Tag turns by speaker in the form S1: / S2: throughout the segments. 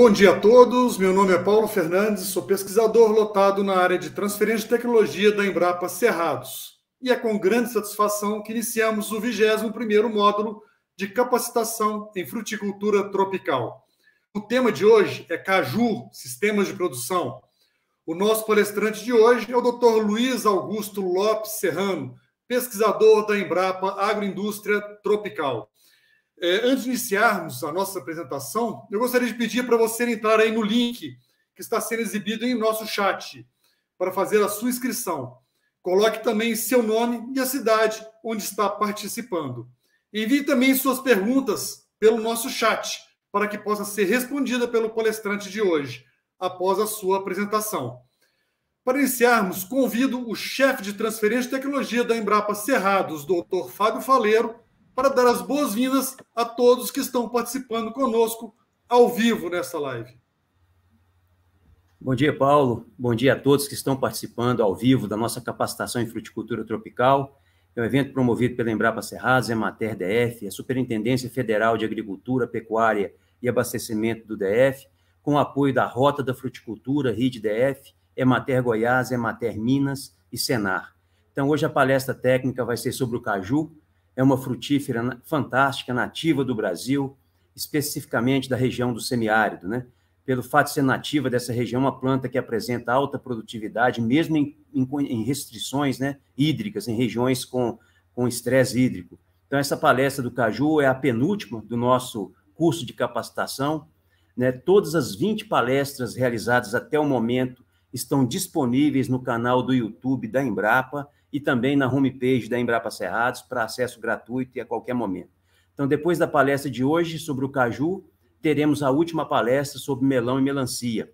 S1: Bom dia a todos. Meu nome é Paulo Fernandes, sou pesquisador lotado na área de transferência de tecnologia da Embrapa Cerrados. E é com grande satisfação que iniciamos o 21º módulo de capacitação em fruticultura tropical. O tema de hoje é caju, sistemas de produção. O nosso palestrante de hoje é o Dr. Luiz Augusto Lopes Serrano, pesquisador da Embrapa Agroindústria Tropical. É, antes de iniciarmos a nossa apresentação, eu gostaria de pedir para você entrar aí no link que está sendo exibido em nosso chat para fazer a sua inscrição. Coloque também seu nome e a cidade onde está participando. Envie também suas perguntas pelo nosso chat para que possa ser respondida pelo palestrante de hoje, após a sua apresentação. Para iniciarmos, convido o chefe de transferência de tecnologia da Embrapa Cerrados, doutor Fábio Faleiro, para dar as boas-vindas a todos que estão participando conosco ao vivo nessa live.
S2: Bom dia, Paulo. Bom dia a todos que estão participando ao vivo da nossa capacitação em fruticultura tropical. É um evento promovido pela Embrapa Cerrados, Emater é DF, é a Superintendência Federal de Agricultura, Pecuária e Abastecimento do DF, com apoio da Rota da Fruticultura, RID DF, Emater é Goiás, Emater Minas e Senar. Então, hoje a palestra técnica vai ser sobre o caju, é uma frutífera fantástica, nativa do Brasil, especificamente da região do semiárido, né? Pelo fato de ser nativa dessa região, uma planta que apresenta alta produtividade, mesmo em, em, em restrições né, hídricas, em regiões com, com estresse hídrico. Então, essa palestra do Caju é a penúltima do nosso curso de capacitação. Né? Todas as 20 palestras realizadas até o momento estão disponíveis no canal do YouTube da Embrapa e também na homepage da Embrapa Cerrados para acesso gratuito e a qualquer momento. Então, depois da palestra de hoje sobre o caju, teremos a última palestra sobre melão e melancia,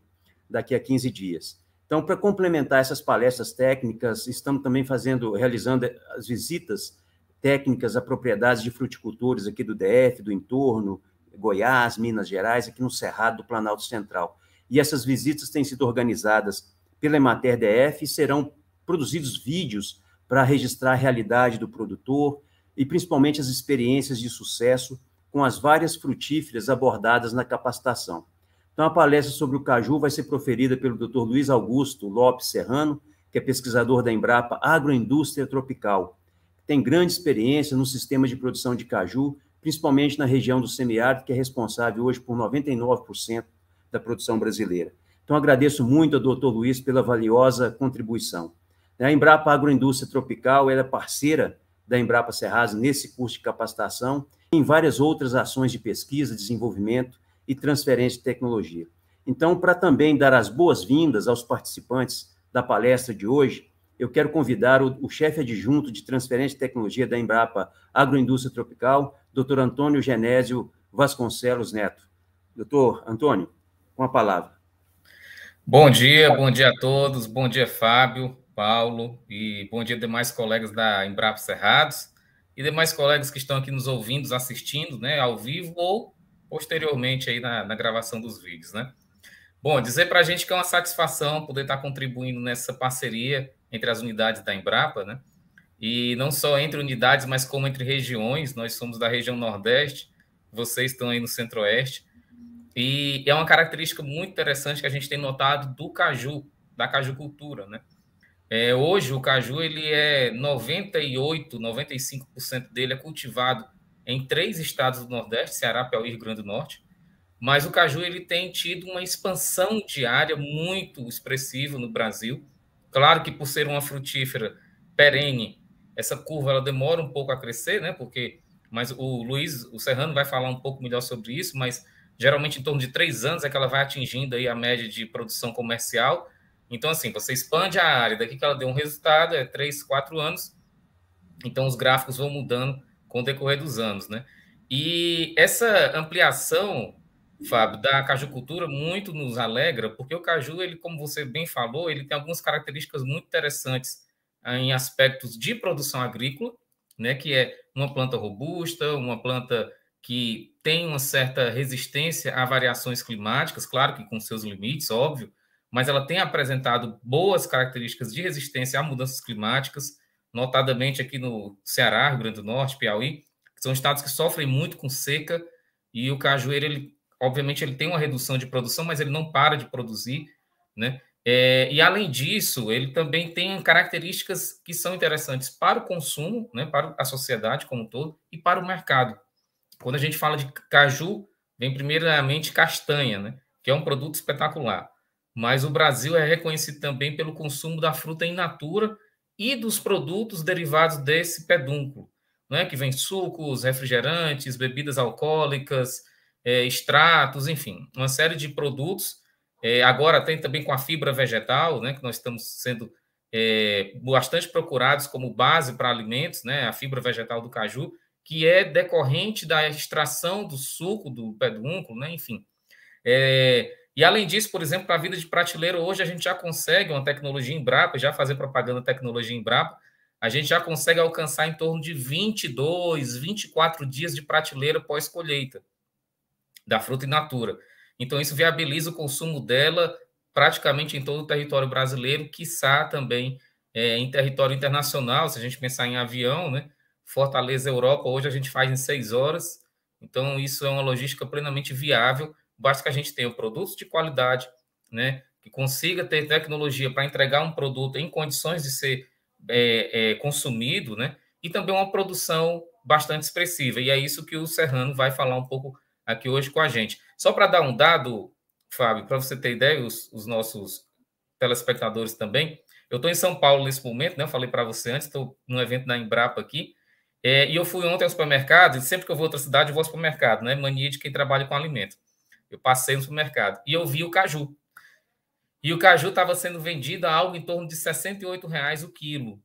S2: daqui a 15 dias. Então, para complementar essas palestras técnicas, estamos também fazendo, realizando as visitas técnicas a propriedades de fruticultores aqui do DF, do entorno, Goiás, Minas Gerais, aqui no Cerrado do Planalto Central. E essas visitas têm sido organizadas pela Emater DF e serão produzidos vídeos para registrar a realidade do produtor e principalmente as experiências de sucesso com as várias frutíferas abordadas na capacitação. Então, a palestra sobre o caju vai ser proferida pelo Dr. Luiz Augusto Lopes Serrano, que é pesquisador da Embrapa Agroindústria Tropical. Tem grande experiência no sistema de produção de caju, principalmente na região do semiárido, que é responsável hoje por 99% da produção brasileira. Então, agradeço muito ao Dr. Luiz pela valiosa contribuição. A Embrapa Agroindústria Tropical é parceira da Embrapa Serras nesse curso de capacitação e em várias outras ações de pesquisa, desenvolvimento e transferência de tecnologia. Então, para também dar as boas-vindas aos participantes da palestra de hoje, eu quero convidar o, o chefe adjunto de transferência de tecnologia da Embrapa Agroindústria Tropical, Dr. Antônio Genésio Vasconcelos Neto. Doutor Antônio, com a palavra. Bom dia, bom dia
S3: a todos, bom dia, Fábio. Paulo e bom dia demais colegas da Embrapa Cerrados e demais colegas que estão aqui nos ouvindo, assistindo, né, ao vivo ou posteriormente aí na, na gravação dos vídeos, né? Bom, dizer para a gente que é uma satisfação poder estar tá contribuindo nessa parceria entre as unidades da Embrapa, né? E não só entre unidades, mas como entre regiões. Nós somos da região Nordeste, vocês estão aí no Centro-Oeste. E é uma característica muito interessante que a gente tem notado do caju, da caju cultura, né? É, hoje o caju ele é 98, 95% dele é cultivado em três estados do Nordeste, Ceará, Piauí e Rio Grande do Norte. Mas o caju ele tem tido uma expansão de área muito expressiva no Brasil. Claro que por ser uma frutífera perene, essa curva ela demora um pouco a crescer, né? Porque mas o Luiz, o Serrano vai falar um pouco melhor sobre isso, mas geralmente em torno de três anos é que ela vai atingindo aí a média de produção comercial então, assim, você expande a área, daqui que ela deu um resultado, é três quatro anos, então os gráficos vão mudando com o decorrer dos anos, né? E essa ampliação, Fábio, da cajucultura muito nos alegra, porque o caju, ele, como você bem falou, ele tem algumas características muito interessantes ah, em aspectos de produção agrícola, né, que é uma planta robusta, uma planta que tem uma certa resistência a variações climáticas, claro que com seus limites, óbvio, mas ela tem apresentado boas características de resistência a mudanças climáticas, notadamente aqui no Ceará, Rio Grande do Norte, Piauí, que são estados que sofrem muito com seca, e o cajueiro, ele, obviamente, ele tem uma redução de produção, mas ele não para de produzir, né? É, e além disso, ele também tem características que são interessantes para o consumo, né, para a sociedade como um todo e para o mercado. Quando a gente fala de caju, vem primeiramente castanha, né, que é um produto espetacular. Mas o Brasil é reconhecido também pelo consumo da fruta in natura e dos produtos derivados desse pedúnculo, né? que vem sucos, refrigerantes, bebidas alcoólicas, é, extratos, enfim, uma série de produtos. É, agora tem também com a fibra vegetal, né? que nós estamos sendo é, bastante procurados como base para alimentos, né? a fibra vegetal do caju, que é decorrente da extração do suco do pedúnculo, né? enfim. É, e além disso, por exemplo, para a vida de prateleira, hoje a gente já consegue uma tecnologia em Brapa, já fazer propaganda tecnologia em Brapa, a gente já consegue alcançar em torno de 22, 24 dias de prateleira pós-colheita da fruta in natura. Então, isso viabiliza o consumo dela praticamente em todo o território brasileiro, quiçá também é, em território internacional, se a gente pensar em avião, né? Fortaleza, Europa, hoje a gente faz em seis horas. Então, isso é uma logística plenamente viável Basta que a gente tenha produtos de qualidade, né? Que consiga ter tecnologia para entregar um produto em condições de ser é, é, consumido, né? E também uma produção bastante expressiva. E é isso que o Serrano vai falar um pouco aqui hoje com a gente. Só para dar um dado, Fábio, para você ter ideia, os, os nossos telespectadores também. Eu estou em São Paulo nesse momento, né? Eu falei para você antes, estou num evento da Embrapa aqui. É, e eu fui ontem ao supermercado, e sempre que eu vou a outra cidade, eu vou ao supermercado, né? Mania de quem trabalha com alimento. Eu passei no supermercado e eu vi o caju. E o caju estava sendo vendido a algo em torno de R$ 68,00 o quilo.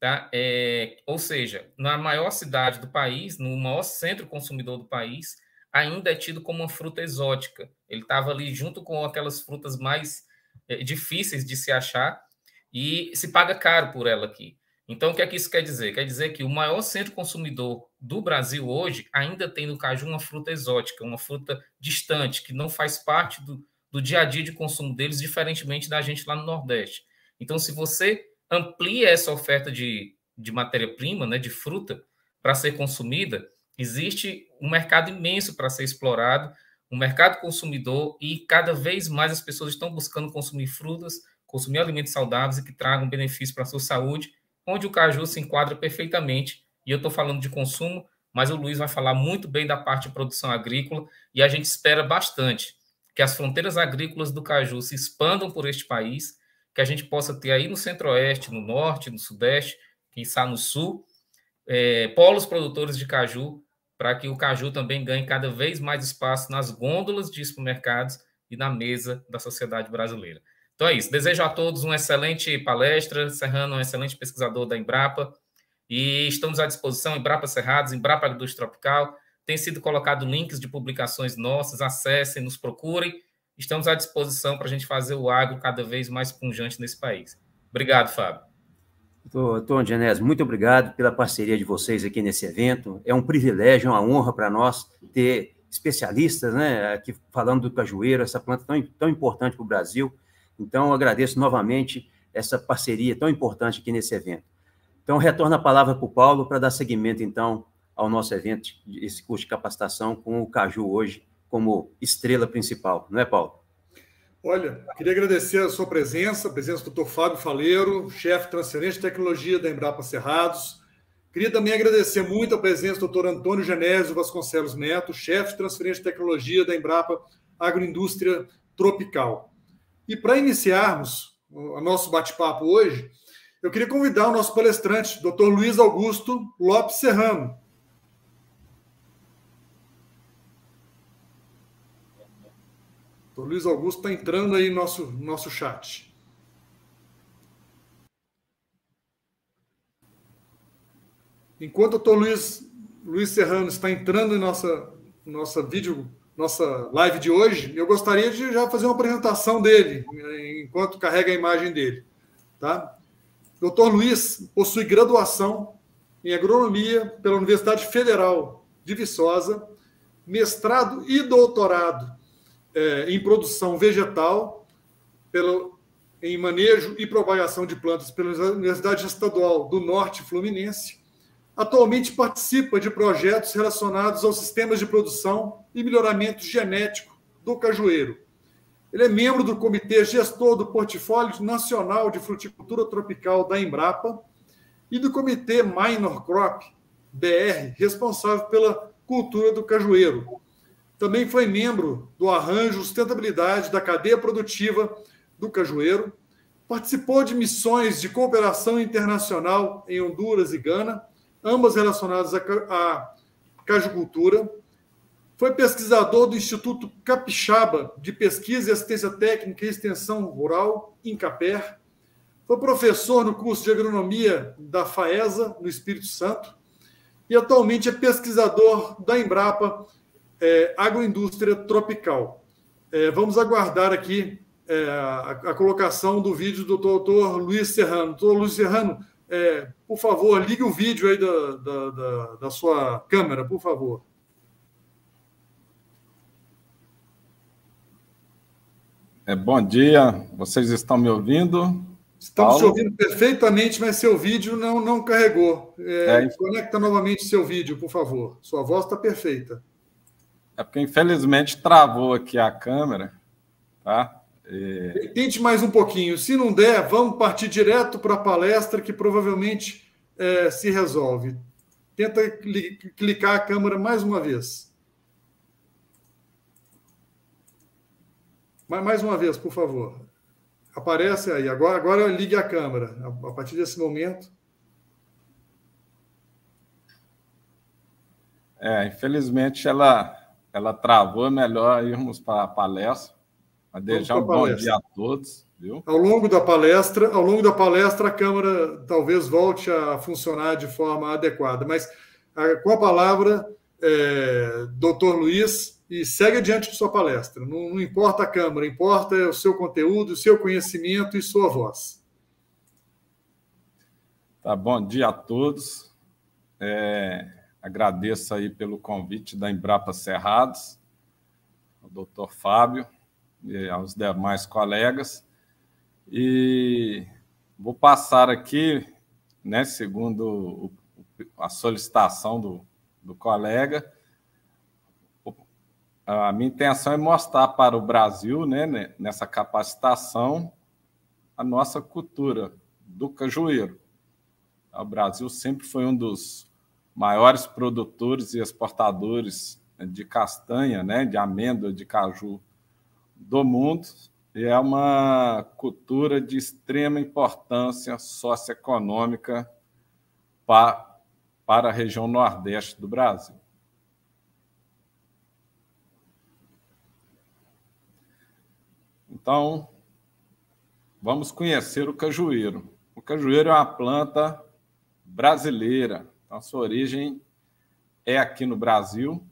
S3: Tá? É, ou seja, na maior cidade do país, no maior centro consumidor do país, ainda é tido como uma fruta exótica. Ele estava ali junto com aquelas frutas mais é, difíceis de se achar e se paga caro por ela aqui. Então, o que é que isso quer dizer? Quer dizer que o maior centro consumidor do Brasil hoje ainda tem no caju uma fruta exótica, uma fruta distante, que não faz parte do, do dia a dia de consumo deles, diferentemente da gente lá no Nordeste. Então, se você amplia essa oferta de, de matéria-prima, né, de fruta, para ser consumida, existe um mercado imenso para ser explorado, um mercado consumidor, e cada vez mais as pessoas estão buscando consumir frutas, consumir alimentos saudáveis e que tragam benefício para a sua saúde onde o caju se enquadra perfeitamente. E eu estou falando de consumo, mas o Luiz vai falar muito bem da parte de produção agrícola e a gente espera bastante que as fronteiras agrícolas do caju se expandam por este país, que a gente possa ter aí no centro-oeste, no norte, no sudeste, quem sabe no sul, é, polos produtores de caju, para que o caju também ganhe cada vez mais espaço nas gôndolas de supermercados e na mesa da sociedade brasileira. Então é isso. Desejo a todos uma excelente palestra. Serrano é um excelente pesquisador da Embrapa. E estamos à disposição, Embrapa Cerrados, Embrapa Agrodústria Tropical. Tem sido colocado links de publicações nossas, acessem, nos procurem. Estamos à disposição para a gente fazer o agro cada vez mais pungente nesse país. Obrigado, Fábio.
S2: Doutor Genésio, muito obrigado pela parceria de vocês aqui nesse evento. É um privilégio, é uma honra para nós ter especialistas né, aqui falando do cajueiro, essa planta tão, tão importante para o Brasil. Então, agradeço novamente essa parceria tão importante aqui nesse evento. Então, retorno a palavra para o Paulo para dar seguimento, então, ao nosso evento, esse curso de capacitação com o Caju hoje como estrela principal, não é, Paulo?
S1: Olha, queria agradecer a sua presença, a presença do Dr. Fábio Faleiro, chefe transferente de tecnologia da Embrapa Cerrados. Queria também agradecer muito a presença do Dr. Antônio Genésio Vasconcelos Neto, chefe transferente de tecnologia da Embrapa Agroindústria Tropical. E para iniciarmos o nosso bate-papo hoje, eu queria convidar o nosso palestrante, Dr. Luiz Augusto Lopes Serrano. O Luiz Augusto está entrando aí no nosso, nosso chat. Enquanto o Dr. Luiz, Luiz Serrano está entrando em nossa, nossa vídeo nossa live de hoje, eu gostaria de já fazer uma apresentação dele, enquanto carrega a imagem dele. Tá? Dr. Luiz possui graduação em agronomia pela Universidade Federal de Viçosa, mestrado e doutorado é, em produção vegetal pelo, em manejo e propagação de plantas pela Universidade Estadual do Norte Fluminense, atualmente participa de projetos relacionados aos sistemas de produção e melhoramento genético do cajueiro. Ele é membro do Comitê Gestor do Portfólio Nacional de Fruticultura Tropical da Embrapa e do Comitê Minor Crop BR, responsável pela cultura do cajueiro. Também foi membro do arranjo sustentabilidade da cadeia produtiva do cajueiro, participou de missões de cooperação internacional em Honduras e Gana, ambas relacionadas à, à cajucultura. Foi pesquisador do Instituto Capixaba de Pesquisa e Assistência Técnica e Extensão Rural, INCAPER. Foi professor no curso de agronomia da FAESA, no Espírito Santo. E atualmente é pesquisador da Embrapa é, Agroindústria Tropical. É, vamos aguardar aqui é, a, a, colocação do vídeo do doutor Luiz Serrano. Doutor Luiz Serrano, é, por favor, ligue o vídeo aí da, da, da, da sua câmera, por favor.
S4: É, bom dia, vocês estão me ouvindo? Estamos Paulo? te ouvindo
S1: perfeitamente, mas seu vídeo não, não carregou. É, é. Conecta novamente seu vídeo, por favor. Sua voz está perfeita.
S4: É porque, infelizmente, travou aqui a câmera, tá? É... Tente mais um pouquinho. Se não der, vamos partir direto para a palestra que provavelmente
S1: é, se resolve. Tenta clicar a câmera mais uma vez. Mais uma vez, por favor. Aparece aí. Agora, agora ligue a câmera. A partir desse momento.
S4: É, infelizmente ela, ela travou é melhor irmos para a palestra. Adejar um bom dia a todos. Viu?
S1: Ao longo da palestra, ao longo da palestra, a Câmara talvez volte a funcionar de forma adequada. Mas a, com a palavra, é, doutor Luiz, e segue adiante com sua palestra. Não, não importa a Câmara, importa o seu conteúdo, o seu conhecimento e sua voz.
S4: Tá, bom dia a todos. É, agradeço aí pelo convite da Embrapa Cerrados, o doutor Fábio, e eh, aos demais colegas. E vou passar aqui, né, segundo a solicitação do, do colega, a minha intenção é mostrar para o Brasil, né, né, nessa capacitação, a nossa cultura do cajueiro. O Brasil sempre foi um dos maiores produtores e exportadores de castanha, né, de amêndoa, de caju do mundo e é uma cultura de extrema importância socioeconômica para a região nordeste do Brasil. Então, vamos conhecer o cajueiro. O cajueiro é uma planta brasileira, então, a sua origem é aqui no Brasil,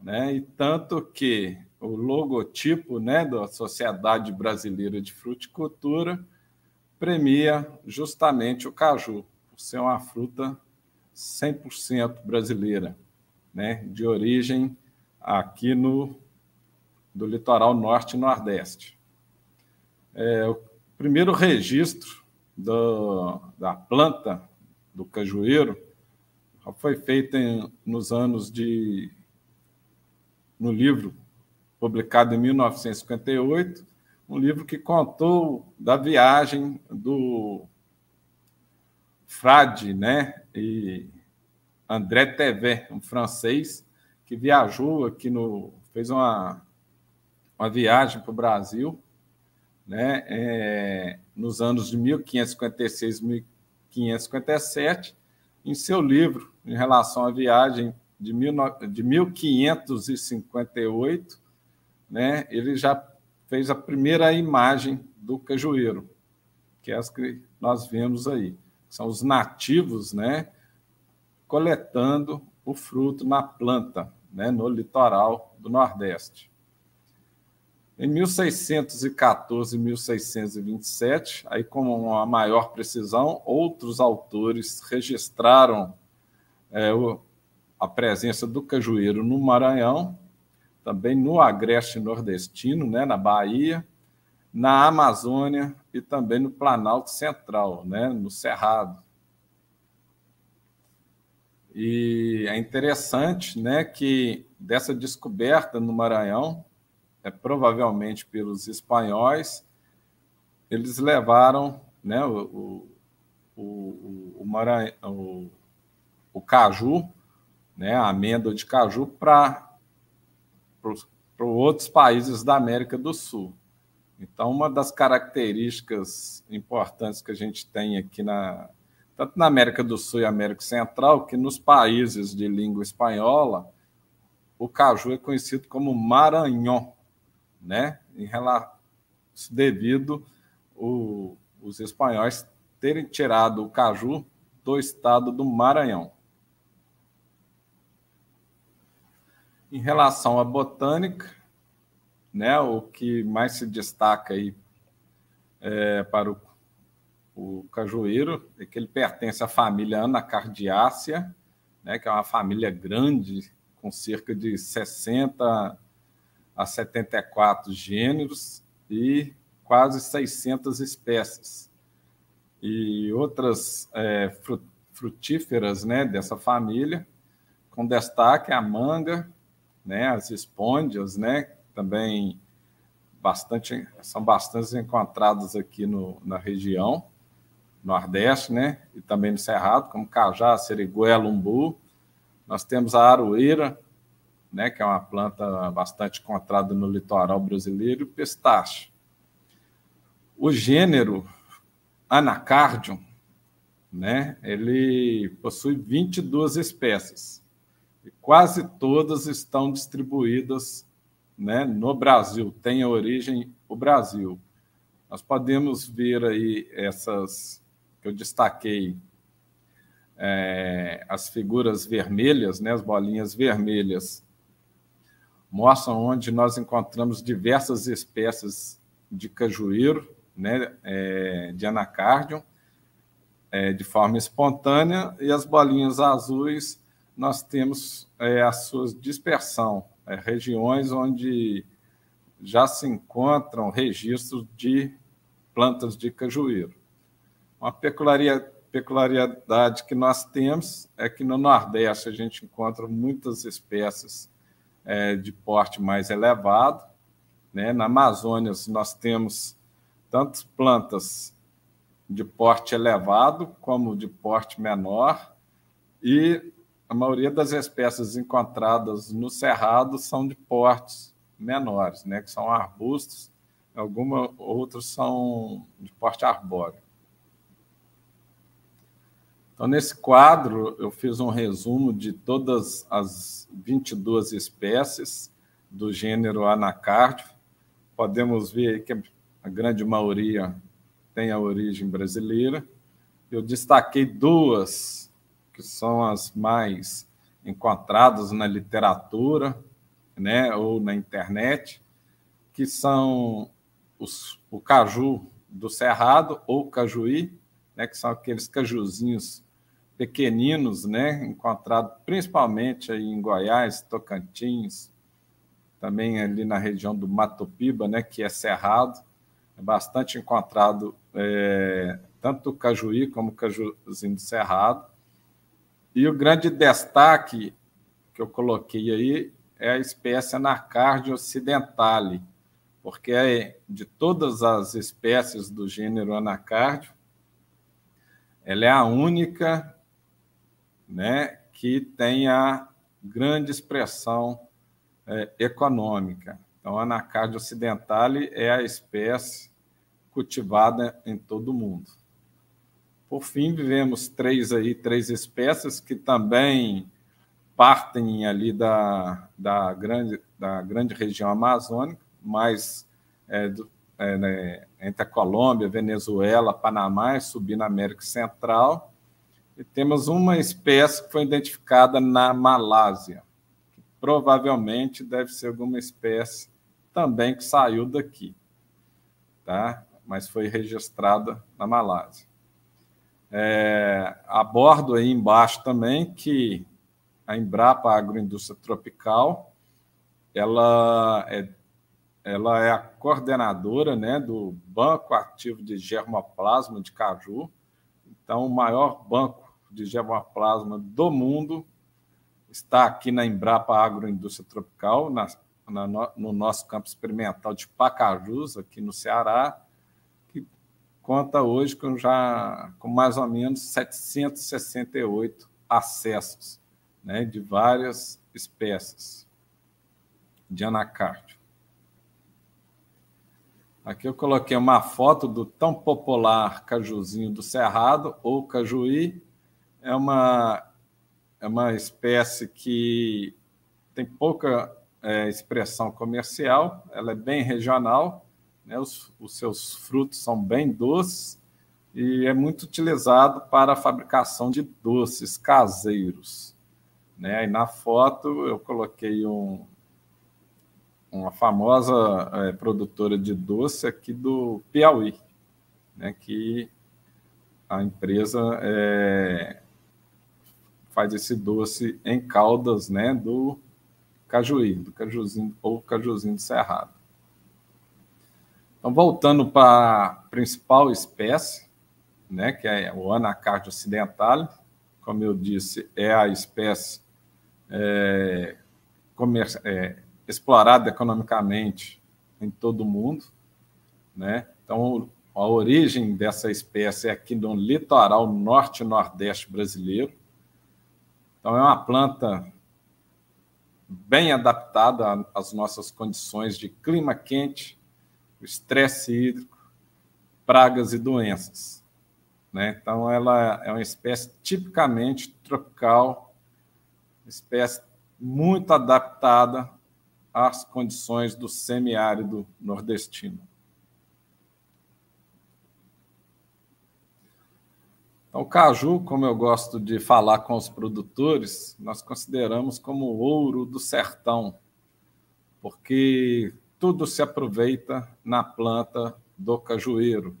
S4: né? E tanto que o logotipo né, da Sociedade Brasileira de Fruticultura premia justamente o caju, por ser uma fruta 100% brasileira, né, de origem aqui no do litoral norte e nordeste. É, o primeiro registro do, da planta do cajueiro foi feito em, nos anos de no livro publicado em 1958, um livro que contou da viagem do Frade, né? E André Tevet, um francês que viajou aqui no fez uma, uma viagem para o Brasil, né? É, nos anos de 1556 1557, em seu livro em relação à viagem de 1558 né, ele já fez a primeira imagem do cajueiro, que é as que nós vemos aí. São os nativos né, coletando o fruto na planta, né, no litoral do Nordeste. Em 1614 e 1627, aí com uma maior precisão, outros autores registraram é, o, a presença do cajueiro no Maranhão também no Agreste Nordestino, né, na Bahia, na Amazônia e também no Planalto Central, né, no Cerrado. E é interessante né, que dessa descoberta no Maranhão, é, provavelmente pelos espanhóis, eles levaram né, o, o, o, o, Maranhão, o, o caju, né, a amêndoa de caju, para para outros países da América do Sul. Então, uma das características importantes que a gente tem aqui na tanto na América do Sul e América Central, que nos países de língua espanhola, o caju é conhecido como maranhão, né? Em relação devido o, os espanhóis terem tirado o caju do estado do Maranhão. Em relação à botânica, né, o que mais se destaca aí é, para o, o cajueiro é que ele pertence à família Anacardiácea, né, que é uma família grande, com cerca de 60 a 74 gêneros e quase 600 espécies. E outras é, frutíferas né, dessa família, com destaque a manga, né? As espôndias, né? Também bastante, são bastante encontradas aqui no, na região Nordeste, né? E também no Cerrado, como cajá, seriguela, umbu. Nós temos a aroeira, né? Que é uma planta bastante encontrada no litoral brasileiro, e o pistache. O gênero Anacardium, né? Ele possui 22 espécies e quase todas estão distribuídas né, no Brasil, tem origem o Brasil. Nós podemos ver aí essas que eu destaquei, é, as figuras vermelhas, né, as bolinhas vermelhas, mostram onde nós encontramos diversas espécies de cajueiro, né, é, de anacardium, é, de forma espontânea, e as bolinhas azuis nós temos é, a sua dispersão, é, regiões onde já se encontram registros de plantas de cajueiro. Uma peculiaridade que nós temos é que no Nordeste a gente encontra muitas espécies é, de porte mais elevado. Né? Na Amazônia nós temos tantas plantas de porte elevado como de porte menor e a maioria das espécies encontradas no cerrado são de portes menores, né, que são arbustos, algumas outras são de porte arbóreo. Então, nesse quadro, eu fiz um resumo de todas as 22 espécies do gênero Anacardio. Podemos ver que a grande maioria tem a origem brasileira. Eu destaquei duas que são as mais encontradas na literatura, né, ou na internet, que são os, o caju do cerrado ou cajuí, né, que são aqueles cajuzinhos pequeninos, né, encontrado principalmente aí em Goiás, Tocantins, também ali na região do Mato Piba, né, que é cerrado, é bastante encontrado é, tanto o cajuí como o cajuzinho do cerrado. E o grande destaque que eu coloquei aí é a espécie Anarcardia occidentale, porque é de todas as espécies do gênero Anacardio, ela é a única né, que tem a grande expressão é, econômica. Então, a occidentale é a espécie cultivada em todo o mundo. Por fim, vivemos três aí, três espécies que também partem ali da, da, grande, da grande região amazônica, mais é, do, é, né, entre a Colômbia, Venezuela, Panamá e subir na América Central. E temos uma espécie que foi identificada na Malásia, que provavelmente deve ser alguma espécie também que saiu daqui, tá? mas foi registrada na Malásia. É, abordo aí embaixo também que a Embrapa Agroindústria Tropical ela é, ela é a coordenadora né, do Banco Ativo de Germoplasma de Caju. Então, o maior banco de germoplasma do mundo está aqui na Embrapa Agroindústria Tropical, na, na, no nosso campo experimental de Pacajus, aqui no Ceará conta hoje com já com mais ou menos 768 acessos, né, de várias espécies de anacárdio. Aqui eu coloquei uma foto do tão popular cajuzinho do cerrado ou cajuí, é uma é uma espécie que tem pouca é, expressão comercial, ela é bem regional, né? os, os seus frutos são bem doces e é muito utilizado para a fabricação de doces caseiros. Né? E na foto eu coloquei um, uma famosa é, produtora de doce aqui do Piauí, né? que a empresa é, faz esse doce em caldas né? do cajuí, do cajuzinho ou cajuzinho do cerrado. Então, voltando para a principal espécie, né, que é o Anacardio occidentalis, como eu disse, é a espécie é, é, explorada economicamente em todo o mundo. Né? Então, a origem dessa espécie é aqui no litoral norte nordeste brasileiro. Então, é uma planta bem adaptada às nossas condições de clima quente, hídrico, estresse hídrico, pragas e doenças. Né? Então, ela é uma espécie tipicamente tropical, espécie muito adaptada às condições do semiárido nordestino. Então, o caju, como eu gosto de falar com os produtores, nós consideramos como o ouro do sertão, porque tudo se aproveita na planta do cajueiro.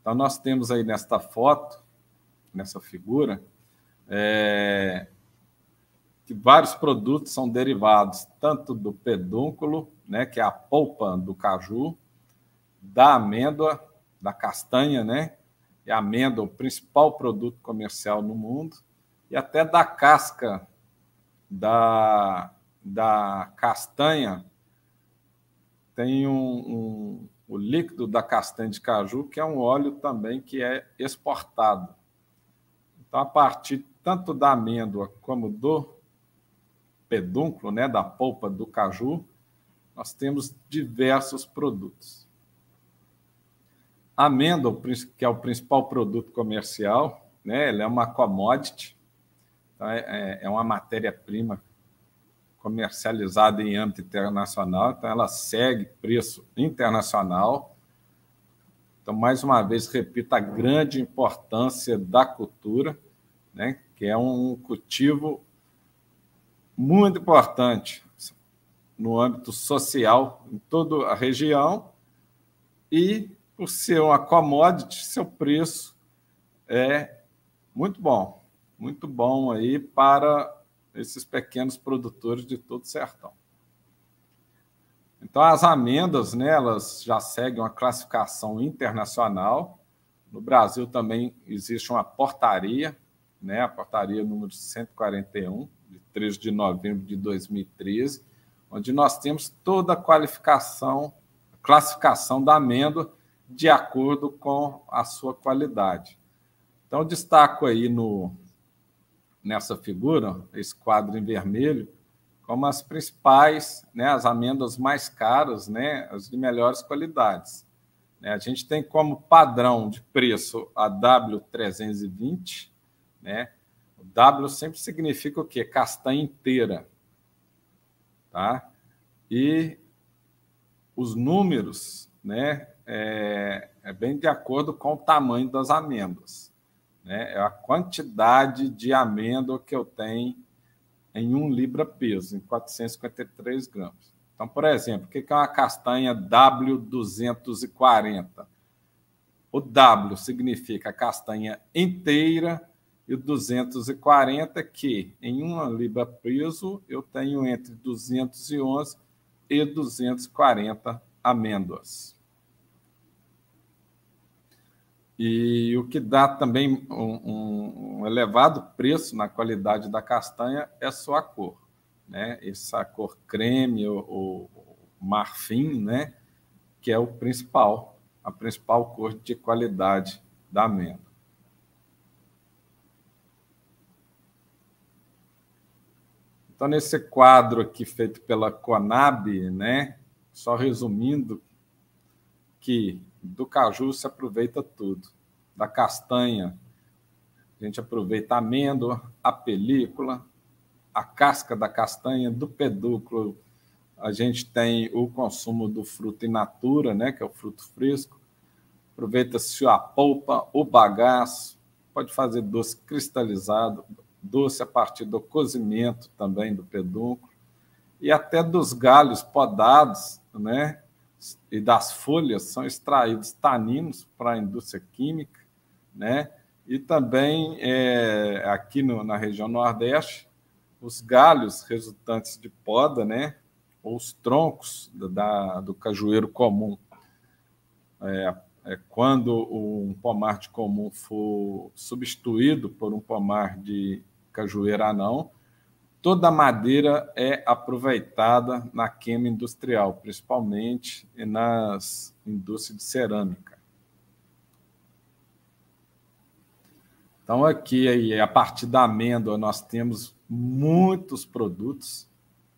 S4: Então, nós temos aí nesta foto, nessa figura, é, que vários produtos são derivados tanto do pedúnculo, né, que é a polpa do caju, da amêndoa, da castanha, né? E é a amêndoa, o principal produto comercial no mundo, e até da casca da, da castanha, tem um, um, o líquido da castanha de caju, que é um óleo também que é exportado. Então, a partir tanto da amêndoa como do pedúnculo, né, da polpa do caju, nós temos diversos produtos. A amêndoa, que é o principal produto comercial, né, ela é uma commodity, tá? é, é, é uma matéria-prima comercializada em âmbito internacional, então ela segue preço internacional. Então, mais uma vez, repito a grande importância da cultura, né, que é um cultivo muito importante no âmbito social em toda a região e, por ser uma commodity, seu preço é muito bom, muito bom aí para esses pequenos produtores de todo o sertão. Então, as amêndoas, né, elas já seguem uma classificação internacional. No Brasil também existe uma portaria, né, a portaria número 141, de 3 de novembro de 2013, onde nós temos toda a qualificação, classificação da amêndoa de acordo com a sua qualidade. Então, destaco aí no, nessa figura, esse quadro em vermelho, como as principais, né, as amêndoas mais caras, né, as de melhores qualidades. Né, a gente tem como padrão de preço a W320, né? O W sempre significa o quê? Castanha inteira, tá? E os números, né? É, é bem de acordo com o tamanho das amêndoas né? É a quantidade de amêndoa que eu tenho em um libra-peso, em 453 gramas. Então, por exemplo, o que é uma castanha W240? O W significa castanha inteira e 240 que em uma libra peso eu tenho entre 211 e 240 amêndoas e o que dá também um, um, elevado preço na qualidade da castanha é sua cor, né? Essa cor creme ou, ou marfim, né? Que é o principal, a principal cor de qualidade da amêndoa. Então, nesse quadro aqui feito pela Conab, né? Só resumindo que do caju se aproveita tudo. Da castanha, a gente aproveita a amêndoa, a película, a casca da castanha, do pedúculo. A gente tem o consumo do fruto in natura, né, que é o fruto fresco. Aproveita-se a polpa, o bagaço. Pode fazer doce cristalizado, doce a partir do cozimento também do pedúnculo. E até dos galhos podados, né? e das folhas são extraídos taninos para a indústria química, né? E também é, aqui no, na região Nordeste, os galhos resultantes de poda, né? Ou os troncos da, do cajueiro comum. É, é, quando um pomar de comum for substituído por um pomar de cajueira anão, Toda a madeira é aproveitada na queima industrial, principalmente nas indústrias de cerâmica. Então, aqui, aí, a partir da amêndoa, nós temos muitos produtos.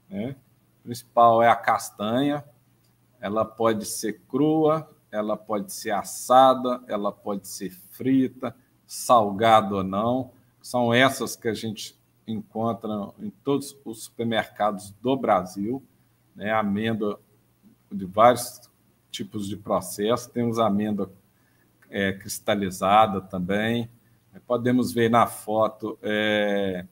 S4: Né? O principal é a castanha. Ela pode ser crua, ela pode ser assada, ela pode ser frita, salgada ou não. São essas que a gente encontra em todos os supermercados do Brasil, né? amêndoa de vários tipos de processo, temos amêndoa é, cristalizada também, podemos ver na foto é,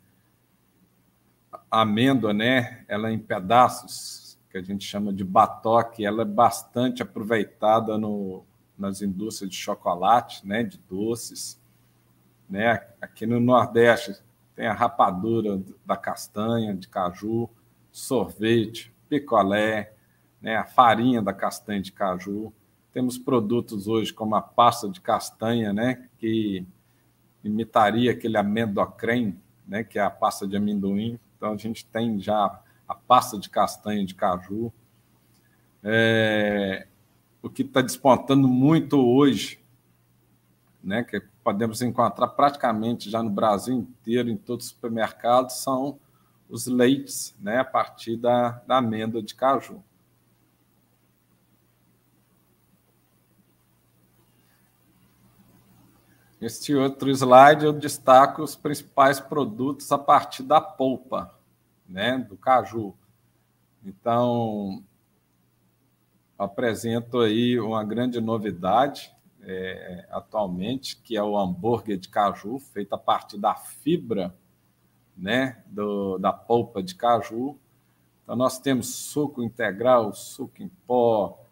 S4: a amêndoa, né? ela é em pedaços, que a gente chama de batoque, ela é bastante aproveitada no, nas indústrias de chocolate, né? de doces, né? aqui no Nordeste tem a rapadura da castanha, de caju, sorvete, picolé, né, a farinha da castanha de caju. Temos produtos hoje como a pasta de castanha, né, que imitaria aquele amendocrem, né, que é a pasta de amendoim. Então a gente tem já a pasta de castanha de caju. É, o que está despontando muito hoje, né, que é podemos encontrar praticamente já no Brasil inteiro, em todos os supermercados, são os leites, né, a partir da, da amêndoa de caju. Este outro slide eu destaco os principais produtos a partir da polpa, né, do caju. Então, apresento aí uma grande novidade, é, atualmente, que é o hambúrguer de caju, feito a partir da fibra né, do, da polpa de caju. Então, nós temos suco integral, suco em pó,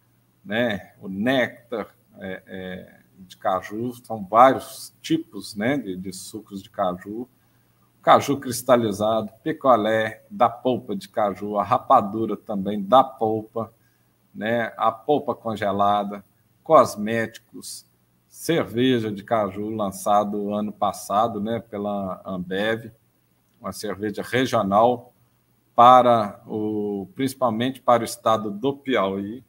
S4: né, o néctar é, é, de caju, são vários tipos né, de, de sucos de caju. caju cristalizado, picolé da polpa de caju, a rapadura também da polpa, né, a polpa congelada cosméticos, cerveja de caju lançado ano passado, né, pela Ambev, uma cerveja regional para o principalmente para o estado do Piauí.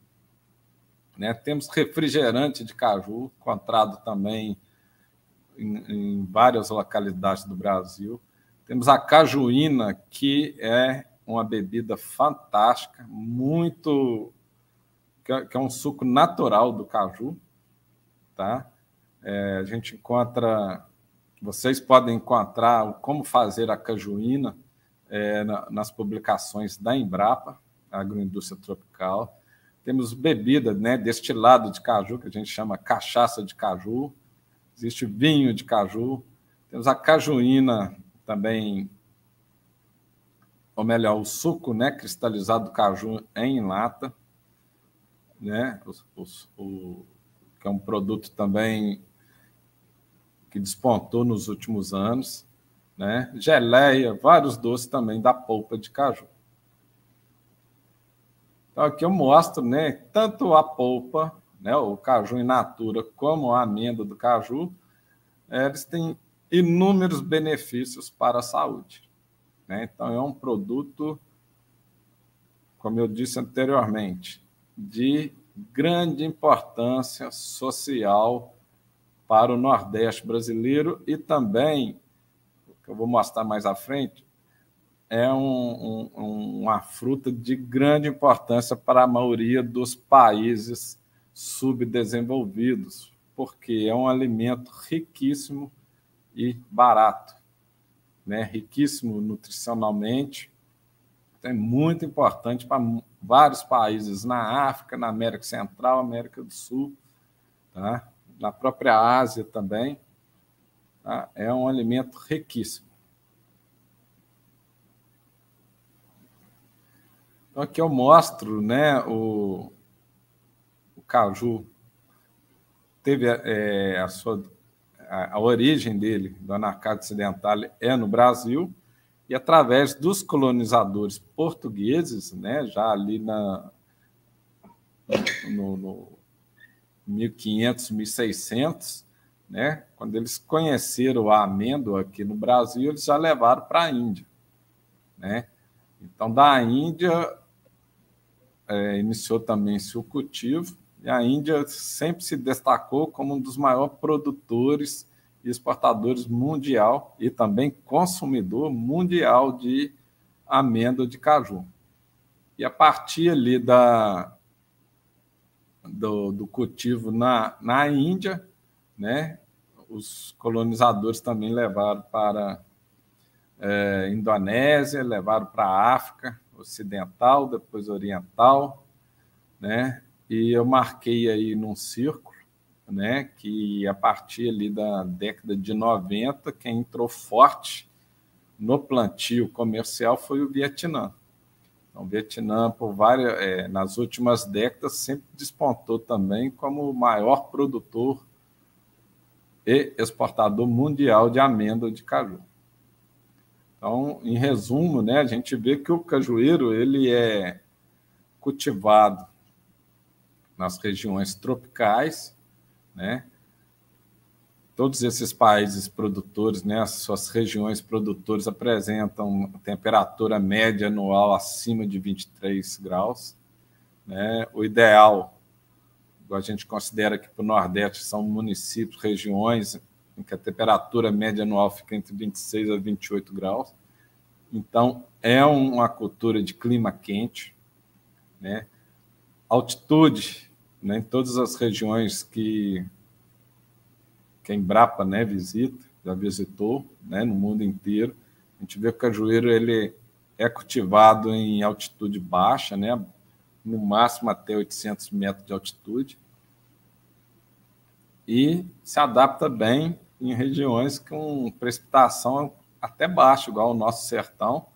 S4: Né? Temos refrigerante de caju, encontrado também em, em várias localidades do Brasil. Temos a cajuína, que é uma bebida fantástica, muito é, que é um suco natural do caju, tá? É, a gente encontra, vocês podem encontrar o como fazer a cajuína é, na, nas publicações da Embrapa, Agroindústria Tropical. Temos bebida, né, destilado de caju, que a gente chama cachaça de caju. Existe vinho de caju. Temos a cajuína também, ou melhor, o suco né, cristalizado do caju em lata né? Os, os, o, que é um produto também que despontou nos últimos anos, né? Geleia, vários doces também da polpa de caju. Então aqui eu mostro, né? Tanto a polpa, né? O caju in natura, como a amêndoa do caju, eles têm inúmeros benefícios para a saúde. Né? Então é um produto, como eu disse anteriormente, de grande importância social para o Nordeste brasileiro e também, que eu vou mostrar mais à frente, é um, um, uma fruta de grande importância para a maioria dos países subdesenvolvidos, porque é um alimento riquíssimo e barato, né? riquíssimo nutricionalmente, então é muito importante para vários países na África, na América Central, América do Sul, tá? na própria Ásia também. Tá? É um alimento riquíssimo. Então aqui eu mostro né, o, o caju. Teve é, a sua a, a origem dele, do anacardo ocidental, é no Brasil e através dos colonizadores portugueses, né, já ali na no, no 1500, 1600, né, quando eles conheceram a amêndoa aqui no Brasil, eles já levaram para a Índia, né? Então da Índia é, iniciou também-se o cultivo e a Índia sempre se destacou como um dos maiores produtores exportadores mundial e também consumidor mundial de amêndoa de caju. E a partir ali da, do, do cultivo na, na Índia, né, os colonizadores também levaram para é, Indonésia, levaram para a África Ocidental, depois Oriental, né? E eu marquei aí num circo né, que a partir ali da década de 90, quem entrou forte no plantio comercial foi o Vietnã. Então, o Vietnã, por várias, é, nas últimas décadas, sempre despontou também como o maior produtor e exportador mundial de amêndoa de caju. Então, em resumo, né, a gente vê que o cajueiro ele é cultivado nas regiões tropicais né? Todos esses países produtores, né, suas regiões produtoras apresentam temperatura média anual acima de 23 graus. Né? O ideal, a gente considera que para o Nordeste são municípios, regiões em que a temperatura média anual fica entre 26 a 28 graus. Então, é uma cultura de clima quente, né? Altitude né, em todas as regiões que, que a Embrapa né, visita, já visitou né, no mundo inteiro, a gente vê que o cajueiro ele é cultivado em altitude baixa, né, no máximo até 800 metros de altitude, e se adapta bem em regiões com precipitação até baixa, igual o nosso sertão,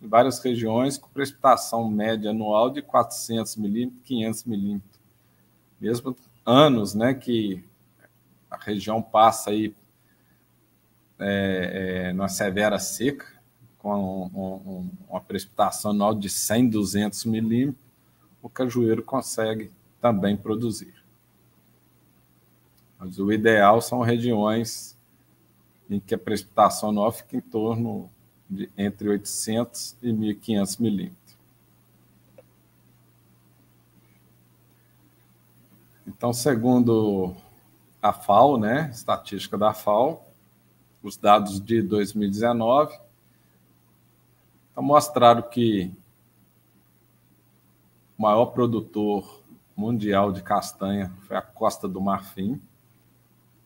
S4: em várias regiões com precipitação média anual de 400 milímetros, 500 milímetros mesmo anos né, que a região passa aí é, é, numa severa seca, com um, um, uma precipitação anual de 100, 200 milímetros, o cajueiro consegue também produzir. Mas o ideal são regiões em que a precipitação anual fica em torno de entre 800 e 1.500 milímetros. Então, segundo a FAO, né, estatística da FAO, os dados de 2019 então, mostraram que o maior produtor mundial de castanha foi a Costa do Marfim,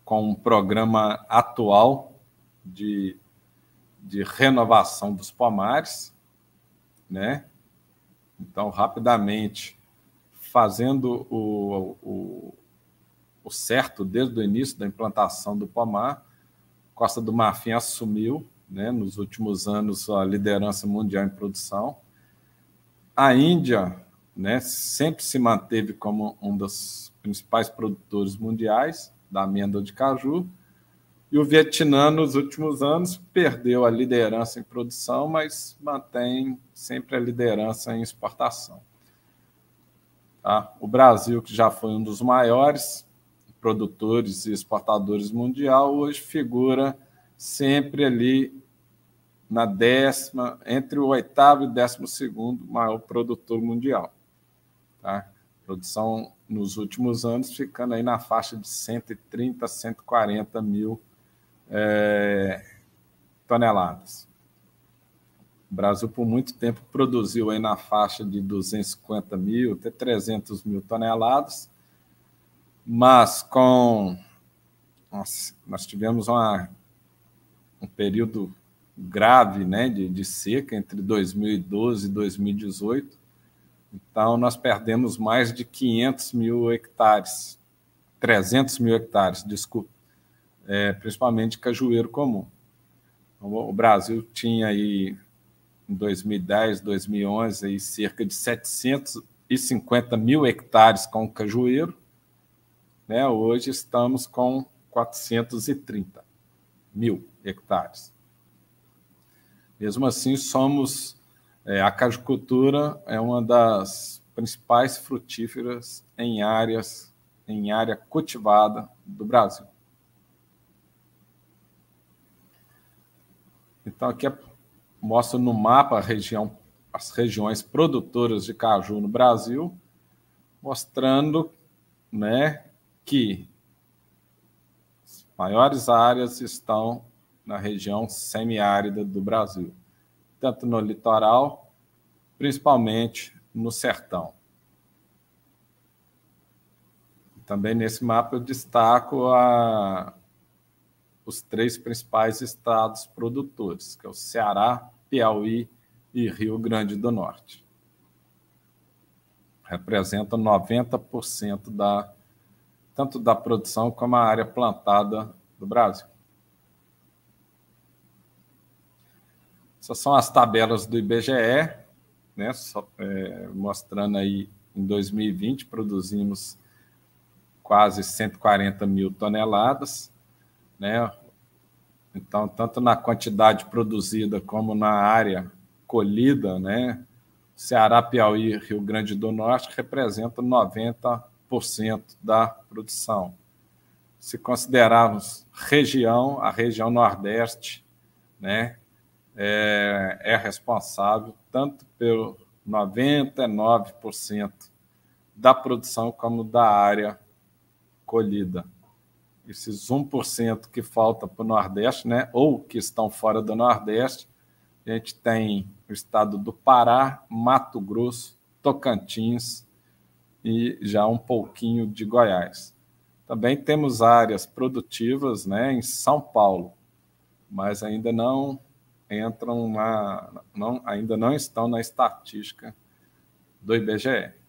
S4: com um programa atual de, de renovação dos pomares, né? Então, rapidamente, fazendo o, o, o certo desde o início da implantação do pomar. Costa do Marfim assumiu, né, nos últimos anos, a liderança mundial em produção. A Índia né, sempre se manteve como um dos principais produtores mundiais da amêndoa de caju. E o Vietnã, nos últimos anos, perdeu a liderança em produção, mas mantém sempre a liderança em exportação. Tá? O Brasil, que já foi um dos maiores produtores e exportadores mundial, hoje figura sempre ali na décima, entre o oitavo e décimo segundo maior produtor mundial. Tá? Produção nos últimos anos ficando aí na faixa de 130, 140 mil é, toneladas. O Brasil, por muito tempo, produziu aí na faixa de 250 mil até 300 mil toneladas, mas com. Nossa, nós tivemos uma, um período grave né, de, de seca entre 2012 e 2018. Então, nós perdemos mais de 500 mil hectares, 300 mil hectares, desculpa, é, principalmente cajueiro comum. Então, o Brasil tinha aí em 2010, 2011, aí, cerca de 750 mil hectares com cajueiro. Né? Hoje estamos com 430 mil hectares. Mesmo assim, somos é, a cajucultura é uma das principais frutíferas em áreas em área cultivada do Brasil. Então aqui é mostra no mapa região, as regiões produtoras de caju no Brasil, mostrando né, que as maiores áreas estão na região semiárida do Brasil, tanto no litoral, principalmente no sertão. Também nesse mapa eu destaco a os três principais estados produtores, que é o Ceará, Piauí e Rio Grande do Norte. Representa 90% da tanto da produção como a área plantada do Brasil. Essas são as tabelas do IBGE, né, Só, é, mostrando aí em 2020 produzimos quase 140 mil toneladas, né? Então, tanto na quantidade produzida como na área colhida, né? Ceará, Piauí e Rio Grande do Norte representam 90% da produção. Se considerarmos região, a região Nordeste né, é, é responsável tanto pelo 99% da produção como da área colhida esses 1% que falta para o Nordeste, né, ou que estão fora do Nordeste, a gente tem o estado do Pará, Mato Grosso, Tocantins e já um pouquinho de Goiás. Também temos áreas produtivas né, em São Paulo, mas ainda não entram na, não, ainda não estão na estatística do IBGE.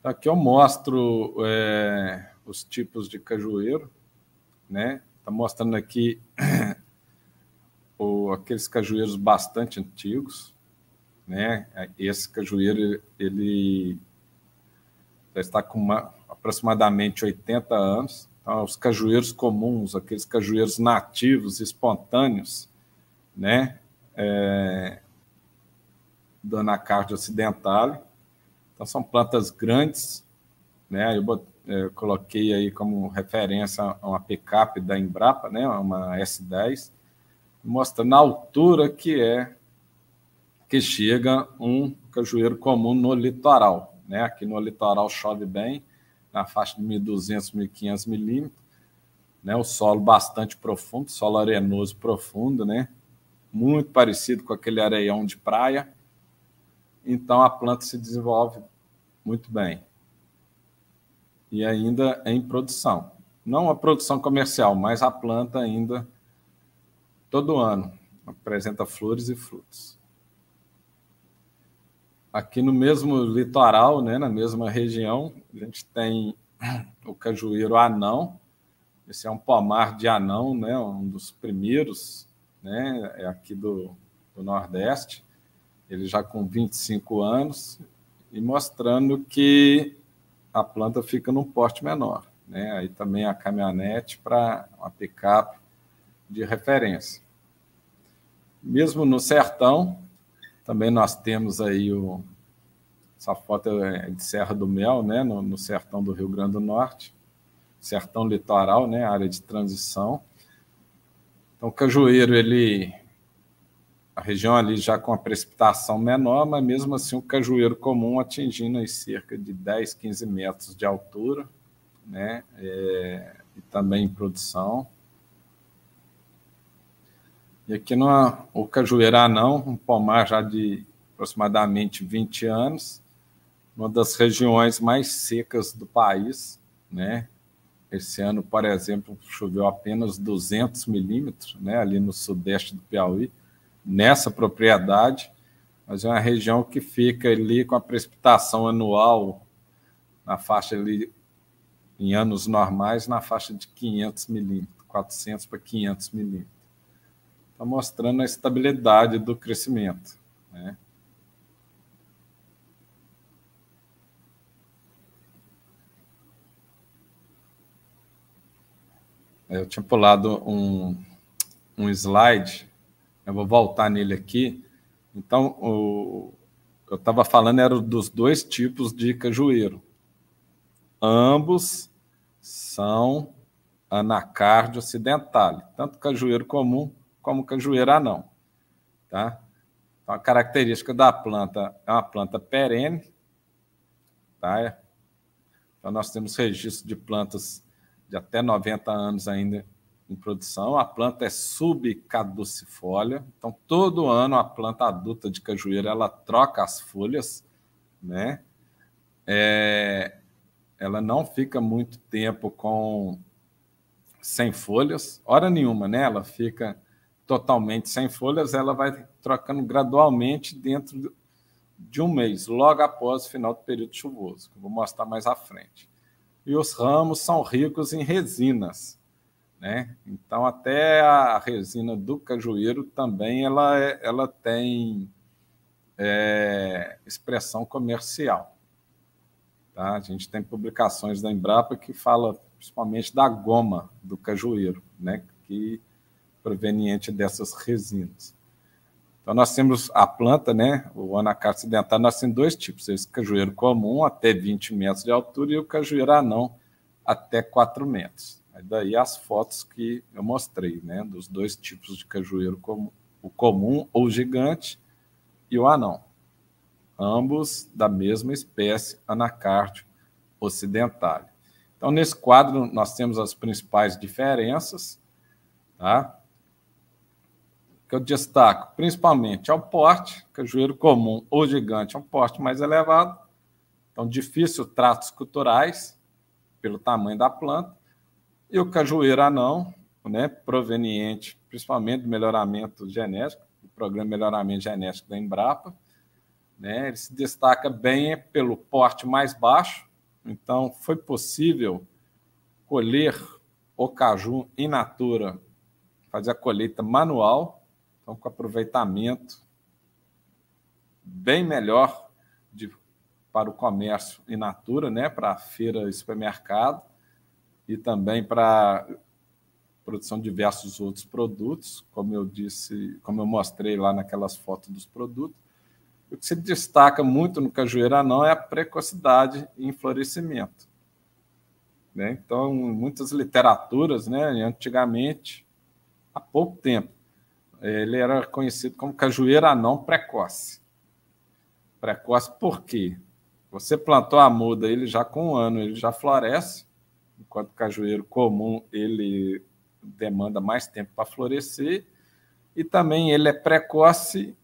S4: Tá aqui eu mostro é, os tipos de cajueiro, né? Está mostrando aqui o, aqueles cajueiros bastante antigos, né? Esse cajueiro ele já está com uma, aproximadamente 80 anos. Então, os cajueiros comuns, aqueles cajueiros nativos, espontâneos, né? É, da Anacardia ocidental, então, são plantas grandes, né? Eu, bot... Eu eh, coloquei aí como referência uma picape da Embrapa, né? Uma S10, mostra na altura que é que chega um cajueiro comum no litoral, né? Aqui no litoral chove bem, na faixa de 1.200, 1.500 milímetros, né? O solo bastante profundo, solo arenoso profundo, né? Muito parecido com aquele areião de praia, então a planta se desenvolve muito bem. E ainda em produção. Não a produção comercial, mas a planta ainda todo ano apresenta flores e frutos. Aqui no mesmo litoral, né, na mesma região, a gente tem o cajueiro anão. Esse é um pomar de anão, né, um dos primeiros, né, é aqui do, do Nordeste ele já com 25 anos, e mostrando que a planta fica num porte menor. Né? Aí também a caminhonete para uma picape de referência. Mesmo no sertão, também nós temos aí o. Essa foto é de Serra do Mel, né? no, no sertão do Rio Grande do Norte, sertão litoral, né? área de transição. Então, o cajueiro ele a região ali já com a precipitação menor, mas mesmo assim o cajueiro comum atingindo aí cerca de 10, 15 metros de altura, né? É, e também em produção. E aqui no, o cajueira não, um pomar já de aproximadamente 20 anos, uma das regiões mais secas do país, né? Esse ano, por exemplo, choveu apenas 200 milímetros, né? Ali no sudeste do Piauí nessa propriedade, mas é uma região que fica ali com a precipitação anual na faixa ali, em anos normais, na faixa de 500 milímetros, 400 para 500 milímetros. Está mostrando a estabilidade do crescimento, né? Eu tinha pulado um, um slide eu vou voltar nele aqui. Então, o, eu estava falando era dos dois tipos de cajueiro. Ambos são anacardio ocidentale, tanto cajueiro comum como cajueiro anão. Tá? Então, a característica da planta é uma planta perene. Tá? Então, nós temos registro de plantas de até 90 anos ainda em produção, a planta é subcaducifólia, então todo ano a planta adulta de cajueira ela troca as folhas, né? É, ela não fica muito tempo com sem folhas, hora nenhuma, né? Ela fica totalmente sem folhas, ela vai trocando gradualmente dentro de um mês, logo após o final do período chuvoso, que eu vou mostrar mais à frente. E os ramos são ricos em resinas né? Então até a resina do cajueiro também ela, é, ela tem é, expressão comercial. Tá? A gente tem publicações da Embrapa que fala principalmente da goma do cajueiro, né? Que proveniente dessas resinas. Então nós temos a planta, né? O anacardo sedentário, nós temos dois tipos: esse cajueiro comum até 20 metros de altura e o cajueiro anão até 4 metros daí as fotos que eu mostrei, né? Dos dois tipos de cajueiro comum, o comum ou gigante e o anão. Ambos da mesma espécie anacárdio ocidental. Então, nesse quadro, nós temos as principais diferenças, tá? Que eu destaco principalmente ao é porte, cajueiro comum ou gigante é um porte mais elevado, então difícil tratos culturais pelo tamanho da planta, e o cajueiro anão, né, proveniente principalmente do melhoramento genético, do Programa de Melhoramento Genético da Embrapa. Né, ele se destaca bem pelo porte mais baixo, então foi possível colher o caju in natura, fazer a colheita manual, então com aproveitamento bem melhor de, para o comércio in natura, né, para a feira e supermercado e também para produção de diversos outros produtos, como eu disse, como eu mostrei lá naquelas fotos dos produtos. O que se destaca muito no cajueiro não é a precocidade em florescimento. Né? Então, muitas literaturas, né, antigamente, há pouco tempo, ele era conhecido como cajueiro anão precoce. Precoce por quê? Você plantou a muda, ele já com um ano, ele já floresce, enquanto o cajueiro comum ele demanda mais tempo para florescer e também ele é precoce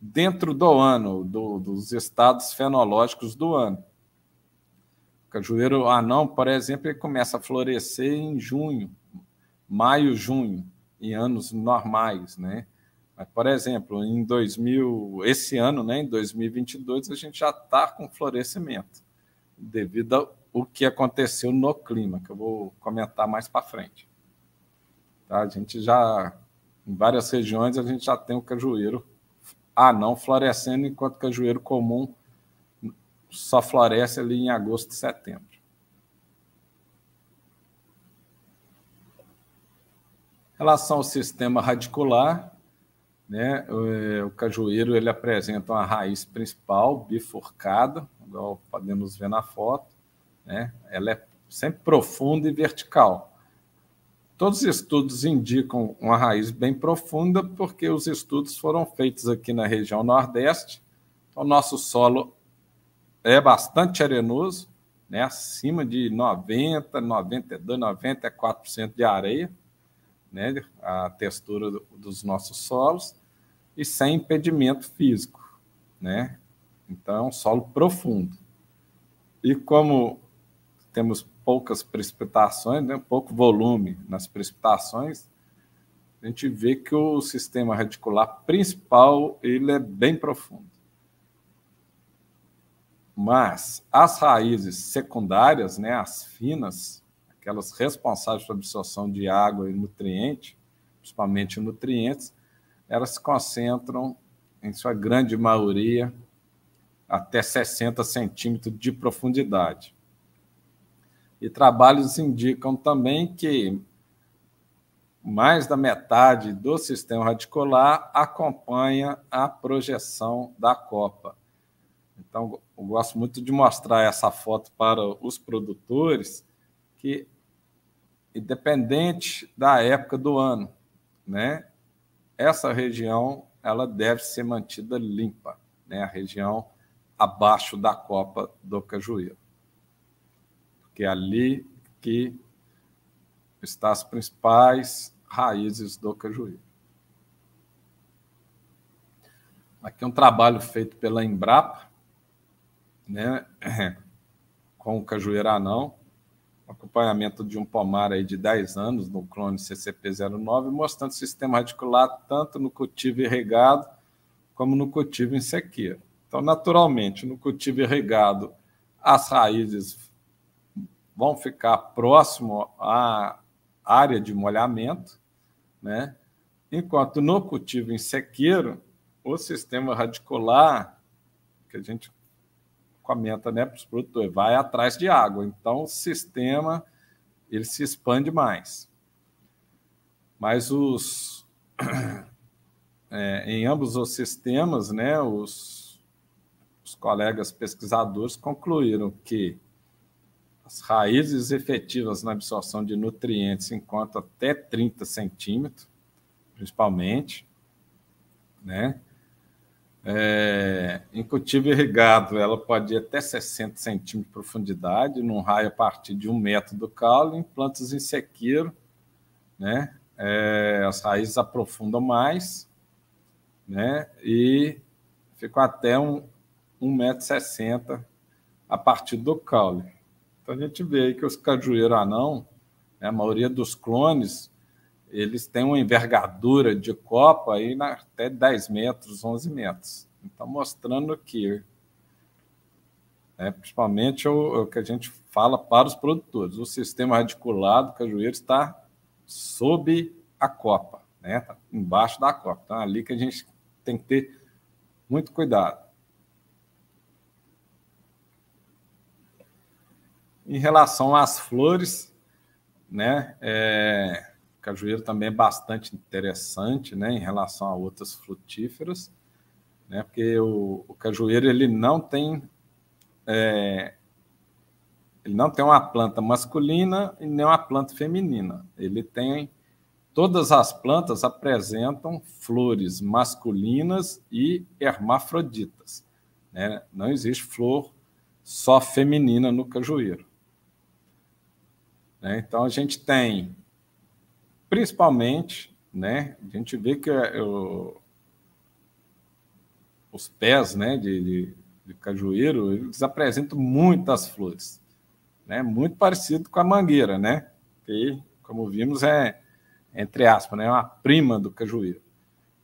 S4: dentro do ano, do, dos estados fenológicos do ano. O cajueiro anão, por exemplo, ele começa a florescer em junho, maio, junho, em anos normais, né? Mas, por exemplo, em 2000, esse ano, né, em 2022, a gente já está com florescimento devido ao o que aconteceu no clima, que eu vou comentar mais para frente. Tá? A gente já, em várias regiões, a gente já tem o cajueiro ah, não florescendo, enquanto o cajueiro comum só floresce ali em agosto e setembro. Em relação ao sistema radicular, né, eh, o cajueiro ele apresenta uma raiz principal bifurcada, igual podemos ver na foto, né? Ela é sempre profunda e vertical. Todos os estudos indicam uma raiz bem profunda, porque os estudos foram feitos aqui na região Nordeste. Então, nosso solo é bastante arenoso, né? acima de 90%, 92%, 94% de areia, né? a textura dos nossos solos, e sem impedimento físico. Né? Então, é um solo profundo. E como temos poucas precipitações, né, pouco volume nas precipitações, a gente vê que o sistema radicular principal ele é bem profundo. Mas as raízes secundárias, né, as finas, aquelas responsáveis pela absorção de água e nutriente, principalmente nutrientes, elas se concentram, em sua grande maioria, até 60 centímetros de profundidade. E trabalhos assim, indicam também que mais da metade do sistema radicular acompanha a projeção da copa. Então, eu gosto muito de mostrar essa foto para os produtores, que, independente da época do ano, né, essa região ela deve ser mantida limpa, né, a região abaixo da copa do cajueiro que é ali que estão as principais raízes do cajueiro. Aqui é um trabalho feito pela Embrapa, né, com o cajueiro anão, acompanhamento de um pomar aí de 10 anos no clone CCP09, mostrando o sistema radicular tanto no cultivo irrigado como no cultivo em sequeiro. Então, naturalmente, no cultivo irrigado, as raízes vão ficar próximo à área de molhamento, né? enquanto no cultivo em sequeiro, o sistema radicular, que a gente comenta né, para os produtores, vai atrás de água. Então, o sistema ele se expande mais. Mas os é, em ambos os sistemas, né, os, os colegas pesquisadores concluíram que as raízes efetivas na absorção de nutrientes enquanto encontram até 30 centímetros, principalmente, né? É, em cultivo irrigado, ela pode ir até 60 centímetros de profundidade, num raio a partir de um metro do caule. Em plantas em sequeiro, né, é, as raízes aprofundam mais né, e ficam até um, 1,60m a partir do caule. Então a gente vê aí que os cajueiros anão, né, a maioria dos clones, eles têm uma envergadura de copa aí na, até 10 metros, 11 metros. Então mostrando que, né, principalmente o, o, que a gente fala para os produtores, o sistema radicular do cajueiro está sob a copa, né, tá embaixo da copa. Então é ali que a gente tem que ter muito cuidado. Em relação às flores, né? É, cajueiro também é bastante interessante, né? Em relação a outras frutíferas, né? Porque o, o cajueiro ele não tem é, ele não tem uma planta masculina e nem uma planta feminina. Ele tem todas as plantas apresentam flores masculinas e hermafroditas. Né? Não existe flor só feminina no cajueiro. Né? Então, a gente tem, principalmente, né, a gente vê que eu, é, os pés né, de, de, de cajueiro eles apresentam muitas flores, né? muito parecido com a mangueira, né? que, como vimos, é, entre aspas, né, é uma prima do cajueiro.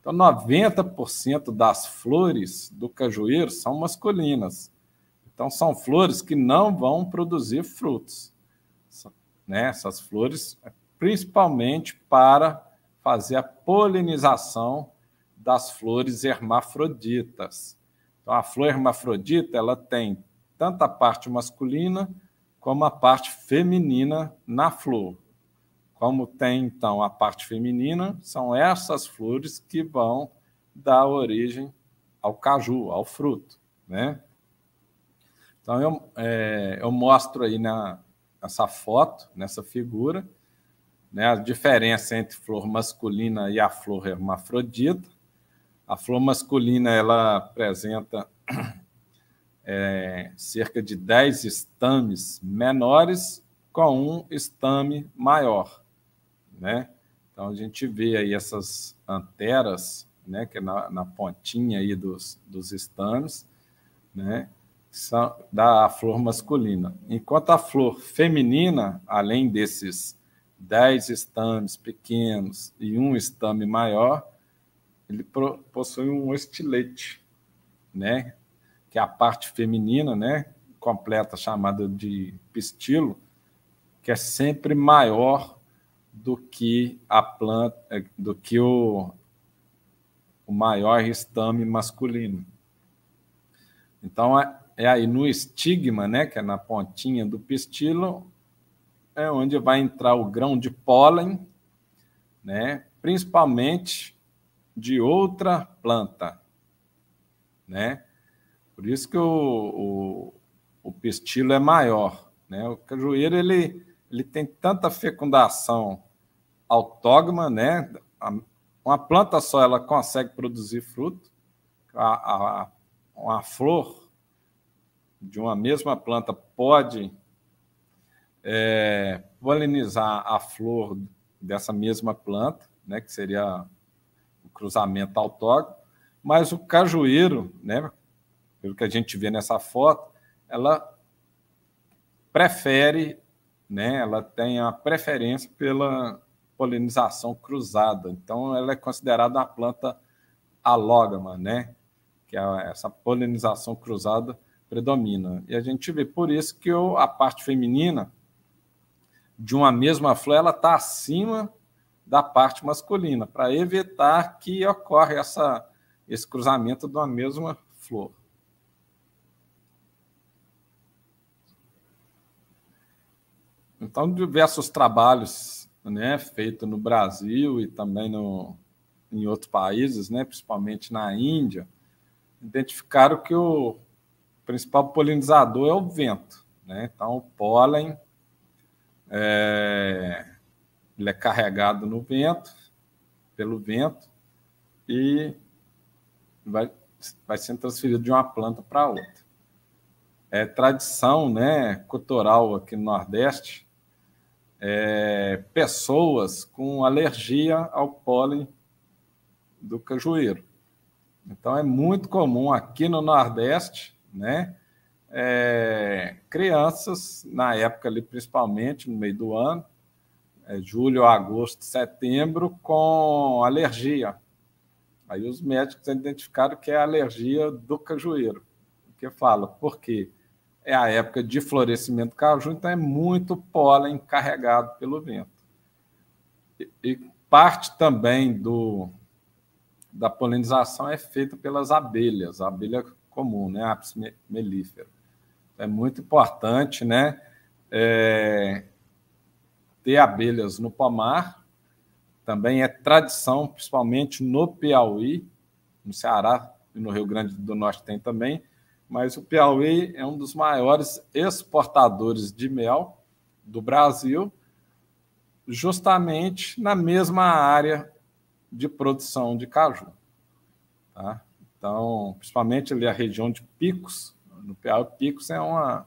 S4: Então, 90% das flores do cajueiro são masculinas. Então, são flores que não vão produzir frutos né, essas flores, principalmente para fazer a polinização das flores hermafroditas. Então, a flor hermafrodita ela tem tanto a parte masculina como a parte feminina na flor. Como tem, então, a parte feminina, são essas flores que vão dar origem ao caju, ao fruto, né? Então, eu, é, eu mostro aí na, nessa foto, nessa figura, né? a diferença entre flor masculina e a flor hermafrodita. A flor masculina ela apresenta é, cerca de 10 estames menores com um estame maior. Né? Então a gente vê aí essas anteras, né, que é na, na pontinha aí dos, dos estames, né? da flor masculina. Enquanto a flor feminina, além desses dez estames pequenos e um estame maior, ele possui um estilete, né? Que é a parte feminina, né? Completa, chamada de pistilo, que é sempre maior do que a planta, eh, do que o, o maior estame masculino. Então, é é aí no estigma, né, que é na pontinha do pistilo, é onde vai entrar o grão de pólen, né, principalmente de outra planta, né? Por isso que o, o, o pistilo é maior, né? O cajueiro ele ele tem tanta fecundação autógama, né? Uma planta só ela consegue produzir fruto, a, a uma flor de uma mesma planta pode é, polinizar a flor dessa mesma planta, né, que seria o cruzamento autógono, mas o cajueiro, né, pelo que a gente vê nessa foto, ela prefere, né, ela tem a preferência pela polinização cruzada. Então, ela é considerada uma planta alógama, né, que é essa polinização cruzada predomina. E a gente vê por isso que eu, a parte feminina de uma mesma flor ela está acima da parte masculina, para evitar que ocorra essa, esse cruzamento de uma mesma flor. Então, diversos trabalhos né, feitos no Brasil e também no, em outros países, né, principalmente na Índia, identificaram que o principal polinizador é o vento. Né? Então, o pólen é, ele é carregado no vento, pelo vento, e vai, vai sendo transferido de uma planta para outra. É tradição né, cultural aqui no Nordeste é, pessoas com alergia ao pólen do cajueiro. Então, é muito comum aqui no Nordeste né? É, crianças, na época ali, principalmente no meio do ano, é, julho, agosto, setembro, com alergia. Aí os médicos identificaram que é alergia do cajueiro. que fala, porque é a época de florescimento do caju, então é muito pólen carregado pelo vento. E, e parte também do, da polinização é feita pelas abelhas. A abelha comum, né? apis mellifera É muito importante, né? É, ter abelhas no pomar. Também é tradição, principalmente no Piauí, no Ceará e no Rio Grande do Norte tem também. Mas o Piauí é um dos maiores exportadores de mel do Brasil, justamente na mesma área de produção de caju. Tá? Então, principalmente ali a região de Picos, no Piauí, Picos é uma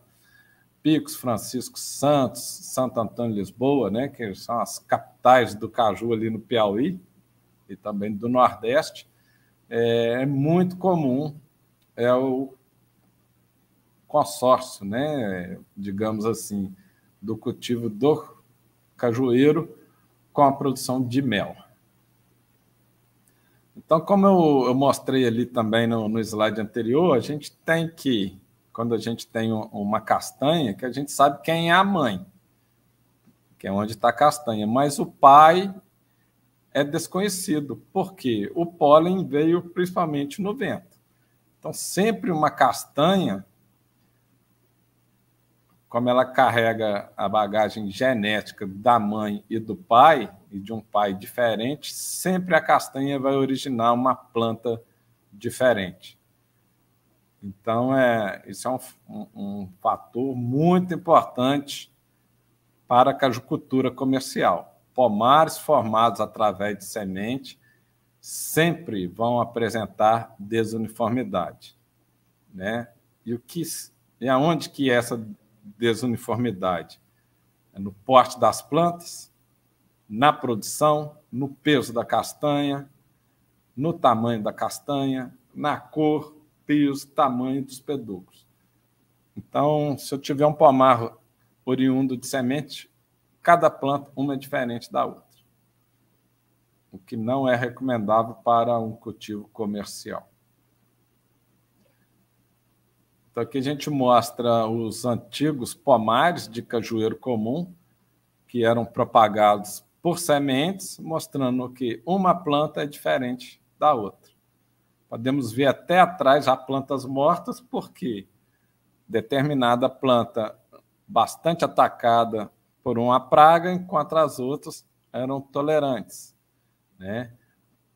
S4: Picos, Francisco Santos, Santo Antônio Lisboa, né, que são as capitais do caju ali no Piauí e também do Nordeste, é, é muito comum é o consórcio, né, digamos assim, do cultivo do cajueiro com a produção de mel. Então, como eu, eu mostrei ali também no, no, slide anterior, a gente tem que, quando a gente tem um, uma castanha, que a gente sabe quem é a mãe, que é onde está a castanha, mas o pai é desconhecido, porque o pólen veio principalmente no vento. Então, sempre uma castanha como ela carrega a bagagem genética da mãe e do pai, e de um pai diferente, sempre a castanha vai originar uma planta diferente. Então, é, isso é um, um, um fator muito importante para a cajucultura comercial. Pomares formados através de semente sempre vão apresentar desuniformidade. Né? E, o que, e aonde que essa desuniformidade é no porte das plantas, na produção, no peso da castanha, no tamanho da castanha, na cor, peso, tamanho dos pedúculos. Então, se eu tiver um pomar oriundo de semente, cada planta uma é diferente da outra, o que não é recomendável para um cultivo comercial. Então aqui a gente mostra os antigos pomares de cajueiro comum, que eram propagados por sementes, mostrando que uma planta é diferente da outra. Podemos ver até atrás as plantas mortas, porque determinada planta bastante atacada por uma praga, enquanto as outras eram tolerantes. Né?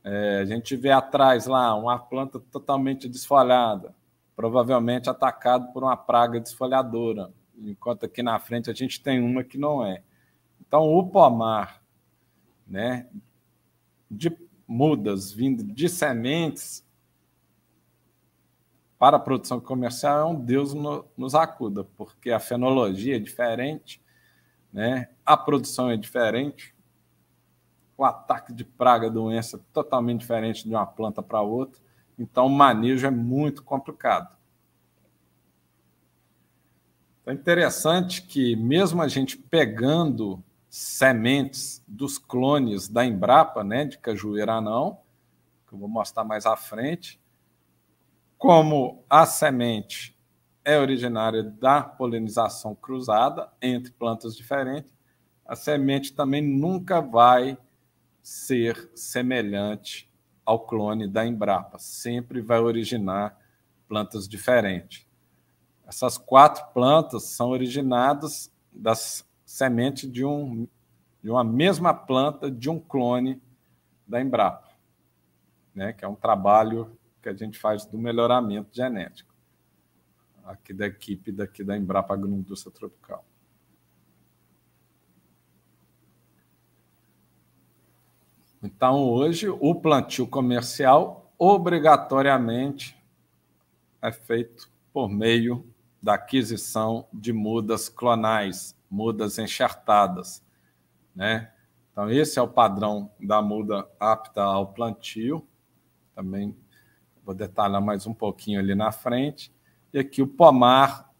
S4: É, a gente vê atrás lá uma planta totalmente desfolhada, provavelmente atacado por uma praga desfolhadora, enquanto aqui na frente a gente tem uma que não é. Então, o pomar né, de mudas vindo de sementes para a produção comercial é um Deus no, nos acuda, porque a fenologia é diferente, né, a produção é diferente, o ataque de praga, doença, totalmente diferente de uma planta para outra. Então, o manejo é muito complicado. Então, é interessante que, mesmo a gente pegando sementes dos clones da Embrapa, né, de Cajueira não, que eu vou mostrar mais à frente, como a semente é originária da polinização cruzada entre plantas diferentes, a semente também nunca vai ser semelhante ao clone da Embrapa, sempre vai originar plantas diferentes. Essas quatro plantas são originadas das sementes de, um, de uma mesma planta de um clone da Embrapa, né? que é um trabalho que a gente faz do melhoramento genético, aqui da equipe daqui da Embrapa Agroindústria Tropical. Então, hoje, o plantio comercial obrigatoriamente é feito por meio da aquisição de mudas clonais, mudas enxertadas, né? Então, esse é o padrão da muda apta ao plantio. Também vou detalhar mais um pouquinho ali na frente. E aqui o pomar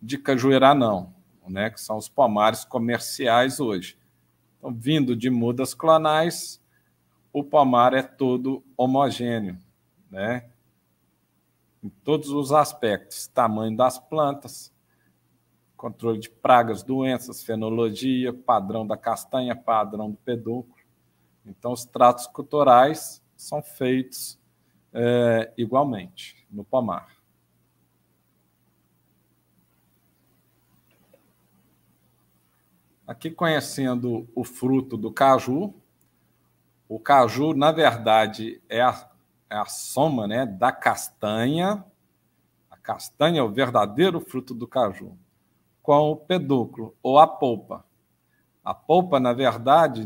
S4: de cajueira não, né? que são os pomares comerciais hoje. Então, vindo de mudas clonais, o pomar é todo homogêneo, né? Em todos os aspectos, tamanho das plantas, controle de pragas, doenças, fenologia, padrão da castanha, padrão do pedúnculo. Então, os tratos culturais são feitos é, igualmente no pomar. Aqui conhecendo o fruto do caju, o caju, na verdade, é a, é a soma né, da castanha. A castanha é o verdadeiro fruto do caju, com o pedúculo ou a polpa. A polpa, na verdade,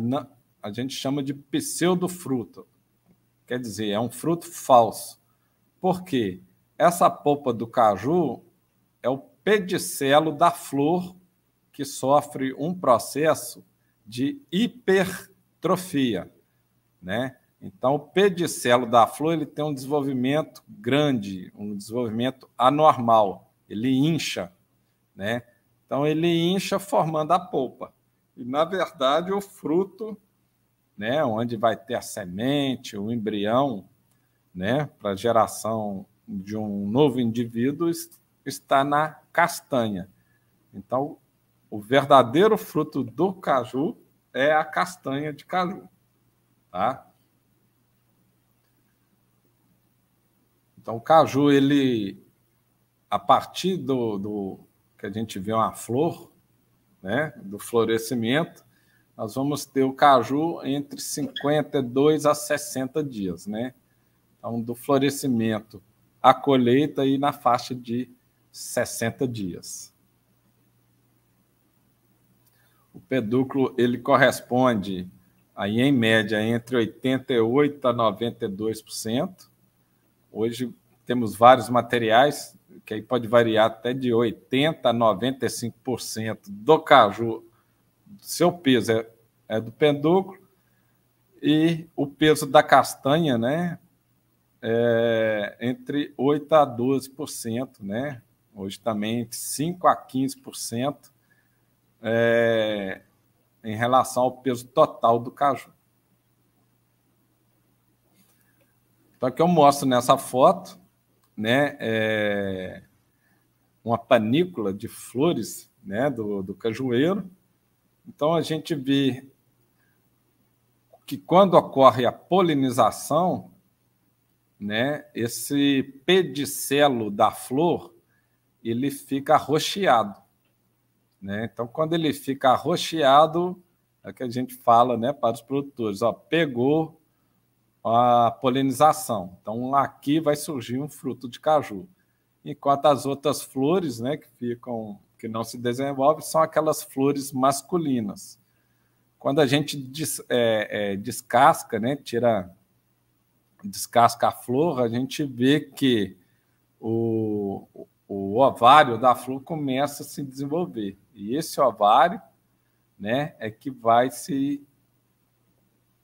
S4: a gente chama de pseudo-fruto, Quer dizer, é um fruto falso. Por quê? Essa polpa do caju é o pedicelo da flor que sofre um processo de hipertrofia né? Então, o pedicelo da flor ele tem um desenvolvimento grande, um desenvolvimento anormal. Ele incha, né? Então, ele incha formando a polpa. E, na verdade, o fruto, né, onde vai ter a semente, o embrião, né, para geração de um novo indivíduo, está na castanha. Então, o verdadeiro fruto do caju é a castanha de caju. Tá? Então, o caju, ele, a partir do, do que a gente vê uma flor, né, do florescimento, nós vamos ter o caju entre 52 a 60 dias, né? Então, do florescimento à colheita aí na faixa de 60 dias. O pedúculo ele corresponde aí em média entre 88% a 92%. Hoje temos vários materiais, que aí pode variar até de 80% a 95% do caju. Seu peso é, é do pendúculo e o peso da castanha, né? É entre 8% a 12%, né? Hoje também entre 5% a 15%. É, em relação ao peso total do caju. Então, aqui eu mostro nessa foto né, é uma panícula de flores né, do, do cajueiro. Então, a gente vê que quando ocorre a polinização, né, esse pedicelo da flor ele fica arroxeado. Né? Então, quando ele fica arroxeado, é que a gente fala né, para os produtores: ó, pegou a polinização. Então, aqui vai surgir um fruto de caju. Enquanto as outras flores né, que ficam, que não se desenvolvem, são aquelas flores masculinas. Quando a gente des, é, é, descasca, né, tira, descasca a flor, a gente vê que o, o ovário da flor começa a se desenvolver. E esse ovário, né, é que vai se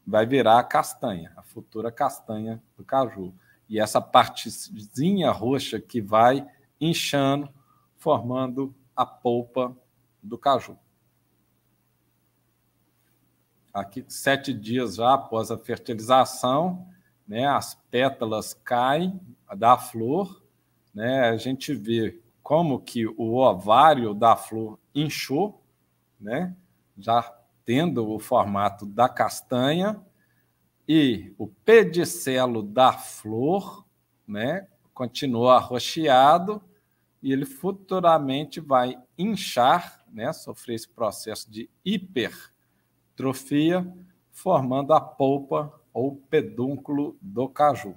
S4: vai virar a castanha, a futura castanha do caju. E essa partezinha roxa que vai inchando, formando a polpa do caju. Aqui, sete dias já após a fertilização, né, as pétalas caem da flor, né, a gente vê como que o ovário da flor inchou, né? Já tendo o formato da castanha e o pedicelo da flor, né? Continua arroxeado e ele futuramente vai inchar, né? Sofrer esse processo de hipertrofia, formando a polpa ou pedúnculo do caju,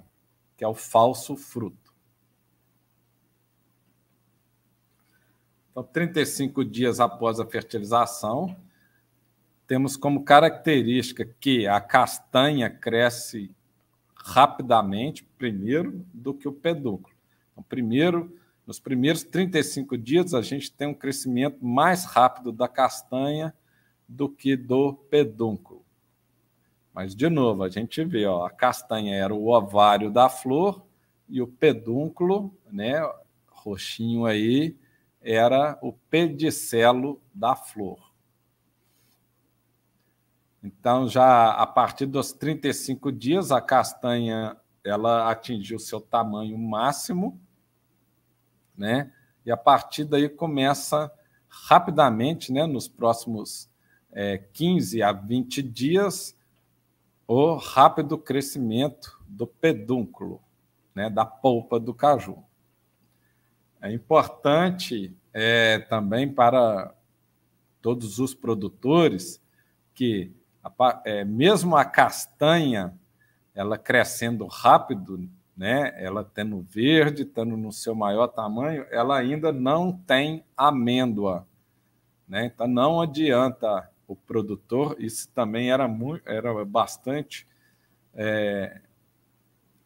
S4: que é o falso fruto. Então, 35 dias após a fertilização, temos como característica que a castanha cresce rapidamente, primeiro, do que o pedúnculo. Então, primeiro, nos primeiros 35 dias, a gente tem um crescimento mais rápido da castanha do que do pedúnculo. Mas, de novo, a gente vê, ó, a castanha era o ovário da flor e o pedúnculo, né, roxinho aí, era o pedicelo da flor. Então, já a partir dos 35 dias, a castanha ela atingiu seu tamanho máximo, né? E a partir daí começa rapidamente, né? Nos próximos é, 15 a 20 dias, o rápido crescimento do pedúnculo, né? Da polpa do caju. É importante é, também para todos os produtores que, a, é, mesmo a castanha, ela crescendo rápido, né, ela tendo verde, tendo no seu maior tamanho, ela ainda não tem amêndoa. Né? Então, não adianta o produtor, isso também era, muito, era bastante. É,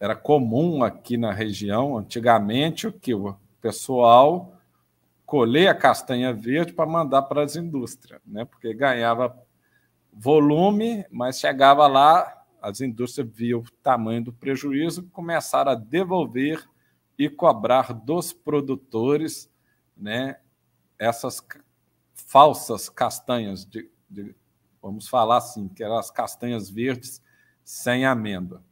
S4: era comum aqui na região, antigamente, o que o pessoal colher a castanha verde para mandar para as indústrias, né? porque ganhava volume, mas chegava lá, as indústrias viam o tamanho do prejuízo e começaram a devolver e cobrar dos produtores né, essas falsas castanhas, de, de, vamos falar assim, que eram as castanhas verdes sem amêndoa.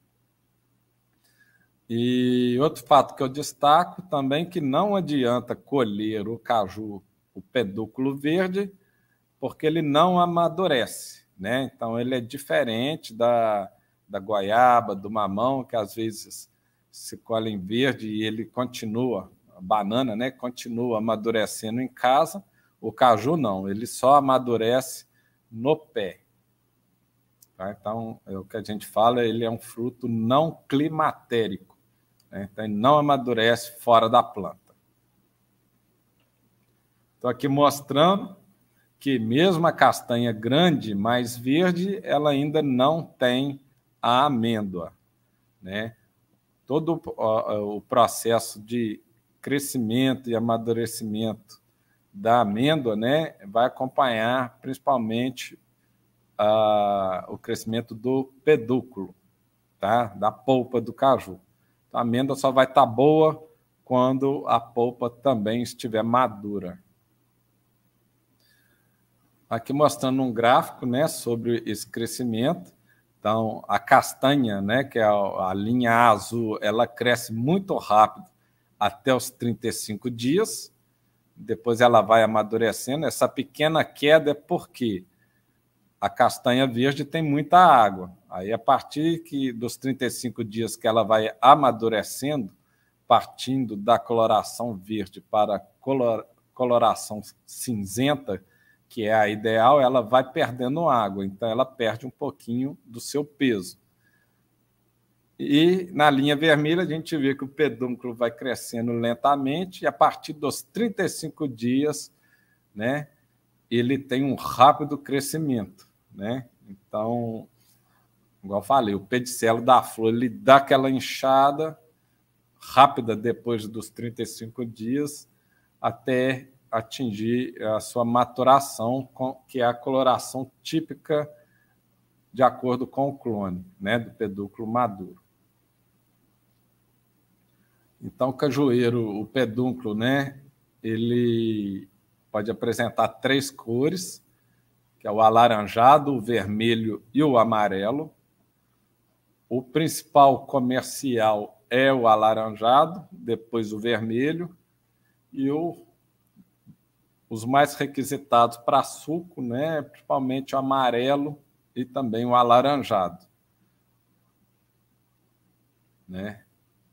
S4: E outro fato que eu destaco também que não adianta colher o caju, o pedúculo verde, porque ele não amadurece, né? Então ele é diferente da, da goiaba, do mamão, que às vezes se colhe em verde e ele continua, a banana, né? Continua amadurecendo em casa. O caju não, ele só amadurece no pé. Tá? Então, é o que a gente fala, ele é um fruto não climatérico. Né? Então, ele não amadurece fora da planta. Estou aqui mostrando que mesmo a castanha grande, mais verde, ela ainda não tem a amêndoa. Né? Todo o processo de crescimento e amadurecimento da amêndoa, né, vai acompanhar principalmente uh, o crescimento do pedúculo, tá? Da polpa do caju. A amêndoa só vai estar tá boa quando a polpa também estiver madura. Aqui mostrando um gráfico né, sobre esse crescimento. Então, a castanha, né, que é a, a linha azul, ela cresce muito rápido até os 35 dias. Depois ela vai amadurecendo. Essa pequena queda é porque a castanha verde tem muita água. Aí, a partir que, dos 35 dias que ela vai amadurecendo, partindo da coloração verde para color, coloração cinzenta, que é a ideal, ela vai perdendo água, então ela perde um pouquinho do seu peso. E na linha vermelha, a gente vê que o pedúnculo vai crescendo lentamente, e a partir dos 35 dias, né, ele tem um rápido crescimento. Né? Então, Igual eu falei, o pedicelo da flor, ele dá aquela inchada rápida depois dos 35 dias até atingir a sua maturação, que é a coloração típica de acordo com o clone, né, do pedúnculo maduro. Então, o cajueiro, o pedúnculo, né, ele pode apresentar três cores, que é o alaranjado, o vermelho e o amarelo. O principal comercial é o alaranjado, depois o vermelho, e o, os mais requisitados para suco, né, principalmente o amarelo e também o alaranjado. Né?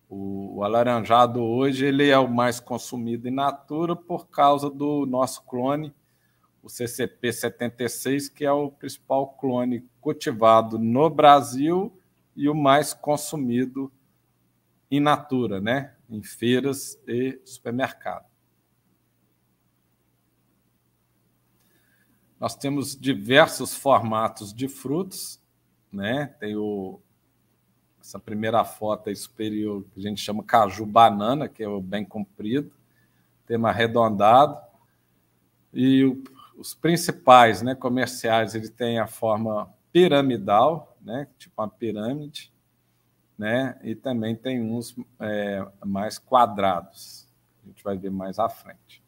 S4: O, o, alaranjado hoje ele é o mais consumido em natura por causa do nosso clone, o CCP76, que é o principal clone cultivado no Brasil e o mais consumido em natura, né? em feiras e supermercado. Nós temos diversos formatos de frutos, né? Tem o essa primeira foto aí superior que a gente chama caju banana, que é o bem comprido, tema arredondado. E o, os principais, né, comerciais, ele tem a forma piramidal, né? tipo uma pirâmide, né? e também tem uns é, mais quadrados. A gente vai ver mais à frente.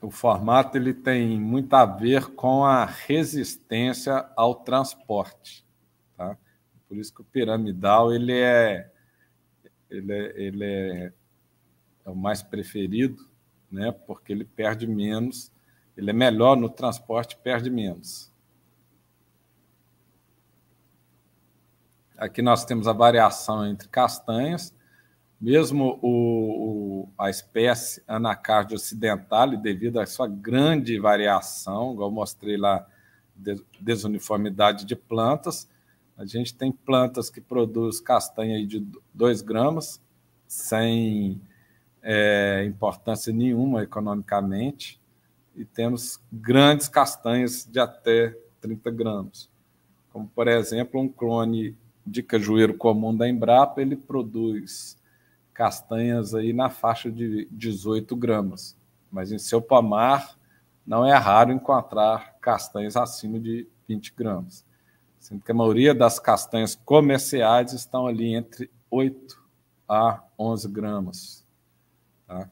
S4: O formato ele tem muito a ver com a resistência ao transporte. Tá? Por isso que o piramidal ele é, ele é, ele é, é o mais preferido, né? porque ele perde menos, ele é melhor no transporte, perde menos. Aqui nós temos a variação entre castanhas, mesmo o, o, a espécie Anacardia ocidentale, devido à sua grande variação, igual mostrei lá, desuniformidade de plantas, a gente tem plantas que produz castanha de 2 gramas, sem é, importância nenhuma economicamente, e temos grandes castanhas de até 30 gramas. Como, por exemplo, um clone de cajueiro comum da Embrapa, ele produz castanhas aí na faixa de 18 gramas. Mas em seu pomar não é raro encontrar castanhas acima de 20 gramas. Sendo que a maioria das castanhas comerciais estão ali entre 8 a 11 gramas. Tá?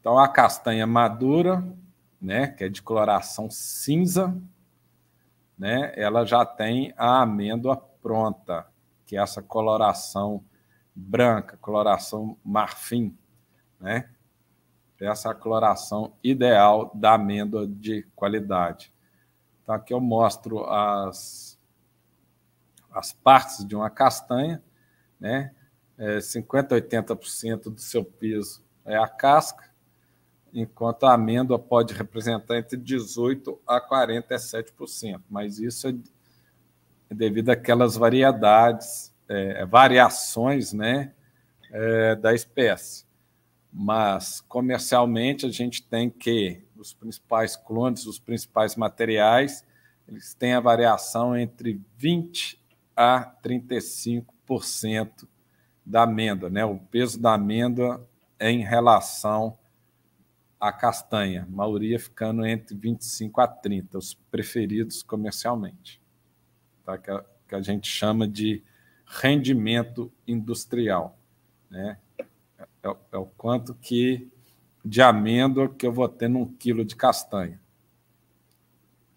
S4: Então, a castanha madura, né, que é de coloração cinza, né, ela já tem a amêndoa pronta, que é essa coloração branca, coloração marfim, né? Essa é a coloração ideal da amêndoa de qualidade. Então, aqui eu mostro as, as partes de uma castanha, né? É, 50% a 80% do seu peso é a casca, enquanto a amêndoa pode representar entre 18% a 47%, mas isso é devido àquelas variedades, é, variações né, é, da espécie. Mas, comercialmente, a gente tem que os principais clones, os principais materiais, eles têm a variação entre 20% a 35% da amêndoa, né? o peso da amêndoa é em relação à castanha, a maioria ficando entre 25 a 30, os preferidos comercialmente tá? que, a, que a gente chama de rendimento industrial. Né? É, é o quanto que de amêndoa que eu vou ter num quilo de castanha.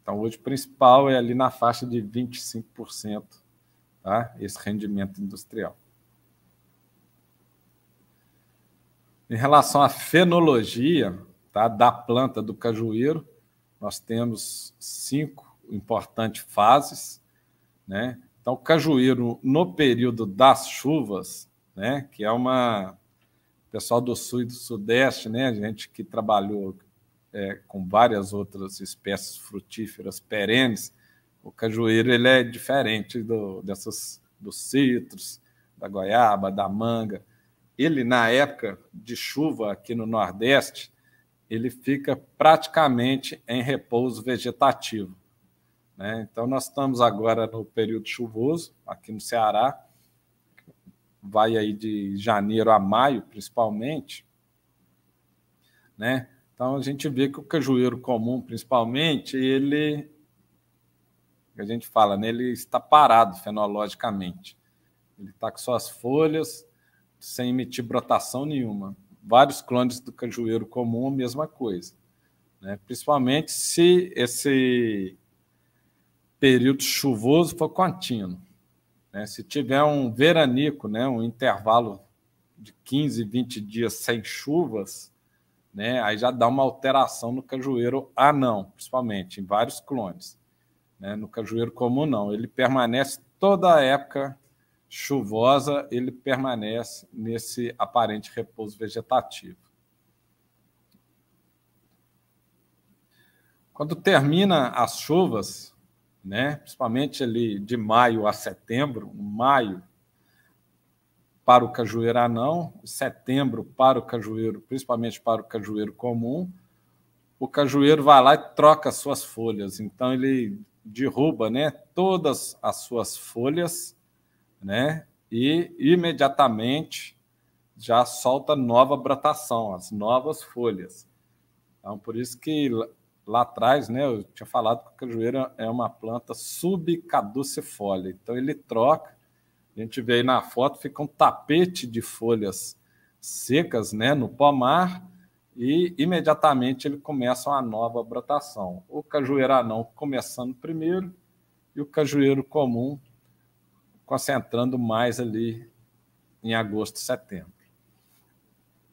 S4: Então, hoje o principal é ali na faixa de 25%, tá? esse rendimento industrial. Em relação à fenologia tá, da planta do cajueiro, nós temos cinco importantes fases. Né? Então, o cajueiro, no período das chuvas, né, que é uma. O pessoal do sul e do sudeste, né, a gente que trabalhou é, com várias outras espécies frutíferas perenes, o cajueiro ele é diferente do, dessas, dos citros, da goiaba, da manga. Ele, na época de chuva aqui no Nordeste, ele fica praticamente em repouso vegetativo. Né? Então, nós estamos agora no período chuvoso aqui no Ceará, vai aí de janeiro a maio, principalmente. Né? Então, a gente vê que o cajueiro comum, principalmente, ele. A gente fala, né? ele está parado fenologicamente. Ele está com suas folhas, sem emitir brotação nenhuma. Vários clones do cajueiro comum, a mesma coisa. Né? Principalmente se esse período chuvoso for contínuo. Né? Se tiver um veranico, né, um intervalo de 15, 20 dias sem chuvas, né, aí já dá uma alteração no cajueiro anão, principalmente, em vários clones. Né? No cajueiro comum, não. Ele permanece toda a época chuvosa, ele permanece nesse aparente repouso vegetativo. Quando termina as chuvas, né? principalmente ali de maio a setembro, maio para o cajueiro anão, setembro para o cajueiro, principalmente para o cajueiro comum, o cajueiro vai lá e troca suas folhas. Então ele derruba, né, todas as suas folhas, né, e imediatamente já solta nova brotação, as novas folhas. Então por isso que lá atrás, né, eu tinha falado que o cajueiro é uma planta subcaducifólia. Então ele troca. A gente vê aí na foto, fica um tapete de folhas secas, né, no pomar e imediatamente ele começa uma nova brotação. O cajueiro anão começando primeiro e o cajueiro comum concentrando mais ali em agosto, setembro.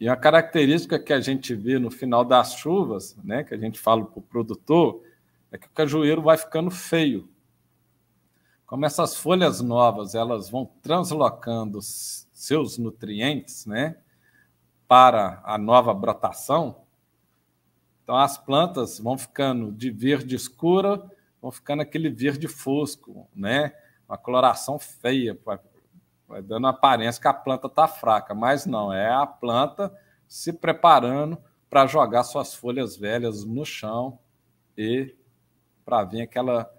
S4: E a característica que a gente vê no final das chuvas, né, que a gente fala para o produtor, é que o cajueiro vai ficando feio. Como essas folhas novas elas vão translocando seus nutrientes né, para a nova brotação, então as plantas vão ficando de verde escura, vão ficando aquele verde fosco, né, uma coloração feia, vai dando a aparência que a planta está fraca, mas não, é a planta se preparando para jogar suas folhas velhas no chão e para vir aquela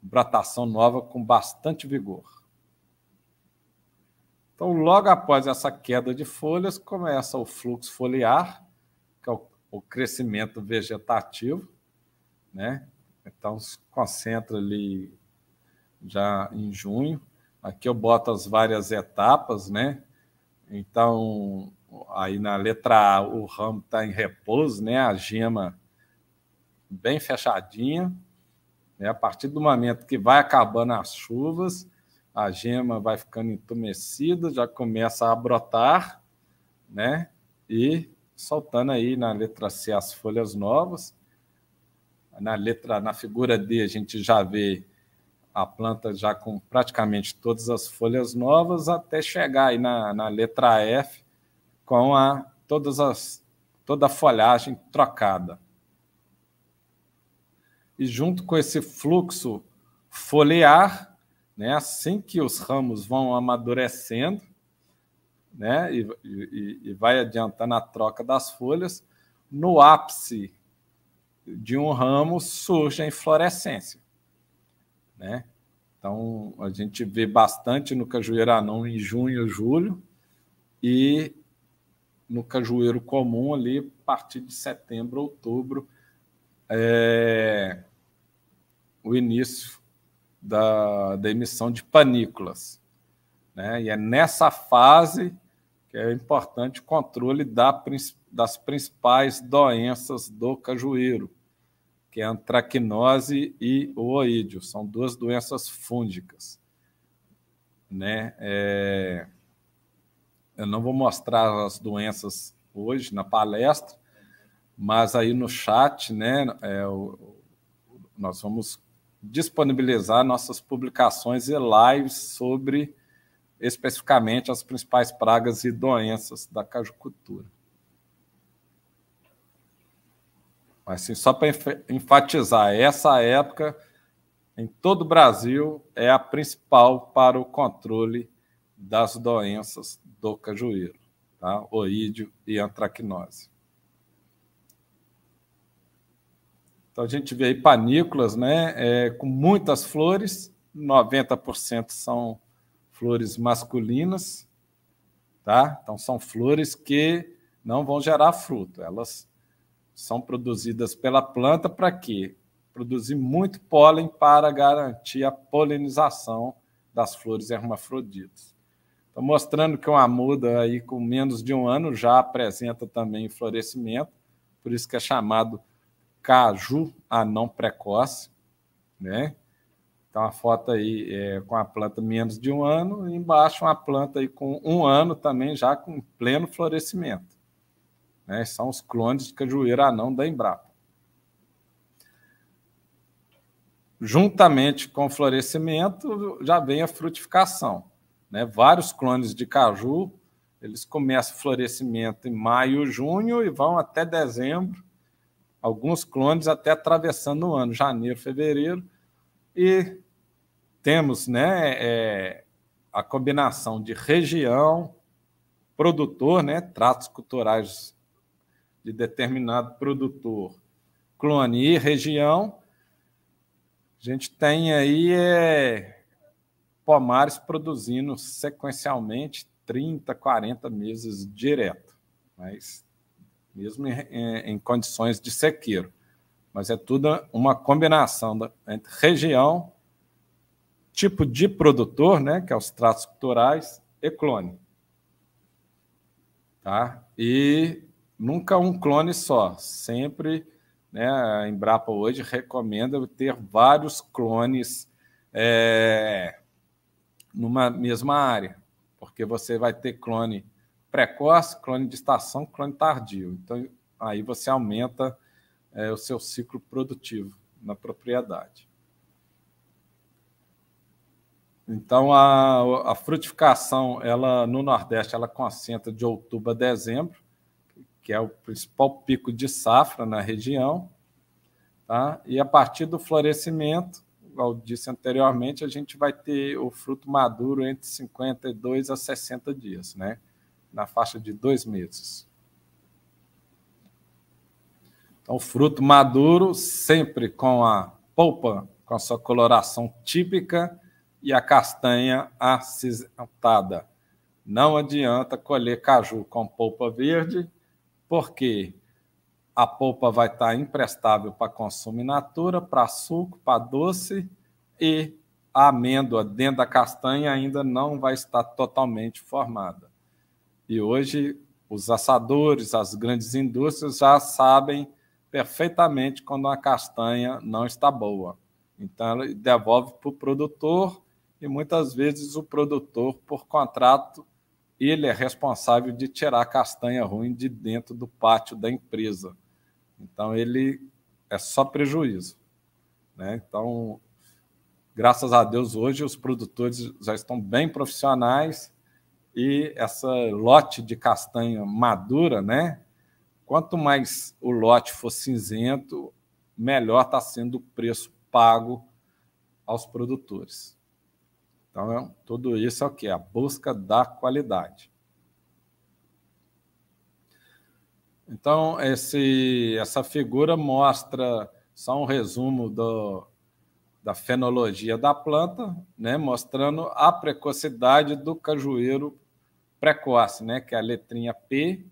S4: bratação nova com bastante vigor. Então, logo após essa queda de folhas, começa o fluxo foliar, que é o crescimento vegetativo, né? Então, se concentra ali já em junho, Aqui eu boto as várias etapas, né? Então, aí na letra A, o ramo está em repouso, né? A gema bem fechadinha. Né? A partir do momento que vai acabando as chuvas, a gema vai ficando entumecida, já começa a brotar, né? E soltando aí na letra C as folhas novas. Na letra, na figura D, a gente já vê a planta já com praticamente todas as folhas novas, até chegar aí na, na letra F com a, todas as, toda a folhagem trocada. E junto com esse fluxo foliar, né, assim que os ramos vão amadurecendo, né, e, e, e vai adiantando a troca das folhas, no ápice de um ramo surge a inflorescência né? Então, a gente vê bastante no cajueiro anão em junho, julho, e no cajueiro comum ali, a partir de setembro, outubro, é... o início da, da emissão de panículas. Né? E é nessa fase que é importante o controle da, das principais doenças do cajueiro, que é a antracnose e o oídio. São duas doenças fúngicas. Né? É... Eu não vou mostrar as doenças hoje na palestra, mas aí no chat, né, é, o, nós vamos disponibilizar nossas publicações e lives sobre especificamente as principais pragas e doenças da cajucultura. Mas sim só para enfatizar, essa época em todo o Brasil é a principal para o controle das doenças do cajueiro, tá? oídio e antracnose. Então a gente vê aí panículas né? É, com muitas flores, 90% são flores masculinas, tá? Então são flores que não vão gerar fruto, elas são produzidas pela planta para quê? Produzir muito pólen para garantir a polinização das flores hermafroditas. Estou mostrando que uma muda aí com menos de um ano já apresenta também florescimento, por isso que é chamado caju anão precoce, né? Então, a foto aí é, com a planta menos de um ano, e embaixo uma planta aí com um ano também já com pleno florescimento. Né? São os clones de Cajueira anão da Embrapa. Juntamente com o florescimento, já vem a frutificação. Né? Vários clones de caju, eles começam o florescimento em maio, junho e vão até dezembro. Alguns clones até atravessando o ano, janeiro, fevereiro. E temos né, é, a combinação de região, produtor, né, tratos culturais de determinado produtor, clone e região, a gente tem aí é, pomares produzindo sequencialmente 30, 40 meses direto, mas mesmo em, em condições de sequeiro. Mas é tudo uma combinação da, entre região, tipo de produtor, né, que é os tratos culturais, e clone. Tá? E nunca um clone só. Sempre né, a Embrapa hoje recomenda ter vários clones é, numa mesma área, porque você vai ter clone precoce, clone de estação, clone tardio. Então, aí você aumenta é, o seu ciclo produtivo na propriedade. Então, a, a frutificação, ela no Nordeste, ela concentra de outubro a dezembro, que é o principal pico de safra na região. Tá? E a partir do florescimento, igual disse anteriormente, a gente vai ter o fruto maduro entre 52 a 60 dias, né? na faixa de dois meses. Então, fruto maduro, sempre com a polpa, com a sua coloração típica, e a castanha acinzentada. Não adianta colher caju com polpa verde porque a polpa vai estar tá imprestável para consumo in natura, para suco, para doce e a amêndoa dentro da castanha ainda não vai estar totalmente formada. E hoje os assadores, as grandes indústrias já sabem perfeitamente quando uma castanha não está boa. Então, ela devolve para o produtor e muitas vezes o produtor, por contrato, ele é responsável de tirar a castanha ruim de dentro do pátio da empresa. Então, ele é só prejuízo. Né? Então, graças a Deus, hoje os produtores já estão bem profissionais e essa lote de castanha madura, né? Quanto mais o lote for cinzento, melhor está sendo o preço pago aos produtores. Então, é tudo isso é o que? A busca da qualidade. Então, esse, essa figura mostra só um resumo do, da fenologia da planta, né, mostrando a precocidade do cajueiro precoce, né, que é a letrinha P,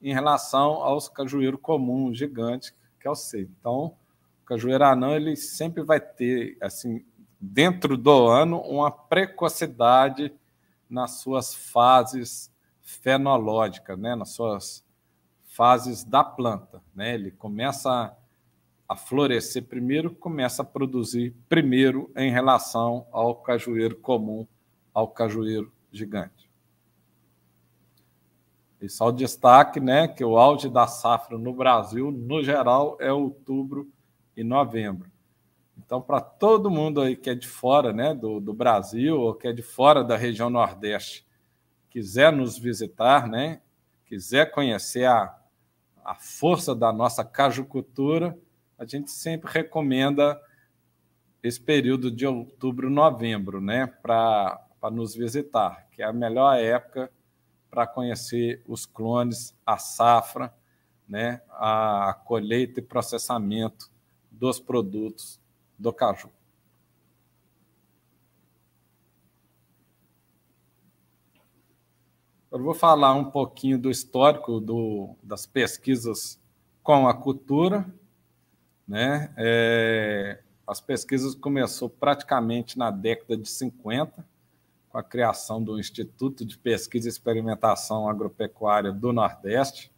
S4: em relação aos cajueiro comum gigante, que é o C. Então, o cajueiro anão ele sempre vai ter assim dentro do ano, uma precocidade nas suas fases fenológicas, né? nas suas fases da planta. Né? Ele começa a florescer primeiro, começa a produzir primeiro em relação ao cajueiro comum, ao cajueiro gigante. E só o destaque né, que o auge da safra no Brasil, no geral, é outubro e novembro. Então, para todo mundo aí que é de fora né, do, do Brasil ou que é de fora da região Nordeste, quiser nos visitar, né, quiser conhecer a, a força da nossa cajucultura, a gente sempre recomenda esse período de outubro, novembro, né, para nos visitar, que é a melhor época para conhecer os clones, a safra, né, a colheita e processamento dos produtos do caju. Eu vou falar um pouquinho do histórico do, das pesquisas com a cultura. Né? É, as pesquisas começou praticamente na década de 50, com a criação do Instituto de Pesquisa e Experimentação Agropecuária do Nordeste,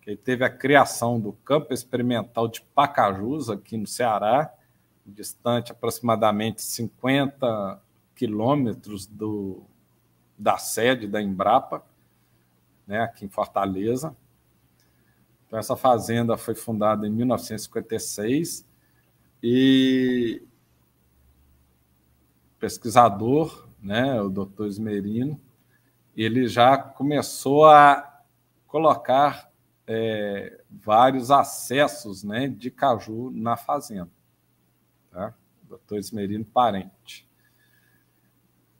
S4: que teve a criação do Campo Experimental de Pacajus, aqui no Ceará, distante aproximadamente 50 quilômetros do, da sede da Embrapa, né, aqui em Fortaleza. Então, essa fazenda foi fundada em 1956 e pesquisador, né, o doutor Esmerino, ele já começou a colocar é, vários acessos né, de caju na fazenda tá? Dr. Esmerino Parente.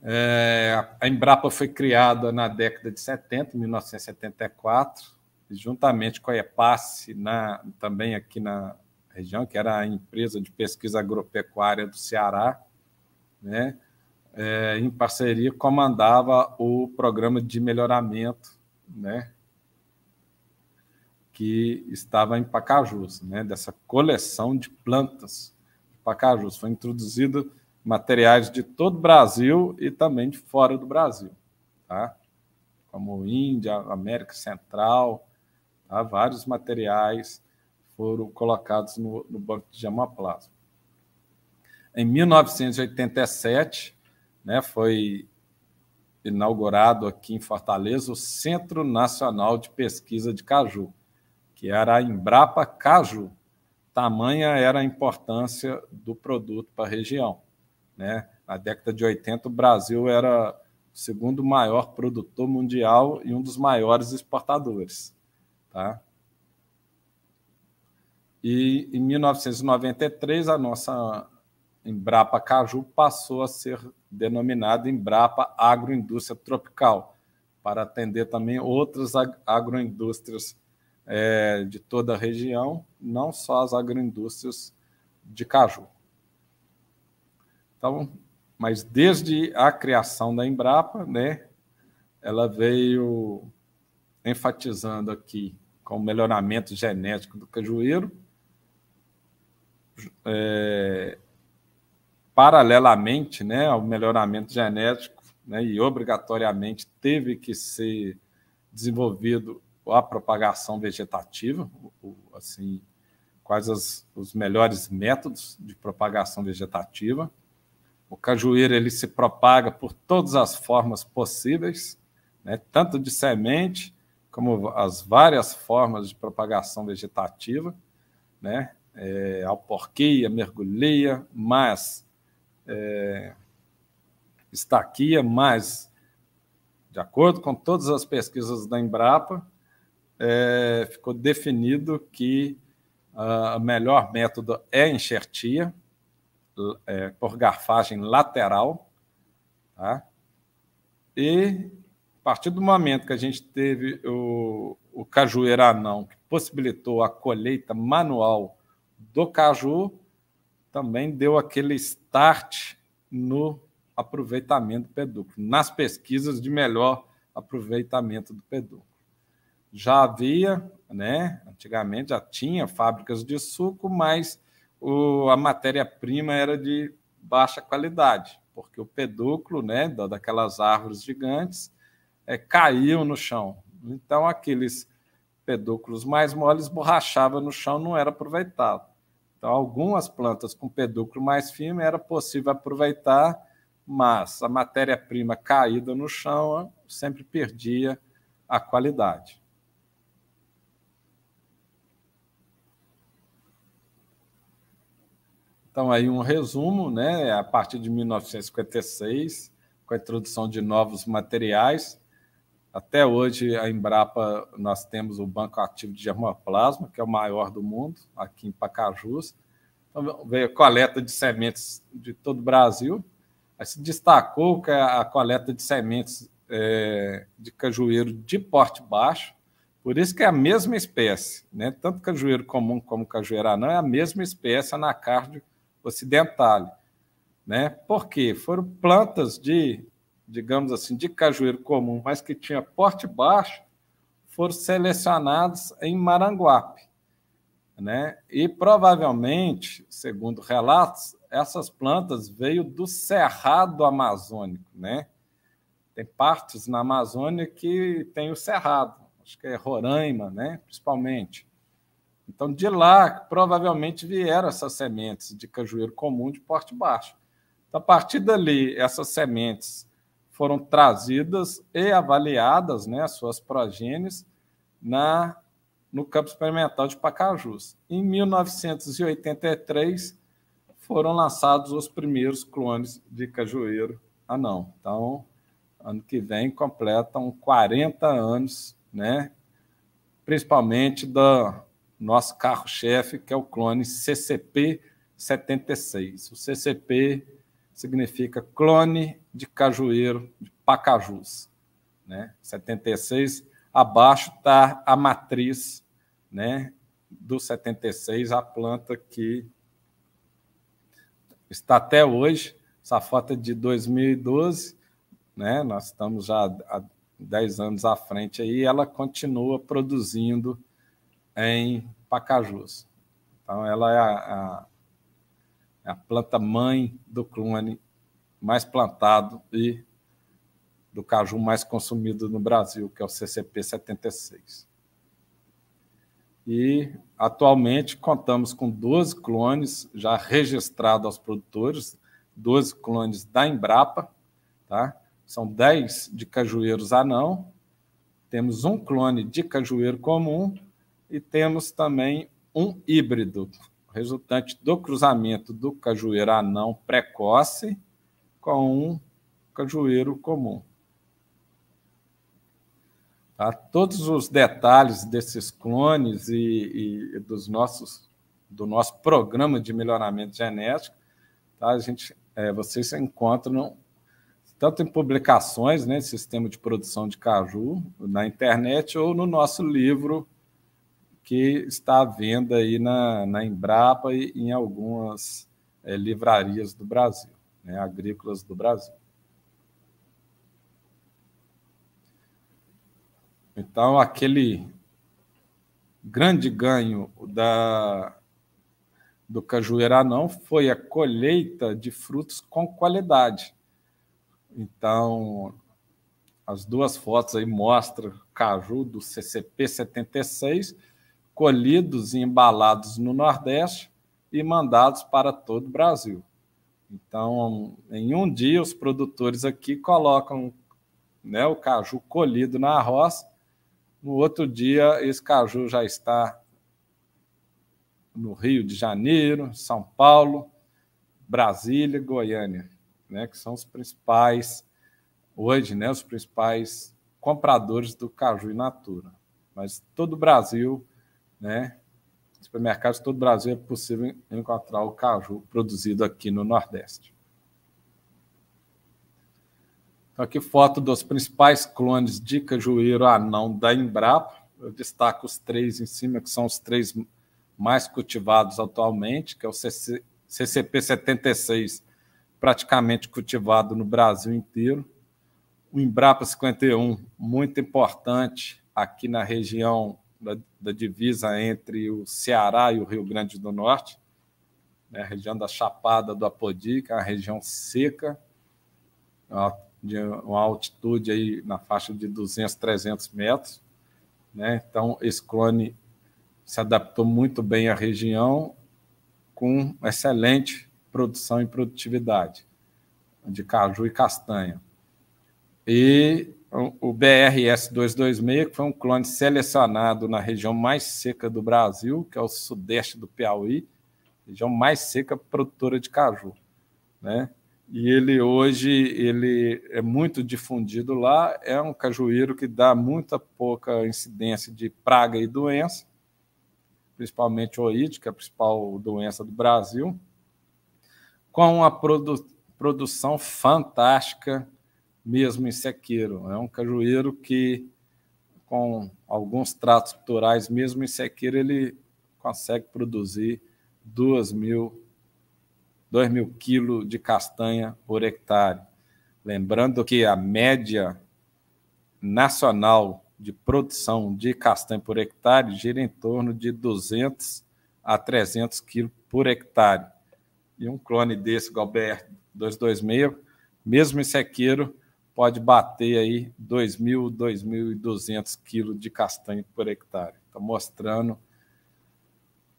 S4: É, a Embrapa foi criada na década de 70, 1974, juntamente com a EPASSE, na, também aqui na região, que era a empresa de pesquisa agropecuária do Ceará, né? É, em parceria, comandava o programa de melhoramento, né, que estava em Pacajus, né, dessa coleção de plantas Pacajus. Foi introduzido materiais de todo o Brasil e também de fora do Brasil, tá? Como Índia, América Central, tá? vários materiais foram colocados no, no banco de germoplasma. Em 1987, né, foi inaugurado aqui em Fortaleza o Centro Nacional de Pesquisa de Caju, que era a Embrapa Caju, tamanha era a importância do produto para a região. Né? Na década de 80, o Brasil era o segundo maior produtor mundial e um dos maiores exportadores. Tá? E em 1993, a nossa Embrapa Caju passou a ser denominada Embrapa Agroindústria Tropical, para atender também outras agroindústrias é, de toda a região, não só as agroindústrias de caju. Então, mas desde a criação da Embrapa, né, ela veio enfatizando aqui com o melhoramento genético do cajueiro, é, paralelamente né, ao melhoramento genético, né, e obrigatoriamente teve que ser desenvolvido a propagação vegetativa, assim, quais as, os melhores métodos de propagação vegetativa. O cajueiro ele se propaga por todas as formas possíveis, né, tanto de semente como as várias formas de propagação vegetativa, né, é, alporquia, mergulheia, mas é, estaquia, mas de acordo com todas as pesquisas da Embrapa, é, ficou definido que ah, o melhor método é enxertia, é, por garfagem lateral. Tá? E a partir do momento que a gente teve o, o cajueiro anão, que possibilitou a colheita manual do caju, também deu aquele start no aproveitamento do pedúnculo, nas pesquisas de melhor aproveitamento do pedúnculo já havia, né? Antigamente já tinha fábricas de suco, mas o, a matéria-prima era de baixa qualidade, porque o pedúculo, né, daquelas árvores gigantes, é, caiu no chão. Então aqueles pedúculos mais moles borrachava no chão, não era aproveitado. Então algumas plantas com pedúculo mais firme era possível aproveitar, mas a matéria-prima caída no chão sempre perdia a qualidade. Então, aí um resumo, né? a partir de 1956, com a introdução de novos materiais, até hoje a Embrapa, nós temos o Banco Ativo de Germoplasma, que é o maior do mundo, aqui em Pacajus. Então, veio a coleta de sementes de todo o Brasil. Aí se destacou que a coleta de sementes é, de cajueiro de porte baixo, por isso que é a mesma espécie, né? tanto cajueiro comum como cajueiro anão, é a mesma espécie anacardio ocidental, né? Porque foram plantas de, digamos assim, de cajueiro comum, mas que tinha porte baixo, foram selecionadas em Maranguape, né? E provavelmente, segundo relatos, essas plantas veio do cerrado amazônico, né? Tem partes na Amazônia que tem o cerrado, acho que é Roraima, né? Principalmente. Então, de lá, provavelmente vieram essas sementes de cajueiro comum de porte baixo. Então, a partir dali, essas sementes foram trazidas e avaliadas, né, suas progênies, na, no campo experimental de Pacajus. Em 1983, foram lançados os primeiros clones de cajueiro anão. então, ano que vem completam 40 anos, né, principalmente da nosso carro-chefe, que é o clone CCP-76. O CCP significa clone de cajueiro de Pacajus. Né? 76, abaixo está a matriz né, do 76, a planta que está até hoje. Essa foto é de 2012, né? nós estamos já há 10 anos à frente aí, ela continua produzindo em Pacajus. Então, ela é a, a, é a planta mãe do clone mais plantado e do caju mais consumido no Brasil, que é o CCP 76. E atualmente contamos com 12 clones já registrados aos produtores, 12 clones da Embrapa, tá? São 10 de cajueiros anão, temos um clone de cajueiro comum e temos também um híbrido, resultante do cruzamento do cajueiro anão precoce com um cajueiro comum. Tá? Todos os detalhes desses clones e, e, dos nossos, do nosso programa de melhoramento genético, tá? a gente, é, vocês encontram tanto em publicações, né, Sistema de Produção de Caju, na internet, ou no nosso livro que está à venda aí na, na Embrapa e em algumas é, livrarias do Brasil, né, agrícolas do Brasil. Então, aquele grande ganho da, do cajueira não foi a colheita de frutos com qualidade. Então, as duas fotos aí mostram o caju do CCP 76 colhidos e embalados no Nordeste e mandados para todo o Brasil. Então, em um dia, os produtores aqui colocam né, o caju colhido na roça, no outro dia, esse caju já está no Rio de Janeiro, São Paulo, Brasília, Goiânia, né, que são os principais, hoje, né, os principais compradores do caju in natura. Mas todo o Brasil né? Supermercados de todo o Brasil é possível encontrar o caju produzido aqui no Nordeste. Então, aqui foto dos principais clones de cajueiro anão da Embrapa. Eu destaco os três em cima, que são os três mais cultivados atualmente, que é o CCP 76, praticamente cultivado no Brasil inteiro. O Embrapa 51, muito importante aqui na região da, da divisa entre o Ceará e o Rio Grande do Norte, né, a região da Chapada do Apodi, que é uma região seca, de uma altitude aí na faixa de 200, 300 metros. Né? Então, esse clone se adaptou muito bem à região, com excelente produção e produtividade de caju e castanha. E então, o BRS-226, que foi um clone selecionado na região mais seca do Brasil, que é o sudeste do Piauí, região mais seca produtora de caju. Né? E ele hoje ele é muito difundido lá, é um cajueiro que dá muita pouca incidência de praga e doença, principalmente oíde, que é a principal doença do Brasil, com uma produ produção fantástica, mesmo em sequeiro. É um cajueiro que, com alguns tratos culturais, mesmo em sequeiro, ele consegue produzir 2 mil, 2 mil quilos de castanha por hectare. Lembrando que a média nacional de produção de castanha por hectare gira em torno de 200 a 300 quilos por hectare. E um clone desse, Galberto 226, mesmo em sequeiro, pode bater aí 2.000, 2.200 quilos de castanho por hectare. Está mostrando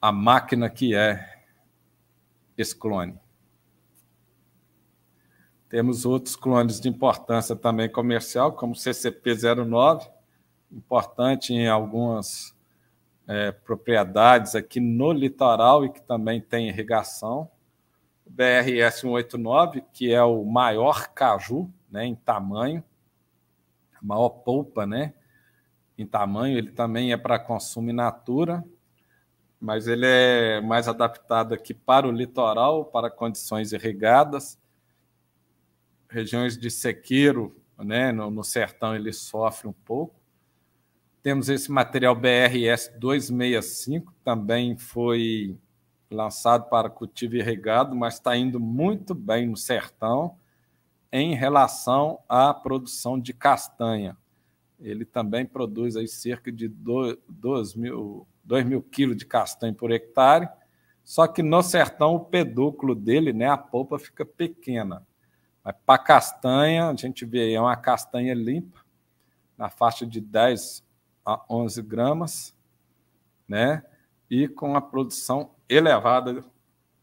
S4: a máquina que é esse clone. Temos outros clones de importância também comercial, como CCP-09, importante em algumas é, propriedades aqui no litoral e que também tem irrigação. BRS-189, que é o maior caju né, em tamanho, a maior polpa né, em tamanho, ele também é para consumo in natura, mas ele é mais adaptado aqui para o litoral, para condições irrigadas, regiões de sequeiro, né, no, no sertão ele sofre um pouco. Temos esse material BRS 265, também foi lançado para cultivo irrigado, mas está indo muito bem no sertão em relação à produção de castanha. Ele também produz aí cerca de 2 mil, 2 mil quilos de castanha por hectare, só que no sertão o pedúculo dele, né, a polpa fica pequena. Mas para castanha, a gente vê aí, é uma castanha limpa, na faixa de 10 a 11 gramas, né? E com a produção elevada,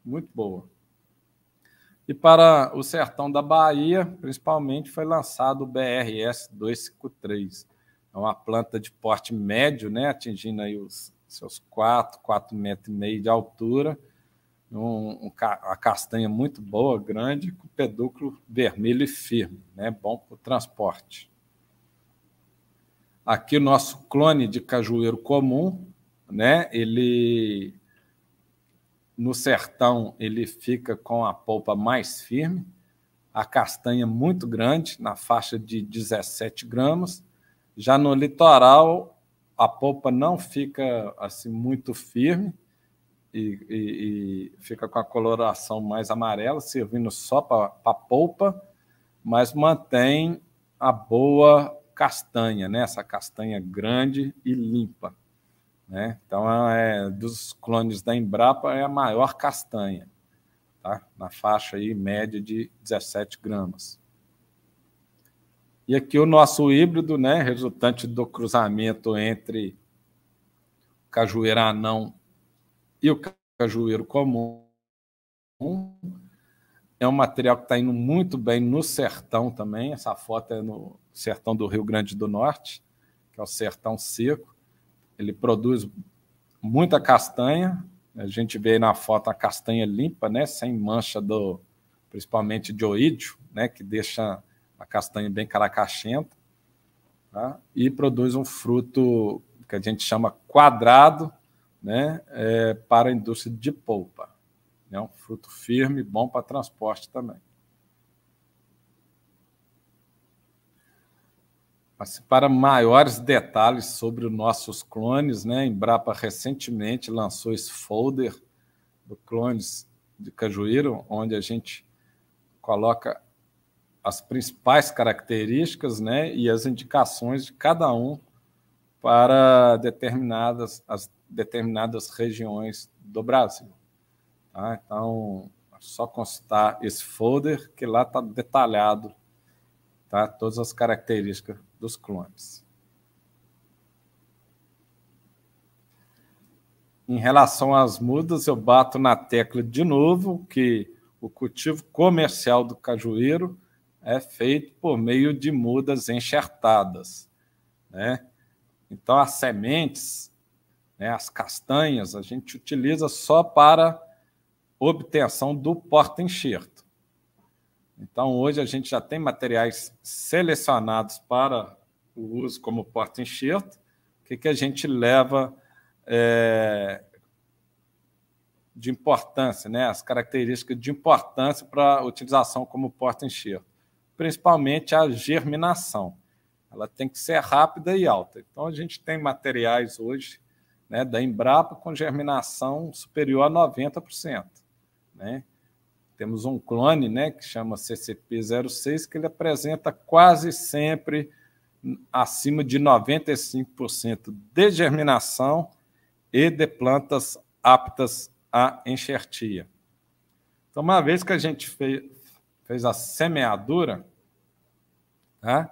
S4: muito boa. E para o sertão da Bahia, principalmente, foi lançado o BRS 253. É uma planta de porte médio, né, atingindo aí os seus 4, 4 metros e meio de altura, um, um, a castanha muito boa, grande, com pedúculo vermelho e firme, né? bom para o transporte. Aqui o nosso clone de cajueiro comum, né? ele no sertão, ele fica com a polpa mais firme, a castanha muito grande, na faixa de 17 gramas. Já no litoral, a polpa não fica assim muito firme e, e, e fica com a coloração mais amarela, servindo só para a polpa, mas mantém a boa castanha, né? essa castanha grande e limpa. Né? Então, é, dos clones da Embrapa, é a maior castanha, tá? na faixa aí, média de 17 gramas. E aqui o nosso híbrido, né, resultante do cruzamento entre o cajueiro anão e o cajueiro comum. É um material que está indo muito bem no sertão também. Essa foto é no sertão do Rio Grande do Norte, que é o sertão seco ele produz muita castanha. A gente vê aí na foto a castanha limpa, né, sem mancha do principalmente de oídio, né, que deixa a castanha bem caracachenta. Tá? E produz um fruto que a gente chama quadrado, né, é, para a indústria de polpa. É um fruto firme, bom para transporte também. para maiores detalhes sobre os nossos clones, né? A Embrapa recentemente lançou esse folder do Clones de Cajueiro, onde a gente coloca as principais características né, e as indicações de cada um para determinadas, as determinadas regiões do Brasil. Tá? Então, é só consultar esse folder que lá está detalhado tá? todas as características dos clones. Em relação às mudas, eu bato na tecla de novo que o cultivo comercial do cajueiro é feito por meio de mudas enxertadas. Né? Então, as sementes, né, as castanhas, a gente utiliza só para obtenção do porta-enxerto. Então, hoje a gente já tem materiais selecionados para o uso como porta-enxerto, que, que a gente leva é, de importância, né? as características de importância para a utilização como porta-enxerto, principalmente a germinação. Ela tem que ser rápida e alta. Então, a gente tem materiais hoje né, da Embrapa com germinação superior a 90%. Né? Temos um clone, né, que chama CCP06, que ele apresenta quase sempre acima de 95% de germinação e de plantas aptas à enxertia. Então, uma vez que a gente fez, fez a semeadura, tá?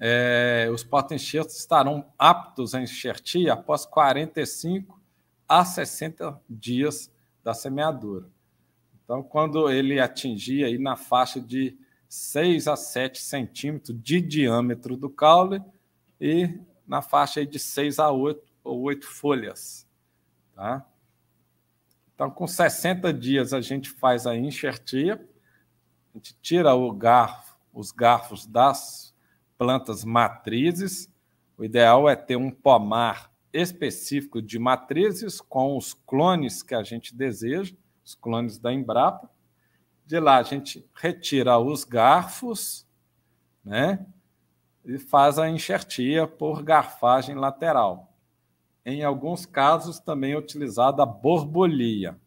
S4: é, os potenciais estarão aptos a enxertia após 45 a 60 dias da semeadura. Então, quando ele atingir aí na faixa de 6 a 7 centímetros de diâmetro do caule e na faixa de 6 a 8 ou 8 folhas. Tá? Então, com 60 dias, a gente faz a enxertia, a gente tira o garfo, os garfos das plantas matrizes. O ideal é ter um pomar específico de matrizes com os clones que a gente deseja os clones da Embrapa. De lá a gente retira os garfos, né? E faz a enxertia por garfagem lateral. Em alguns casos também é utilizada a borbolia.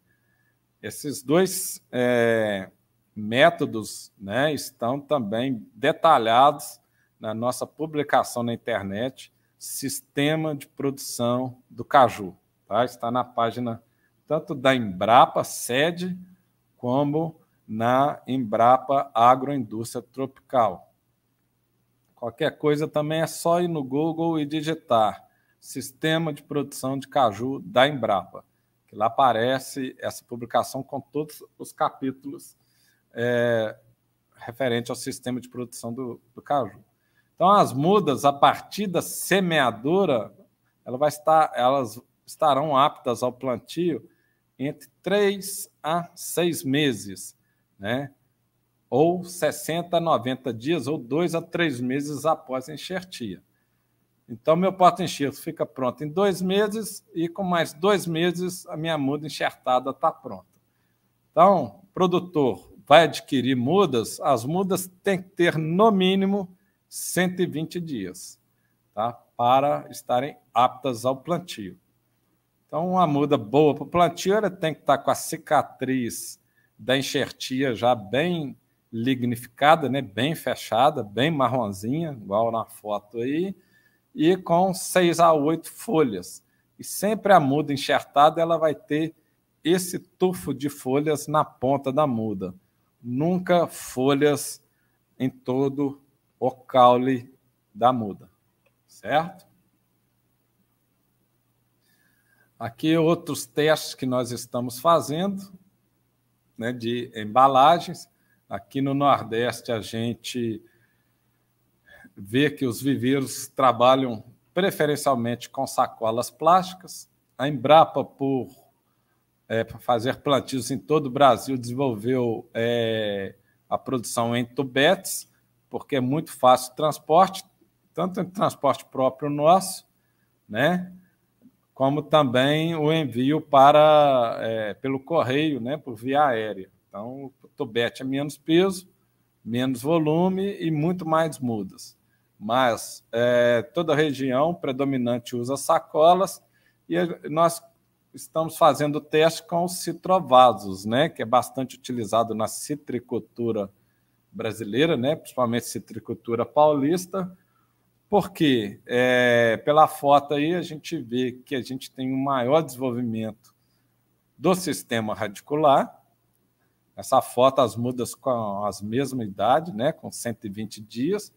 S4: Esses dois é, métodos né, estão também detalhados na nossa publicação na internet, Sistema de Produção do Caju. Tá? Está na página tanto da Embrapa sede como na Embrapa Agroindústria Tropical. Qualquer coisa também é só ir no Google e digitar Sistema de Produção de Caju da Embrapa, que lá aparece essa publicação com todos os capítulos é, referente ao sistema de produção do, do caju. Então, as mudas, a partir da semeadura, ela vai estar, elas estarão aptas ao plantio entre 3 a 6 meses, né? ou 60 a 90 dias, ou 2 a 3 meses após a enxertia. Então, meu porta-enxerto fica pronto em dois meses e com mais dois meses a minha muda enxertada está pronta. Então, produtor vai adquirir mudas, as mudas têm que ter no mínimo 120 dias tá? para estarem aptas ao plantio. Então, uma muda boa para o plantio, tem que estar tá com a cicatriz da enxertia já bem lignificada, né? bem fechada, bem marronzinha, igual na foto aí, e com seis a oito folhas. E sempre a muda enxertada ela vai ter esse tufo de folhas na ponta da muda. Nunca folhas em todo o caule da muda, certo? Aqui é outros testes que nós estamos fazendo né, de embalagens. Aqui no Nordeste a gente vê que os viveiros trabalham preferencialmente com sacolas plásticas. A Embrapa, por é, fazer plantios em todo o Brasil, desenvolveu é, a produção em tubetes, porque é muito fácil o transporte, tanto em transporte próprio nosso, né? como também o envio para é, pelo correio, né, por via aérea. Então, o tubete é menos peso, menos volume e muito mais mudas. Mas é, toda região predominante usa sacolas e nós estamos fazendo teste com os citrovasos, né, que é bastante utilizado na citricultura brasileira, né, principalmente citricultura paulista, porque é, pela foto aí a gente vê que a gente tem um maior desenvolvimento do sistema radicular. Essa foto, as mudas com as mesma idade, né, com 120 dias.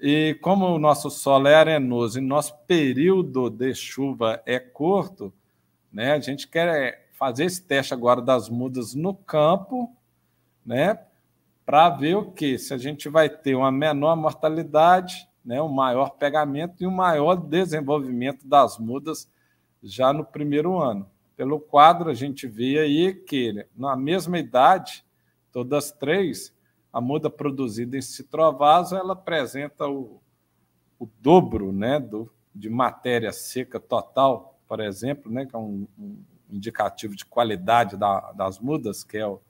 S4: E como o nosso solo é arenoso e nosso período de chuva é curto, né, a gente quer fazer esse teste agora das mudas no campo, né, para ver o que se a gente vai ter uma menor mortalidade né, maior pegamento e o maior desenvolvimento das mudas já no primeiro ano. Pelo quadro, a gente vê aí que, na mesma idade, todas três, a muda produzida em citrovaso ela apresenta o, o dobro né, do, de matéria seca total, por exemplo, né, que é um, um indicativo de qualidade da, das mudas, que é o,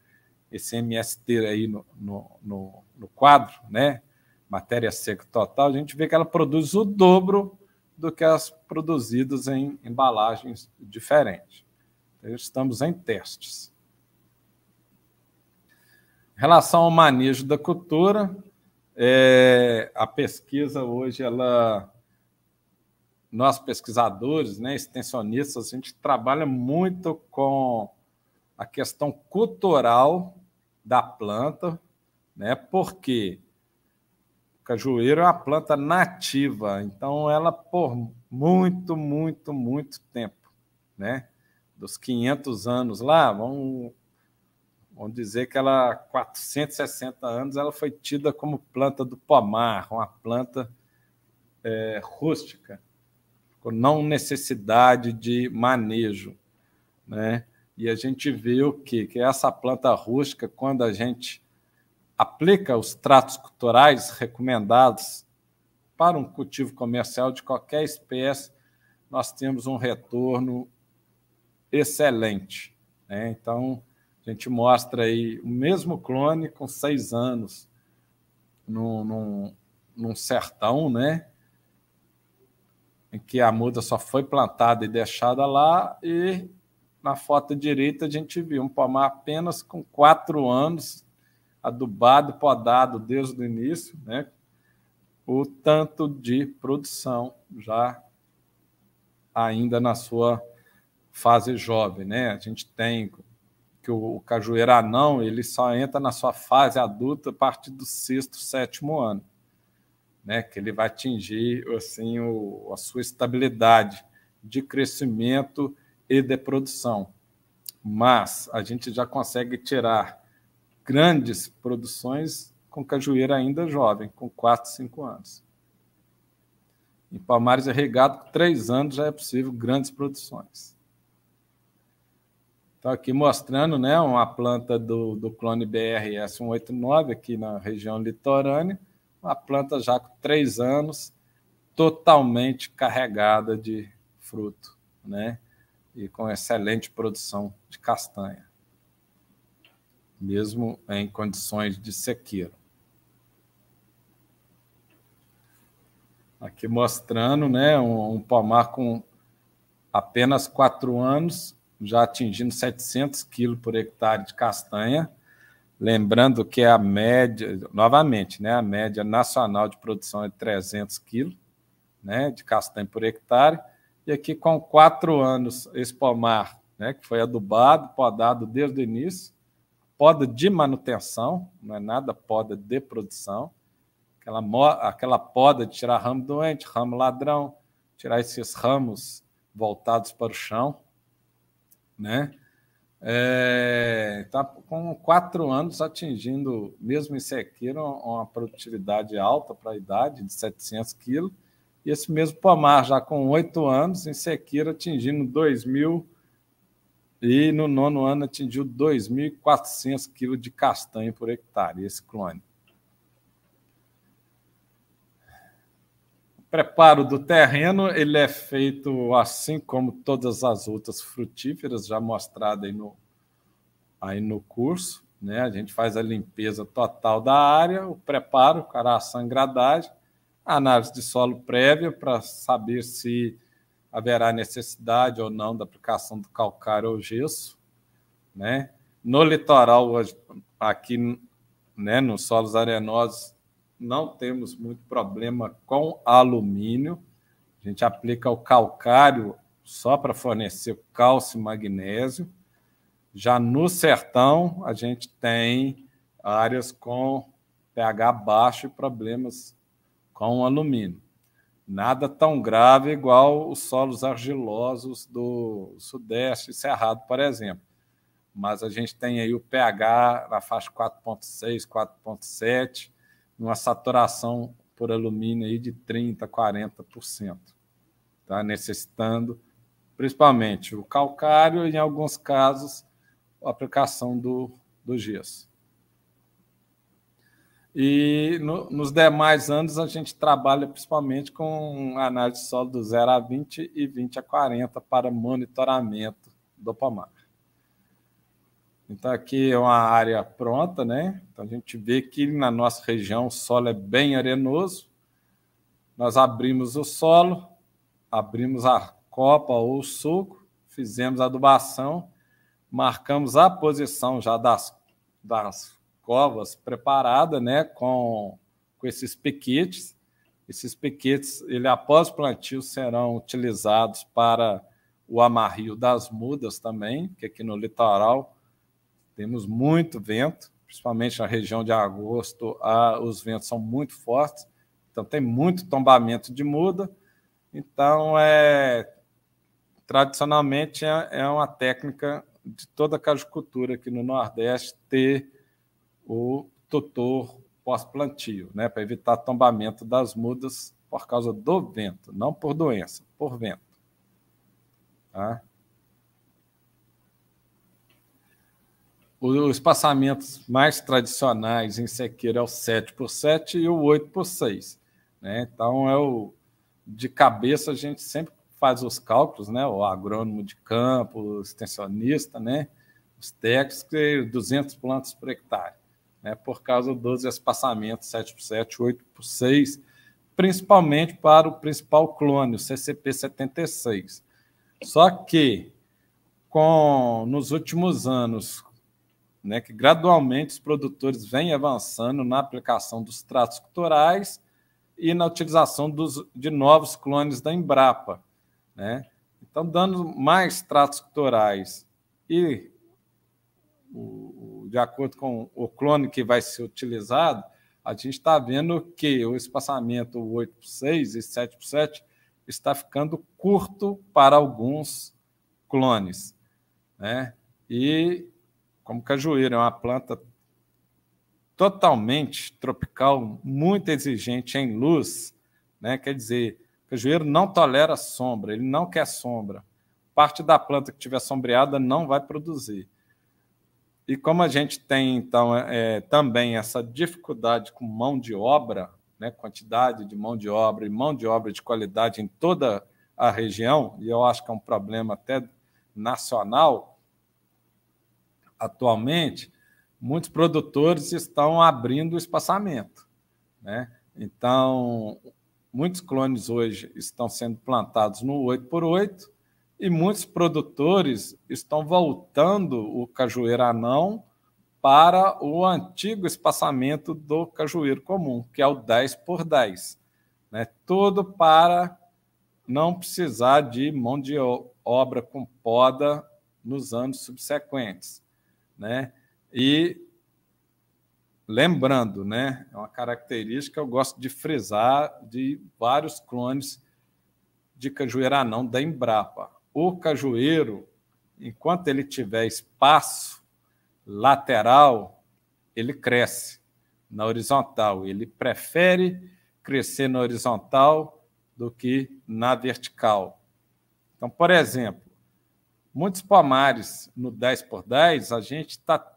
S4: esse MST aí no, no, no, no quadro, né, matéria seca total, a gente vê que ela produz o dobro do que as produzidas em embalagens diferentes. Então, estamos em testes. Em relação ao manejo da cultura, é, a pesquisa hoje, ela, nós pesquisadores, né, extensionistas, a gente trabalha muito com a questão cultural da planta, né, porque cajueiro é uma planta nativa, então ela por muito, muito, muito tempo, né? Dos 500 anos lá, vamos, vamos dizer que ela 460 anos ela foi tida como planta do pomar, uma planta é, rústica, com não necessidade de manejo, né? E a gente viu que Que essa planta rústica, quando a gente aplica os tratos culturais recomendados para um cultivo comercial de qualquer espécie, nós temos um retorno excelente. Né? Então, a gente mostra aí o mesmo clone com seis anos num, num, num sertão, né? em que a muda só foi plantada e deixada lá, e na foto direita a gente viu um pomar apenas com quatro anos adubado, podado desde o início, né? o tanto de produção já ainda na sua fase jovem, né? A gente tem que o, o cajueiro anão ele só entra na sua fase adulta a partir do sexto, sétimo ano, né? Que ele vai atingir assim o, a sua estabilidade de crescimento e de produção. Mas a gente já consegue tirar grandes produções com cajueira ainda jovem, com 4, 5 anos. Em Palmares é regado com 3 anos, já é possível grandes produções. Estou tá aqui mostrando né, uma planta do, do clone BRS 189 aqui na região litorânea, uma planta já com 3 anos, totalmente carregada de fruto, né? E com excelente produção de castanha mesmo em condições de sequeiro. Aqui mostrando né, um, um palmar com apenas quatro anos, já atingindo 700 quilos por hectare de castanha, lembrando que é a média, novamente, né, a média nacional de produção é 300 quilos né, de castanha por hectare, e aqui com quatro anos esse pomar, né, que foi adubado, podado desde o início, poda de manutenção, não é nada poda de produção, aquela, aquela poda de tirar ramo doente, ramo ladrão, tirar esses ramos voltados para o chão, né? Está é, com quatro anos atingindo, mesmo em sequeiro, uma produtividade alta para a idade, de 700 quilos. E esse mesmo pomar, já com oito anos, em sequeiro, atingindo 2.000 e no nono ano atingiu 2.400 quilos de castanha por hectare, esse clone. O preparo do terreno ele é feito assim como todas as outras frutíferas, já mostrado aí no, aí no curso. Né? A gente faz a limpeza total da área, o preparo, a sangradagem, análise de solo prévia para saber se haverá necessidade ou não da aplicação do calcário ou gesso, né? No litoral aqui, né, nos solos arenosos, não temos muito problema com alumínio. A gente aplica o calcário só para fornecer cálcio e magnésio. Já no sertão, a gente tem áreas com pH baixo e problemas com alumínio nada tão grave igual os solos argilosos do Sudeste e Cerrado, por exemplo. Mas a gente tem aí o pH na faixa 4,6, 4,7, uma saturação por alumínio aí de 30%, 40%. Tá? Necessitando, principalmente, o calcário e, em alguns casos, a aplicação do, do gesso. E no, nos demais anos a gente trabalha principalmente com análise de solo do 0 a 20 e 20 a 40 para monitoramento do pomar. Então aqui é uma área pronta, né? Então a gente vê que na nossa região o solo é bem arenoso. Nós abrimos o solo, abrimos a copa ou o suco, fizemos a adubação, marcamos a posição já das, das covas preparada, né, com, com esses piquetes. Esses piquetes, ele após plantio serão utilizados para o amarrio das mudas também, que aqui no litoral temos muito vento, principalmente na região de agosto, a, os ventos são muito fortes, então tem muito tombamento de muda. Então é tradicionalmente é, é uma técnica de toda a cajucultura aqui no Nordeste ter o tutor pós-plantio, né, para evitar tombamento das mudas por causa do vento, não por doença, por vento. Tá? Os espaçamentos mais tradicionais em sequeiro é o 7 por 7 e o 8 por 6. Né? Então, é o de cabeça a gente sempre faz os cálculos, né? o agrônomo de campo, o extensionista, né? os técnicos, 200 é plantas por hectare né, por causa dos espaçamentos 7 por 7, 8 por 6, principalmente para o principal clone, o CCP-76. Só que com nos últimos anos, né, que gradualmente os produtores vêm avançando na aplicação dos tratos culturais e na utilização dos, de novos clones da Embrapa. Né? Então, dando mais tratos culturais e o, de acordo com o clone que vai ser utilizado, a gente está vendo que o espaçamento 8 por 6 e 7 por 7 está ficando curto para alguns clones. Né? E como cajueiro é uma planta totalmente tropical, muito exigente em luz, né? quer dizer, o cajueiro não tolera sombra, ele não quer sombra. Parte da planta que tiver sombreada não vai produzir. E como a gente tem, então, é, é, também essa dificuldade com mão de obra, né, quantidade de mão de obra e mão de obra de qualidade em toda a região, e eu acho que é um problema até nacional, atualmente, muitos produtores estão abrindo o espaçamento. Né? Então, muitos clones hoje estão sendo plantados no 8 por 8 e muitos produtores estão voltando o cajueiro anão para o antigo espaçamento do cajueiro comum, que é o 10 por 10. Né? Tudo para não precisar de mão de obra com poda nos anos subsequentes. Né? E lembrando, né, é uma característica que eu gosto de frisar de vários clones de cajueiro anão da Embrapa o cajueiro, enquanto ele tiver espaço lateral, ele cresce na horizontal. Ele prefere crescer na horizontal do que na vertical. Então, por exemplo, muitos pomares no 10 por 10, a gente está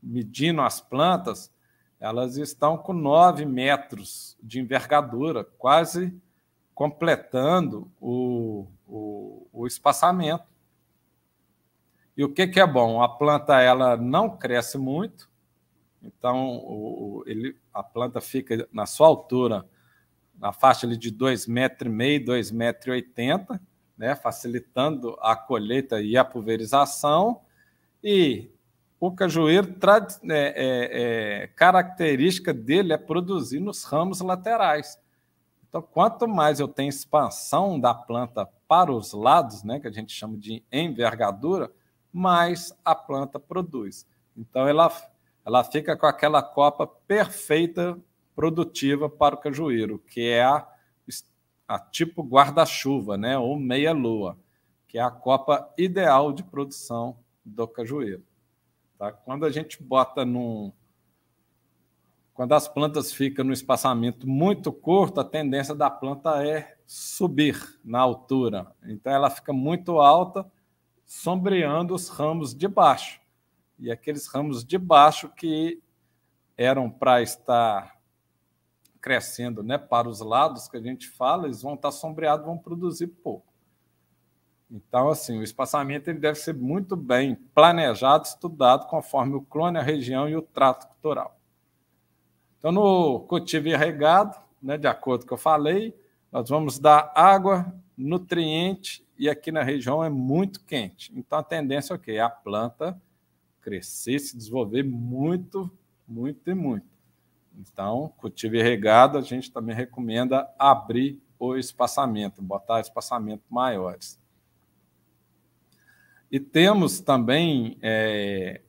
S4: medindo as plantas, elas estão com 9 metros de envergadura, quase completando o o, o espaçamento. E o que, que é bom? A planta ela não cresce muito, então o, ele, a planta fica na sua altura, na faixa ali de 2,5 metros, 2,80 metros, né, facilitando a colheita e a pulverização. E o cajueiro, é, é, é, característica dele é produzir nos ramos laterais. Então, quanto mais eu tenho expansão da planta para os lados, né, que a gente chama de envergadura, mais a planta produz. Então, ela, ela fica com aquela copa perfeita produtiva para o cajueiro, que é a, a tipo guarda-chuva, né, ou meia-lua, que é a copa ideal de produção do cajueiro. Tá? Quando a gente bota num, quando as plantas ficam no espaçamento muito curto, a tendência da planta é subir na altura. Então ela fica muito alta, sombreando os ramos de baixo. E aqueles ramos de baixo que eram para estar crescendo né, para os lados que a gente fala, eles vão estar sombreados, vão produzir pouco. Então, assim, o espaçamento ele deve ser muito bem planejado, estudado, conforme o clone, a região e o trato cultural. Então, no cultivo irrigado, né, de acordo com o que eu falei, nós vamos dar água, nutriente, e aqui na região é muito quente. Então, a tendência é o quê? A planta crescer, se desenvolver muito, muito e muito. Então, cultivo irrigado, a gente também recomenda abrir o espaçamento, botar espaçamento maiores. E temos também, é,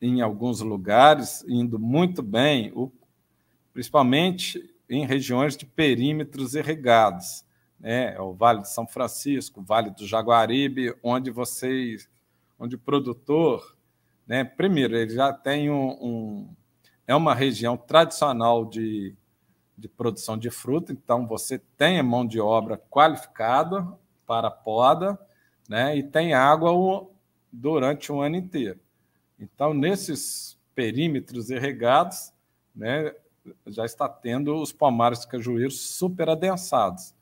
S4: em alguns lugares, indo muito bem, o principalmente em regiões de perímetros irrigados. Né? É o Vale de São Francisco, o Vale do Jaguaribe, onde vocês, onde o produtor, né? primeiro, ele já tem um, um é uma região tradicional de, de produção de fruta, então você tem mão de obra qualificada para poda, né? E tem água o, durante o ano inteiro. Então, nesses perímetros irrigados, né, já está tendo os pomares cajueiro super adensados,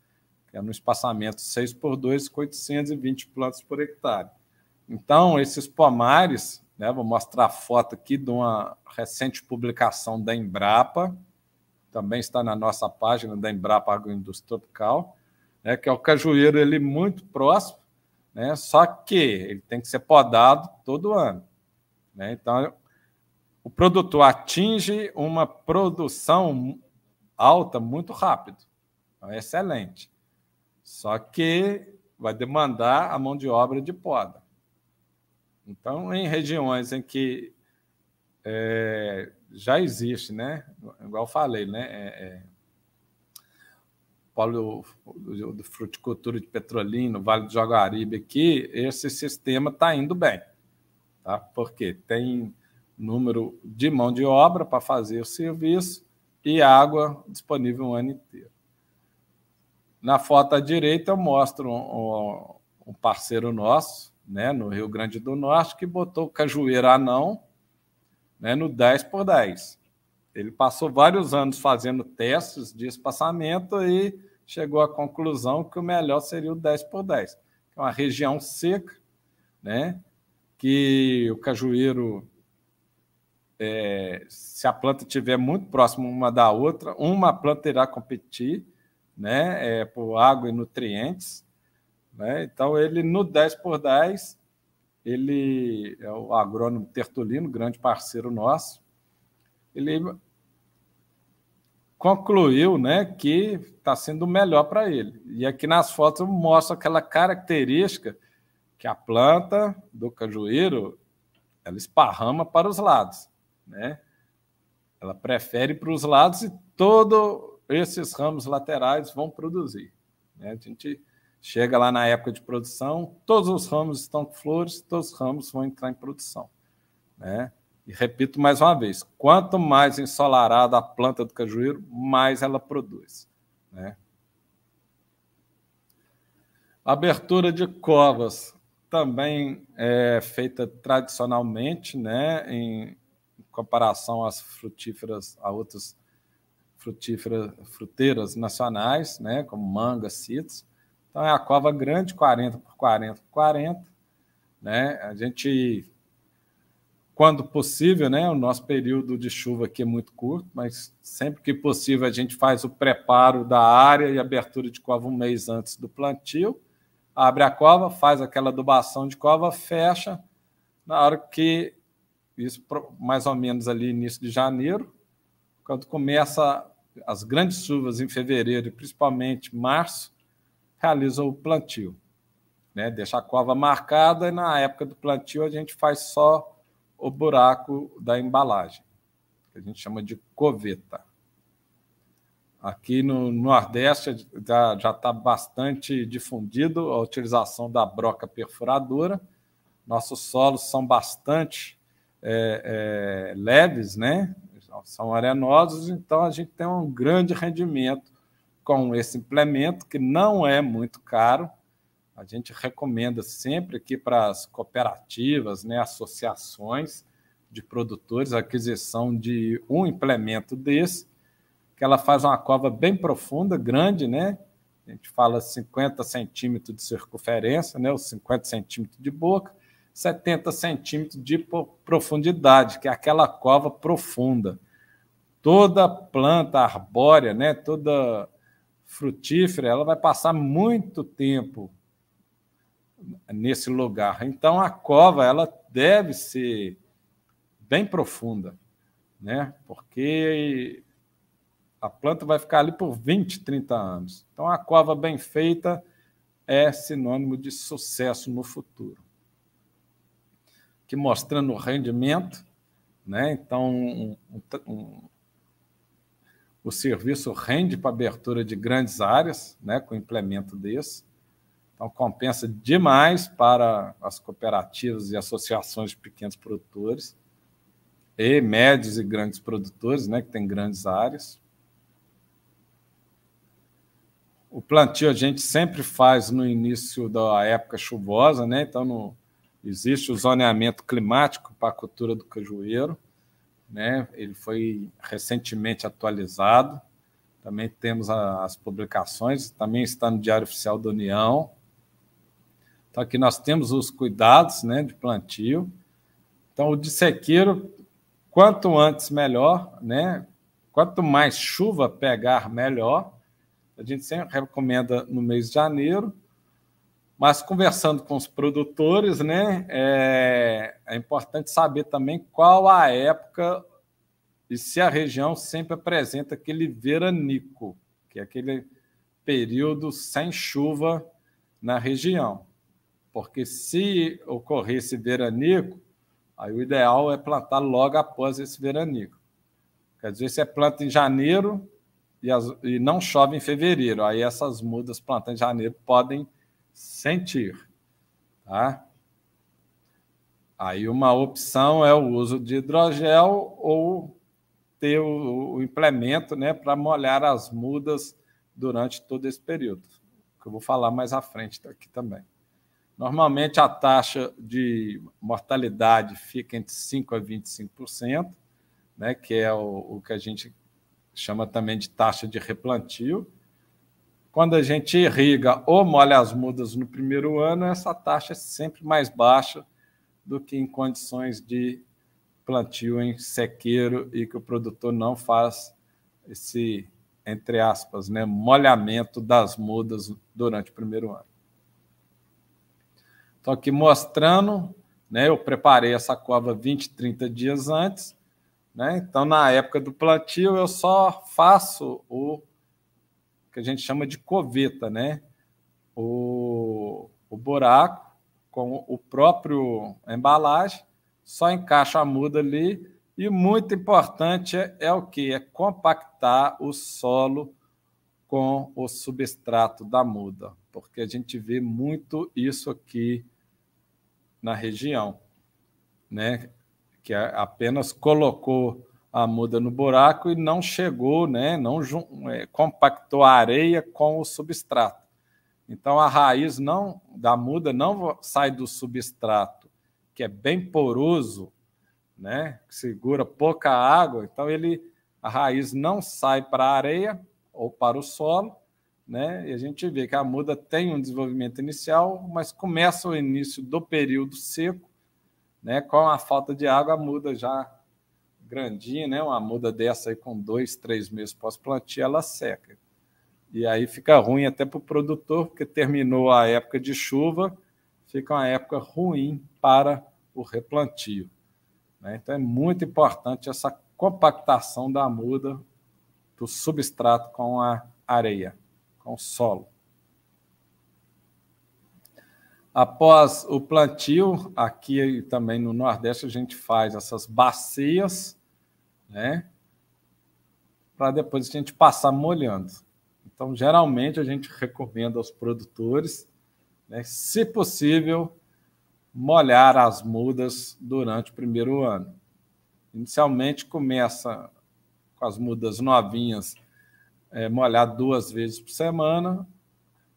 S4: que é no espaçamento 6 por 2, com 820 plantas por hectare. Então, esses pomares, né, vou mostrar a foto aqui de uma recente publicação da Embrapa, também está na nossa página da Embrapa Agroindústria Tropical, né, que é o cajueiro ele muito próximo, né, só que ele tem que ser podado todo ano. Né, então, o produtor atinge uma produção alta muito rápido. Então, é excelente. Só que vai demandar a mão de obra de poda. Então, em regiões em que é, já existe, né? Igual eu falei, né? É, é, polo de fruticultura de Petrolina, Vale do Jaguaribe aqui, esse sistema está indo bem, tá? Porque tem número de mão de obra para fazer o serviço e água disponível o ano inteiro. Na foto à direita eu mostro um, um parceiro nosso, né, no Rio Grande do Norte, que botou cajueira anão né, no 10 por 10. Ele passou vários anos fazendo testes de espaçamento e chegou à conclusão que o melhor seria o 10 por 10, que é uma região seca, né, que o cajueiro é, se a planta estiver muito próxima uma da outra, uma planta irá competir né, é, por água e nutrientes. Né? Então, ele no 10 por 10, ele é o agrônomo Tertulino, grande parceiro nosso, ele concluiu né, que está sendo melhor para ele. E aqui nas fotos mostra aquela característica que a planta do cajueiro ela esparrama para os lados né? Ela prefere para os lados e todos esses ramos laterais vão produzir. Né? A gente chega lá na época de produção, todos os ramos estão com flores, todos os ramos vão entrar em produção. Né? E repito mais uma vez: quanto mais ensolarada a planta do cajueiro, mais ela produz. Né? Abertura de covas também é feita tradicionalmente né, em, comparação às frutíferas, a outras frutíferas, fruteiras nacionais, né, como manga, citros. Então é a cova grande, 40 por 40 por 40, né? A gente quando possível, né? O nosso período de chuva aqui é muito curto, mas sempre que possível a gente faz o preparo da área e abertura de cova um mês antes do plantio, abre a cova, faz aquela adubação de cova, fecha. Na hora que isso mais ou menos ali início de janeiro, quando começa as grandes chuvas em fevereiro e principalmente março, realiza o plantio. Né? Deixa a cova marcada e na época do plantio a gente faz só o buraco da embalagem, que a gente chama de coveta. Aqui no Nordeste já está bastante difundido a utilização da broca perfuradora. Nossos solos são bastante é, é, leves, né? são arenosos, então a gente tem um grande rendimento com esse implemento, que não é muito caro. A gente recomenda sempre aqui para as cooperativas, né, associações de produtores, a aquisição de um implemento desse, que ela faz uma cova bem profunda, grande, né? A gente fala 50 centímetros de circunferência, né? Os 50 centímetros de boca 70 centímetros de profundidade, que é aquela cova profunda. Toda planta arbórea, né, toda frutífera, ela vai passar muito tempo nesse lugar. Então a cova ela deve ser bem profunda, né? Porque a planta vai ficar ali por 20, 30 anos. Então a cova bem feita é sinônimo de sucesso no futuro que mostrando o rendimento, né? Então, um, um, o serviço rende para abertura de grandes áreas, né? Com implemento desse. Então, compensa demais para as cooperativas e associações de pequenos produtores e médios e grandes produtores, né, que tem grandes áreas. O plantio a gente sempre faz no início da época chuvosa, né? Então, no, Existe o zoneamento climático para a cultura do cajueiro, né? ele foi recentemente atualizado. Também temos as publicações, também está no Diário Oficial da União. Então, aqui nós temos os cuidados né, de plantio. Então, o sequeiro, quanto antes, melhor. Né? Quanto mais chuva pegar, melhor. A gente sempre recomenda no mês de janeiro mas conversando com os produtores, né, é, é importante saber também qual a época e se a região sempre apresenta aquele veranico, que é aquele período sem chuva na região. Porque se ocorrer esse veranico, aí o ideal é plantar logo após esse veranico. Quer dizer, você é planta em janeiro e, as, e não chove em fevereiro, aí essas mudas plantadas em janeiro podem sentir. Tá? Aí uma opção é o uso de hidrogel ou ter o, o implemento né, para molhar as mudas durante todo esse período, que eu vou falar mais à frente aqui também. Normalmente a taxa de mortalidade fica entre 5% a 25%, né, que é o, o que a gente chama também de taxa de replantio, quando a gente irriga ou molha as mudas no primeiro ano, essa taxa é sempre mais baixa do que em condições de plantio em sequeiro e que o produtor não faz esse, entre aspas, né, molhamento das mudas durante o primeiro ano. Estou aqui mostrando, né, eu preparei essa cova 20, 30 dias antes, né, então na época do plantio eu só faço o que a gente chama de coveta, né? O, o buraco com o próprio embalagem, só encaixa a muda ali. E muito importante é, é o que? É compactar o solo com o substrato da muda, porque a gente vê muito isso aqui na região, né? Que apenas colocou a muda no buraco e não chegou, né, não é, compactou a areia com o substrato. Então a raiz não da muda não sai do substrato, que é bem poroso, né, que segura pouca água, então ele a raiz não sai para a areia ou para o solo, né? E a gente vê que a muda tem um desenvolvimento inicial, mas começa o início do período seco, né, com a falta de água, a muda já grandinha, né? Uma muda dessa aí com dois, três meses pós-plantio, ela seca. E aí fica ruim até para o produtor, porque terminou a época de chuva, fica uma época ruim para o replantio. Né? Então é muito importante essa compactação da muda do substrato com a areia, com o solo. Após o plantio, aqui também no Nordeste a gente faz essas bacias, né? Para depois a gente passar molhando. Então, geralmente a gente recomenda aos produtores, né, se possível, molhar as mudas durante o primeiro ano. Inicialmente começa com as mudas novinhas, é, molhar duas vezes por semana,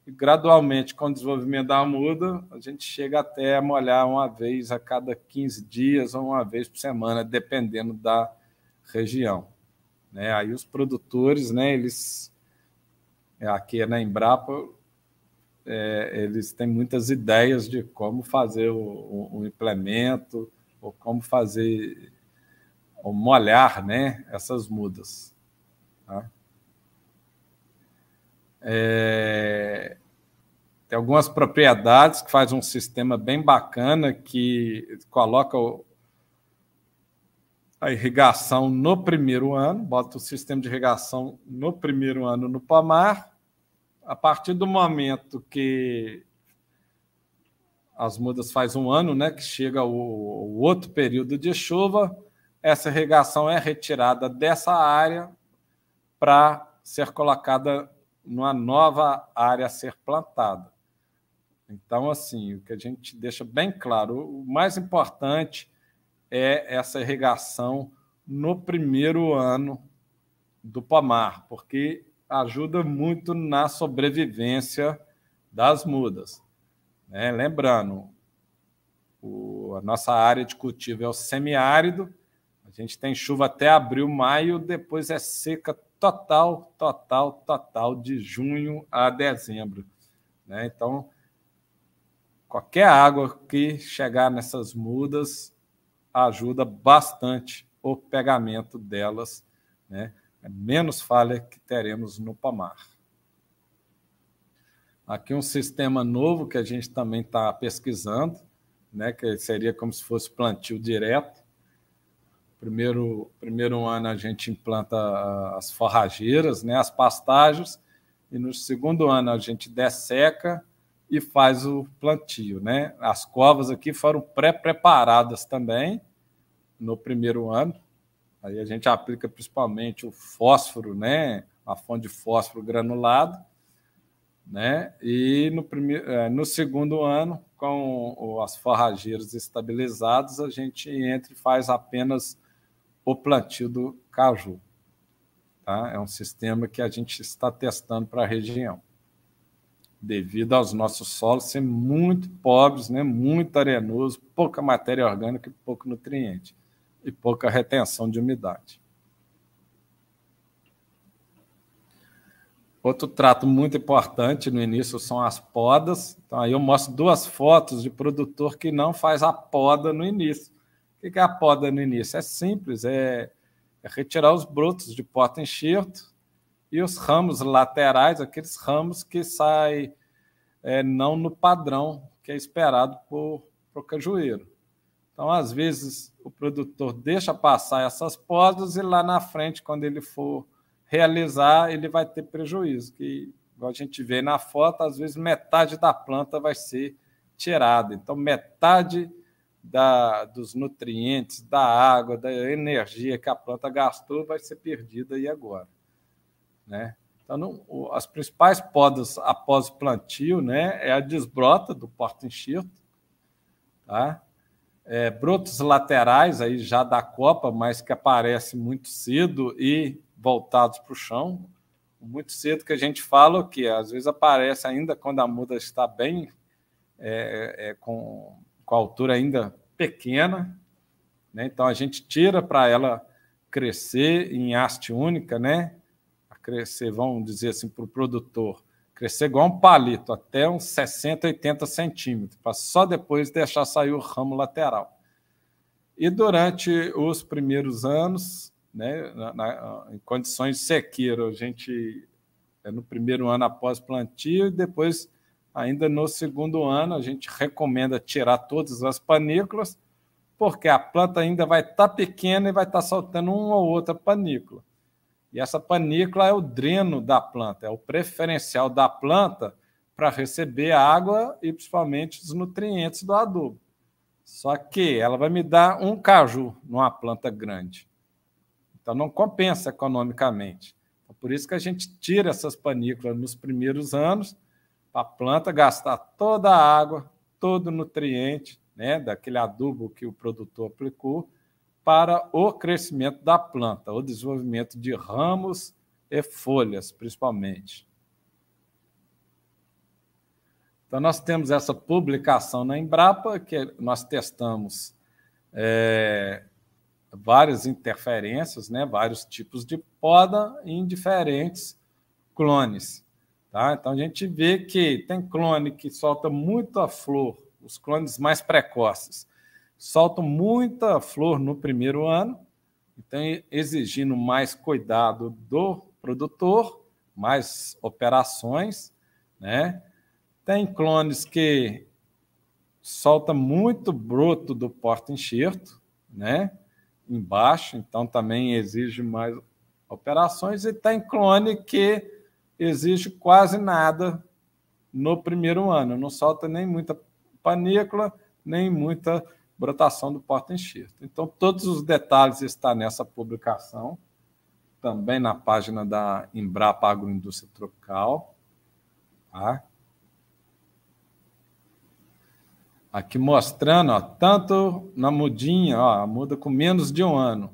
S4: gradualmente, com o desenvolvimento da muda, a gente chega até a molhar uma vez a cada 15 dias ou uma vez por semana, dependendo da região. Né? Aí os produtores, né, eles aqui na Embrapa, é, eles têm muitas ideias de como fazer o, o, o implemento ou como fazer ou molhar né, essas mudas. Tá? É... Tem algumas propriedades que faz um sistema bem bacana que coloca o... a irrigação no primeiro ano, bota o sistema de irrigação no primeiro ano no pomar. A partir do momento que as mudas faz um ano, né, que chega o, o outro período de chuva, essa irrigação é retirada dessa área para ser colocada numa nova área a ser plantada. Então, assim, o que a gente deixa bem claro, o mais importante é essa irrigação no primeiro ano do pomar, porque ajuda muito na sobrevivência das mudas. Né? Lembrando, o, a nossa área de cultivo é o semiárido, a gente tem chuva até abril, maio, depois é seca total, total, total de junho a dezembro. Né? Então, qualquer água que chegar nessas mudas ajuda bastante o pegamento delas, né? É menos falha que teremos no pomar. Aqui um sistema novo que a gente também está pesquisando, né? Que seria como se fosse plantio direto Primeiro, primeiro ano a gente implanta as forrageiras, né, as pastagens, e no segundo ano a gente desseca e faz o plantio. Né? As covas aqui foram pré-preparadas também no primeiro ano. Aí a gente aplica principalmente o fósforo, né? a fonte de fósforo granulado. Né? E no, primeiro, eh, no segundo ano, com as forrageiras estabilizadas, a gente entra e faz apenas o plantio do caju. Tá? É um sistema que a gente está testando para a região, devido aos nossos solos serem muito pobres, né? muito arenoso, pouca matéria orgânica e pouco nutriente, e pouca retenção de umidade. Outro trato muito importante no início são as podas. Então, aí eu mostro duas fotos de produtor que não faz a poda no início. O que é a poda no início? É simples, é, é retirar os brotos de porta enxerto e os ramos laterais, aqueles ramos que saem é, não no padrão que é esperado por, o cajueiro. Então, às vezes, o produtor deixa passar essas podas e lá na frente, quando ele for realizar, ele vai ter prejuízo, que a gente vê na foto, às vezes metade da planta vai ser tirada. Então, metade da, dos nutrientes, da água, da energia que a planta gastou vai ser perdida aí agora. Né? Então, não, as principais podas após o plantio né, é a desbrota do porta-enxerto, tá? É, brotos laterais aí já da copa, mas que aparece muito cedo e voltados para o chão. Muito cedo que a gente fala que às vezes aparece ainda quando a muda está bem é, é, com com a altura ainda pequena, né? Então a gente tira para ela crescer em haste única, né? A crescer, vamos dizer assim, para o produtor, crescer igual um palito, até uns 60, 80 centímetros, para só depois deixar sair o ramo lateral. E durante os primeiros anos, né, na, na, em condições sequeiras, a gente é no primeiro ano após plantio e depois Ainda no segundo ano, a gente recomenda tirar todas as panículas, porque a planta ainda vai estar tá pequena e vai estar tá soltando uma ou outra panícula. E essa panícula é o dreno da planta, é o preferencial da planta para receber a água e principalmente os nutrientes do adubo. Só que ela vai me dar um caju numa planta grande. Então não compensa economicamente. Então, por isso que a gente tira essas panículas nos primeiros anos para a planta gastar toda a água, todo o nutriente, né, daquele adubo que o produtor aplicou, para o crescimento da planta, o desenvolvimento de ramos e folhas, principalmente. Então, nós temos essa publicação na Embrapa, que nós testamos é, várias interferências, né, vários tipos de poda em diferentes clones. Tá? Então a gente vê que tem clone que solta muita flor, os clones mais precoces soltam muita flor no primeiro ano, então exigindo mais cuidado do produtor, mais operações, né? Tem clones que solta muito broto do porta enxerto, né? Embaixo, então também exige mais operações e tem clone que existe quase nada no primeiro ano. Não solta nem muita panícula, nem muita brotação do porta-enxerto. Então, todos os detalhes estão nessa publicação, também na página da Embrapa Agroindústria Tropical. Tá? Aqui mostrando, ó, tanto na mudinha, ó, a muda com menos de um ano,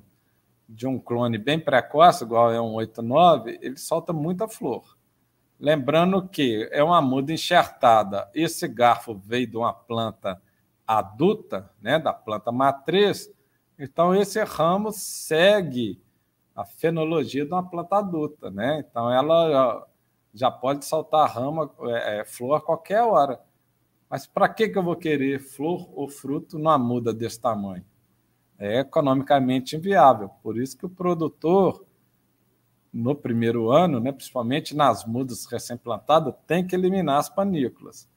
S4: de um clone bem precoce, igual é um 89, ele solta muita flor. Lembrando que é uma muda enxertada. Esse garfo veio de uma planta adulta, né, da planta matriz. Então, esse ramo segue a fenologia de uma planta adulta. Né? Então, ela já pode soltar rama, é, é, flor a qualquer hora. Mas para que, que eu vou querer flor ou fruto numa muda desse tamanho? é economicamente inviável. Por isso que o produtor, no primeiro ano, né, principalmente nas mudas recém-plantadas, tem que eliminar as panículas.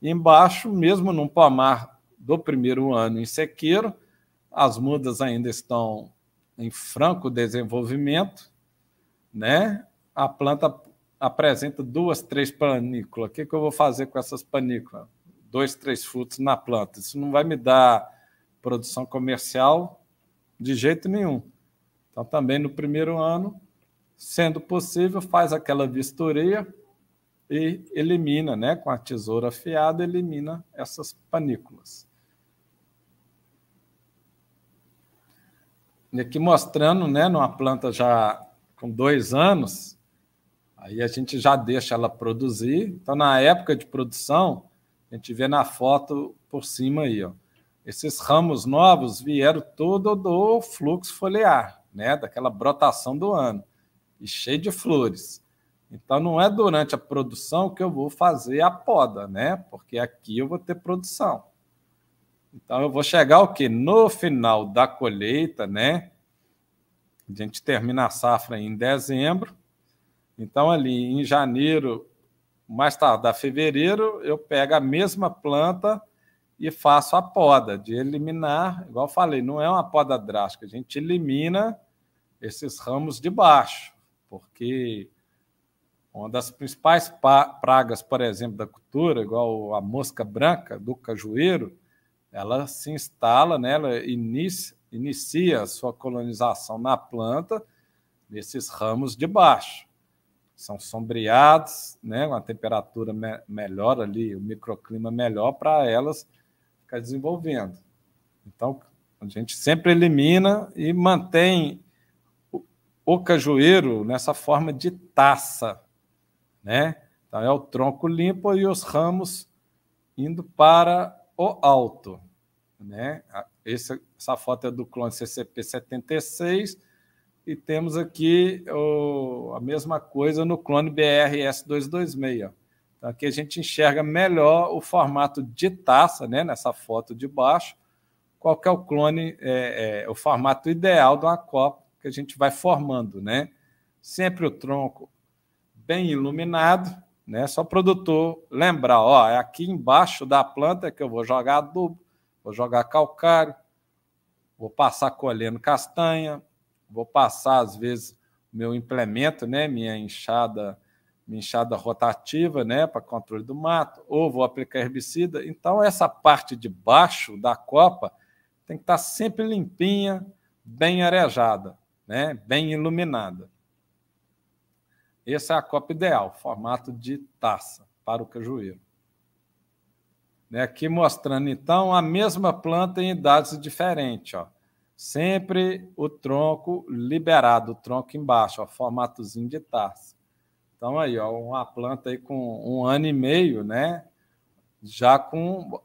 S4: Embaixo, mesmo num pomar do primeiro ano em sequeiro, as mudas ainda estão em franco desenvolvimento, né? A planta apresenta duas, três panículas. O que, que eu vou fazer com essas panículas? Dois, três frutos na planta. Isso não vai me dar produção comercial de jeito nenhum. Então, também no primeiro ano, sendo possível, faz aquela vistoria e elimina, né, com a tesoura afiada, elimina essas panículas. E aqui mostrando, né, numa planta já com dois anos, aí a gente já deixa ela produzir. Então, na época de produção, a gente vê na foto por cima aí, ó. Esses ramos novos vieram todo do fluxo foliar, né? daquela brotação do ano, e cheio de flores. Então, não é durante a produção que eu vou fazer a poda, né? Porque aqui eu vou ter produção. Então, eu vou chegar o quê? No final da colheita, né? A gente termina a safra em dezembro. Então, ali em janeiro, mais tardar fevereiro, eu pego a mesma planta e faço a poda de eliminar, igual falei, não é uma poda drástica, a gente elimina esses ramos de baixo, porque uma das principais pragas, por exemplo, da cultura, igual a mosca branca do cajueiro, ela se instala, né? ela inicia, inicia a sua colonização na planta, nesses ramos de baixo. São sombreados, né? uma temperatura me melhor ali, o microclima melhor para elas desenvolvendo. Então, a gente sempre elimina e mantém o cajueiro nessa forma de taça, né? Então, é o tronco limpo e os ramos indo para o alto, né? Essa, essa foto é do clone CCP-76 e temos aqui o, a mesma coisa no clone BRS-226, então, tá? aqui a gente enxerga melhor o formato de taça, né? nessa foto de baixo, qual que é o clone, é, é, o formato ideal de uma copa que a gente vai formando. Né? Sempre o tronco bem iluminado, né? só o produtor lembrar, ó, é aqui embaixo da planta que eu vou jogar adubo, vou jogar calcário, vou passar colhendo castanha, vou passar, às vezes, meu implemento, né? minha enxada enxada rotativa né, para controle do mato, ou vou aplicar herbicida. Então, essa parte de baixo da copa tem que estar sempre limpinha, bem arejada, né, bem iluminada. Essa é a copa ideal, formato de taça para o cajueiro. Né, aqui mostrando, então, a mesma planta em idades diferentes. Ó. Sempre o tronco liberado, o tronco embaixo, ó, formatozinho de taça. Então, aí, ó, uma planta aí com um ano e meio, né? Já com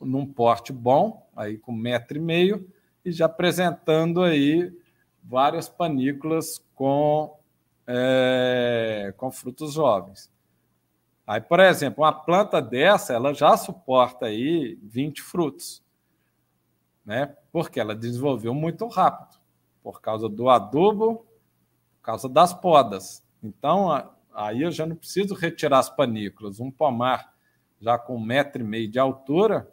S4: num porte bom, aí com metro e meio, e já apresentando aí várias panículas com, é, com frutos jovens. Aí, por exemplo, uma planta dessa, ela já suporta aí 20 frutos, né? Porque ela desenvolveu muito rápido, por causa do adubo, por causa das podas. Então, aí eu já não preciso retirar as panículas. Um pomar já com um metro e meio de altura,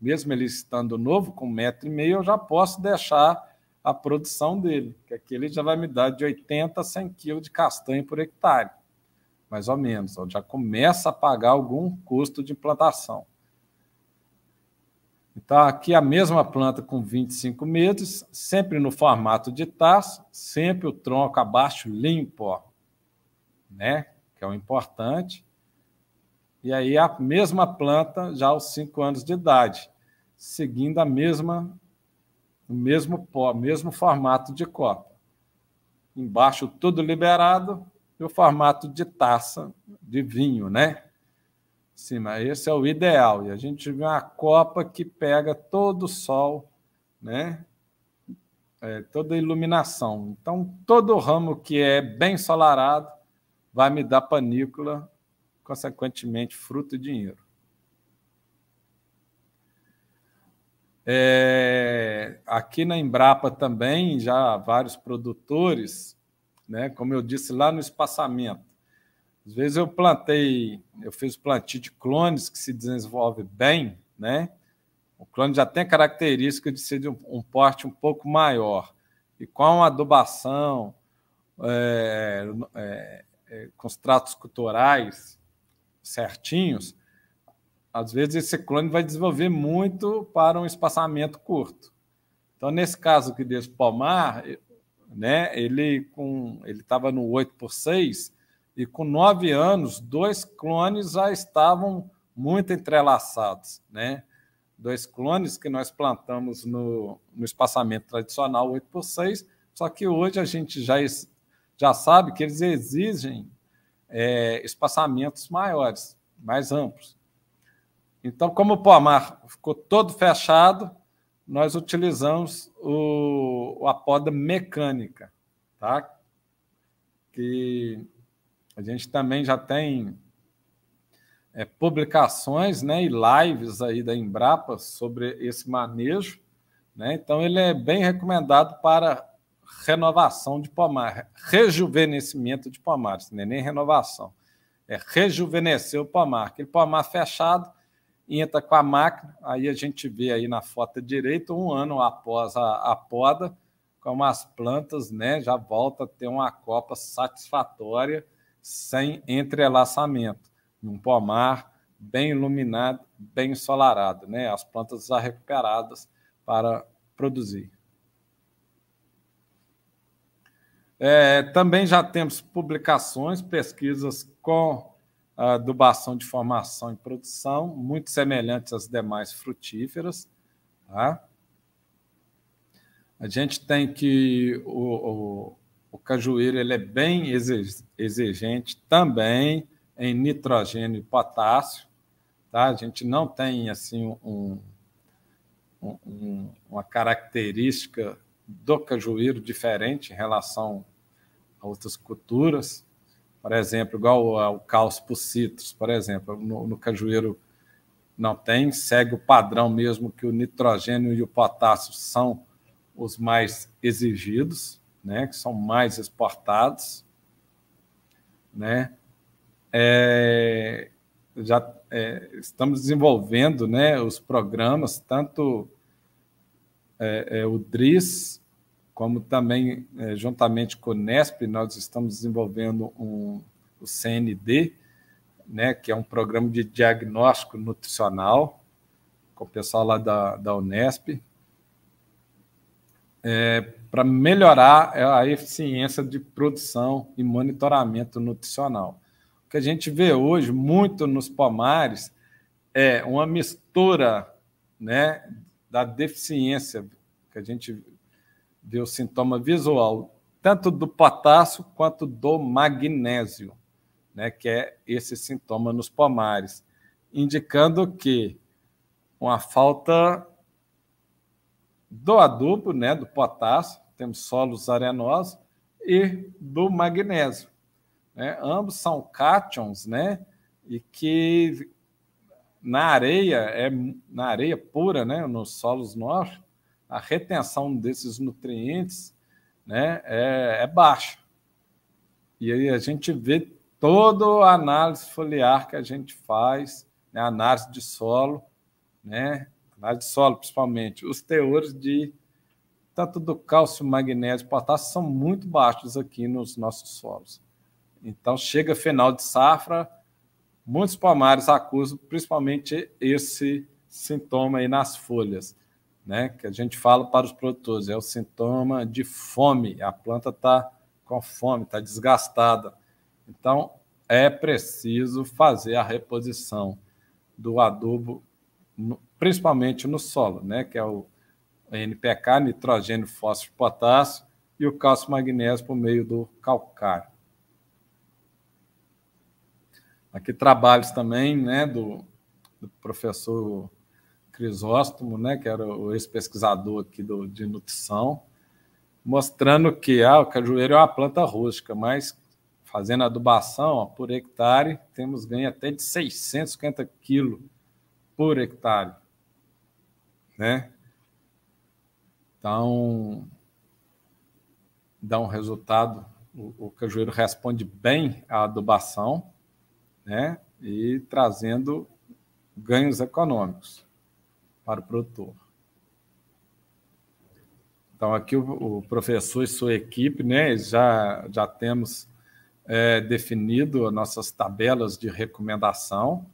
S4: mesmo ele estando novo, com um metro e meio, eu já posso deixar a produção dele, que aqui ele já vai me dar de 80 a 100 quilos de castanha por hectare, mais ou menos. Então, já começa a pagar algum custo de implantação. Então, aqui a mesma planta com 25 meses, sempre no formato de taça, sempre o tronco abaixo limpo, ó, né? Que é o importante. E aí a mesma planta já aos 5 anos de idade, seguindo a mesma o mesmo pó, mesmo formato de copa. Embaixo tudo liberado e o formato de taça de vinho, né? Sim, mas esse é o ideal. E a gente vê uma copa que pega todo o sol, né? É, toda a iluminação. Então, todo ramo que é bem solarado vai me dar panícula, consequentemente, fruto e dinheiro. É, aqui na Embrapa também, já vários produtores, né, como eu disse lá no espaçamento, às vezes eu plantei, eu fiz plantio de clones que se desenvolve bem, né? O clone já tem a característica de ser de um, um porte um pouco maior. E com a adubação, é, é, é, com os tratos culturais certinhos, às vezes esse clone vai desenvolver muito para um espaçamento curto. Então, nesse caso que desse Palmar, né, ele com ele estava no 8 por 6 e com 9 anos, dois clones já estavam muito entrelaçados, né? Dois clones que nós plantamos no, no espaçamento tradicional 8 por 6, só que hoje a gente já já sabe que eles exigem é, espaçamentos maiores, mais amplos. Então, como o pomar ficou todo fechado, nós utilizamos o, a poda mecânica, tá? que a gente também já tem é, publicações né, e lives aí da Embrapa sobre esse manejo. Né? Então, ele é bem recomendado para renovação de pomar, rejuvenescimento de pomares, não é nem renovação. É rejuvenescer o pomar. aquele pomar fechado, entra com a máquina, aí a gente vê aí na foto direita, um ano após a, a poda, como as plantas né, já volta a ter uma copa satisfatória, sem entrelaçamento. num pomar bem iluminado, bem ensolarado, né? as plantas já recuperadas para produzir. É, também já temos publicações, pesquisas com ah, adubação de formação e produção, muito semelhantes às demais frutíferas. Tá? A gente tem que o, o, o cajueiro ele é bem exigente também em nitrogênio e potássio. Tá? A gente não tem assim um, um, uma característica do cajueiro diferente em relação a outras culturas, por exemplo, igual ao caos por citros, por exemplo, no, no cajueiro não tem, segue o padrão mesmo que o nitrogênio e o potássio são os mais exigidos, né, que são mais exportados, né, é, já é, estamos desenvolvendo, né, os programas tanto é, é o DRIS como também, é, juntamente com o NESP, nós estamos desenvolvendo um, o CND, né, que é um programa de diagnóstico nutricional, com o pessoal lá da, da Unesp, é, para melhorar é, a eficiência de produção e monitoramento nutricional. O que a gente vê hoje muito nos pomares é uma mistura né, da deficiência que a gente o sintoma visual tanto do potássio quanto do magnésio, né, que é esse sintoma nos pomares, indicando que uma falta do adubo, né, do potássio, temos solos arenosos, e do magnésio. Né? Ambos são cátions, né, e que na areia, é, na areia pura, né, nos solos nóricos, a retenção desses nutrientes né, é, é baixa. E aí a gente vê toda a análise foliar que a gente faz, né, análise de solo, né, análise de solo principalmente, os teores de tanto do cálcio, magnésio, potássio são muito baixos aqui nos nossos solos. Então chega final de safra, muitos palmares acusam principalmente esse sintoma aí nas folhas né, que a gente fala para os produtores, é o sintoma de fome, a planta está com fome, está desgastada. Então, é preciso fazer a reposição do adubo, principalmente no solo, né, que é o NPK, nitrogênio, fósforo e potássio, e o cálcio magnésio por meio do calcário. Aqui trabalhos também né, do, do professor Crisóstomo, né, que era o ex-pesquisador aqui do, de nutrição, mostrando que ah, o cajueiro é uma planta rústica, mas fazendo adubação ó, por hectare, temos ganho até de 650 quilos por hectare. Né? Então, dá um resultado. O, o cajueiro responde bem à adubação, né? E trazendo ganhos econômicos para o produtor. Então, aqui o, o professor e sua equipe, né, já, já temos é, definido nossas tabelas de recomendação,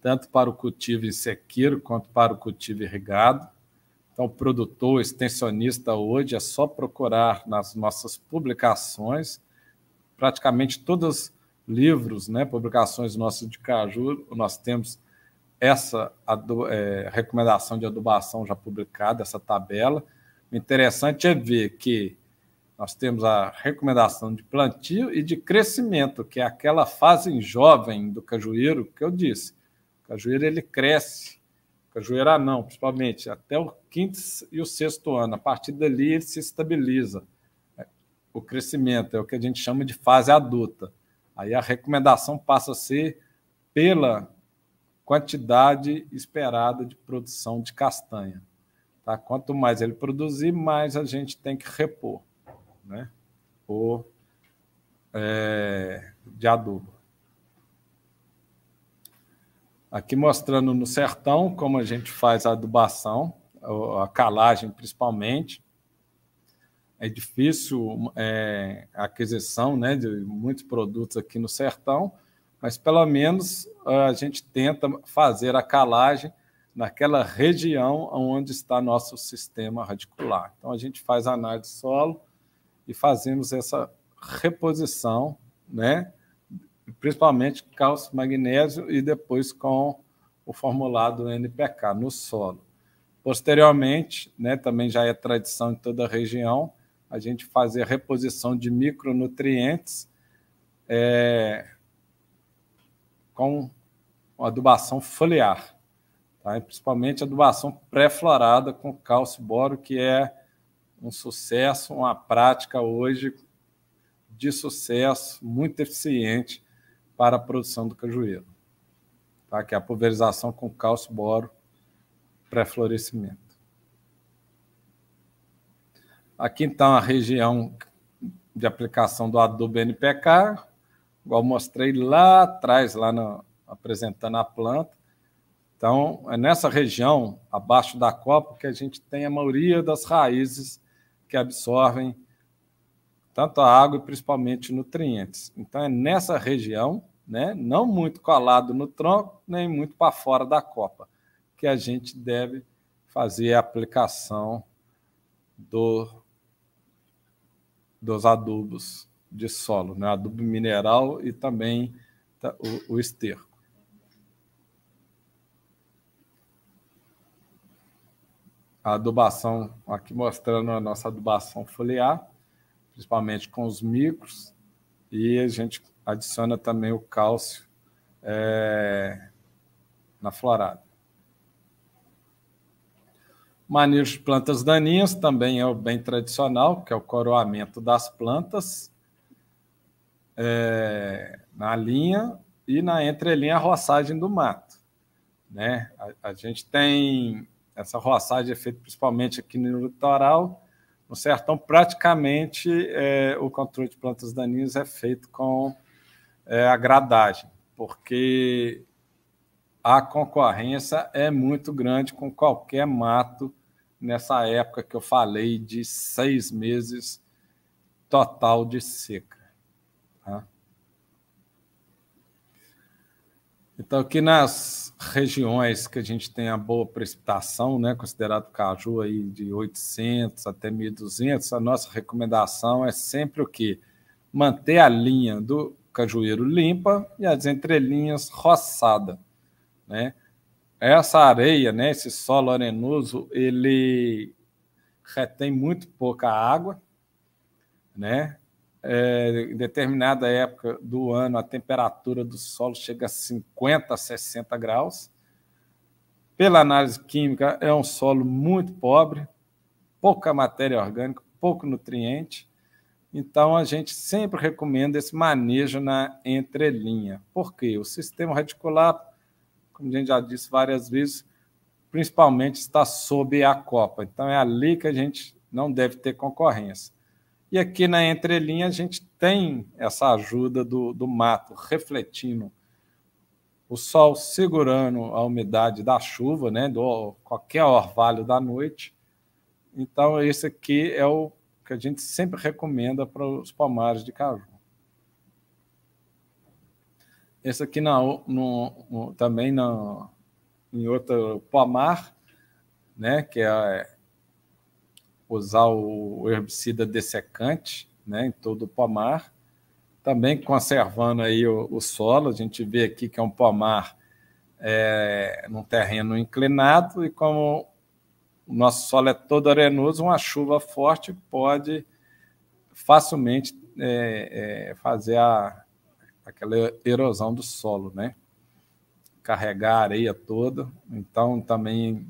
S4: tanto para o cultivo em sequeiro quanto para o cultivo irrigado. Então, o produtor, extensionista hoje, é só procurar nas nossas publicações, praticamente todos os livros, né, publicações nossas de caju, nós temos essa é, recomendação de adubação já publicada, essa tabela. O interessante é ver que nós temos a recomendação de plantio e de crescimento, que é aquela fase jovem do cajueiro que eu disse. O cajueiro ele cresce, o cajueiro ah, principalmente, até o quinto e o sexto ano. A partir dali ele se estabiliza. O crescimento é o que a gente chama de fase adulta. Aí a recomendação passa a ser pela quantidade esperada de produção de castanha. Tá? Quanto mais ele produzir, mais a gente tem que repor né? ou é, de adubo. Aqui mostrando no sertão como a gente faz a adubação, a calagem principalmente. É difícil é, a aquisição né, de muitos produtos aqui no sertão, mas pelo menos ah, a gente tenta fazer a calagem naquela região onde está nosso sistema radicular. Então, a gente faz análise solo e fazemos essa reposição, né? principalmente cálcio, magnésio e depois com o formulado NPK no solo. Posteriormente, né, também já é tradição em toda a região, a gente fazer a reposição de micronutrientes, é, com adubação foliar, tá? principalmente adubação pré-florada com cálcio boro, que é um sucesso, uma prática hoje de sucesso, muito eficiente para a produção do cajueiro, tá? que é a pulverização com cálcio boro pré-florescimento. Aqui então a região de aplicação do adubo NPK, igual mostrei lá atrás, lá no, apresentando a planta. Então, é nessa região, abaixo da copa, que a gente tem a maioria das raízes que absorvem tanto a água e principalmente nutrientes. Então, é nessa região, né, não muito colado no tronco, nem muito para fora da copa, que a gente deve fazer a aplicação do, dos adubos de solo, né? adubo mineral e também tá, o, o esterco. A adubação, aqui mostrando a nossa adubação foliar, principalmente com os micros, e a gente adiciona também o cálcio é, na florada. Manejo de plantas daninhas também é o bem tradicional, que é o coroamento das plantas, é, na linha e na entrelinha a roçagem do mato. Né? A, a gente tem essa roçagem é feita principalmente aqui no litoral, no sertão praticamente é, o controle de plantas daninhas é feito com é, porque a concorrência é muito grande com qualquer mato nessa época que eu falei de seis meses total de seca. Então, aqui nas regiões que a gente tem a boa precipitação, né, considerado caju aí de 800 até 1.200, a nossa recomendação é sempre o quê? Manter a linha do cajueiro limpa e as entrelinhas roçada, né? Essa areia, né, esse solo arenoso, ele retém muito pouca água, né? é, em determinada época do ano, a temperatura do solo chega a 50, 60 graus. Pela análise química, é um solo muito pobre, pouca matéria orgânica, pouco nutriente. Então, a gente sempre recomenda esse manejo na entrelinha. Por quê? O sistema radicular, como a gente já disse várias vezes, principalmente está sob a copa. Então, é ali que a gente não deve ter concorrência. E aqui na entrelinha a gente tem essa ajuda do, do mato refletindo o sol segurando a umidade da chuva, né, do qualquer orvalho da noite. Então esse aqui é o que a gente sempre recomenda para os pomares de caju. Esse aqui na, no, no, também na, em outro pomar, né, que é usar o herbicida dessecante né, em todo o pomar, também conservando aí o, o solo. A gente vê aqui que é um pomar é, num terreno inclinado e como o nosso solo é todo arenoso, uma chuva forte pode facilmente é, é, fazer a, aquela erosão do solo, né? Carregar a areia toda. Então, também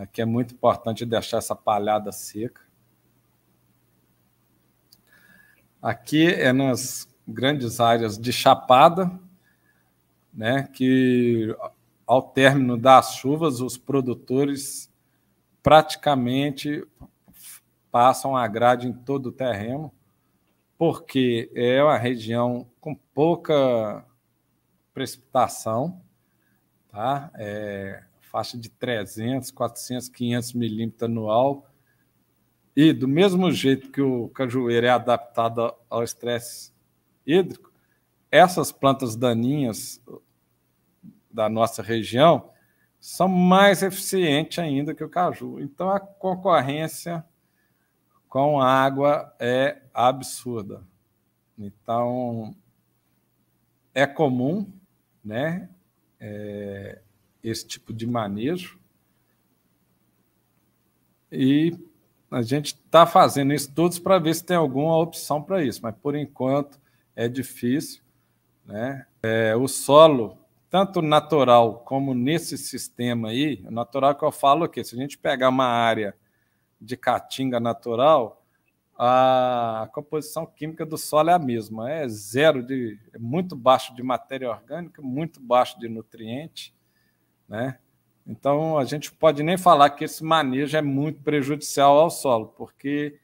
S4: Aqui é muito importante deixar essa palhada seca. Aqui é nas grandes áreas de chapada, né, que ao término das chuvas os produtores praticamente passam a grade em todo o terreno, porque é uma região com pouca precipitação, tá? É, faixa de 300, 400, 500 milímetros anual. E do mesmo jeito que o cajueiro é adaptado ao estresse hídrico, essas plantas daninhas da nossa região são mais eficientes ainda que o caju. Então a concorrência com água é absurda. Então é comum, né? É, esse tipo de manejo. E a gente está fazendo estudos para ver se tem alguma opção para isso, mas por enquanto é difícil. Né? É, o solo, tanto natural como nesse sistema aí, natural que eu falo é que se a gente pegar uma área de caatinga natural, a composição química do solo é a mesma, é zero de é muito baixo de matéria orgânica, muito baixo de nutriente né? Então, a gente pode nem falar que esse manejo é muito prejudicial ao solo, porque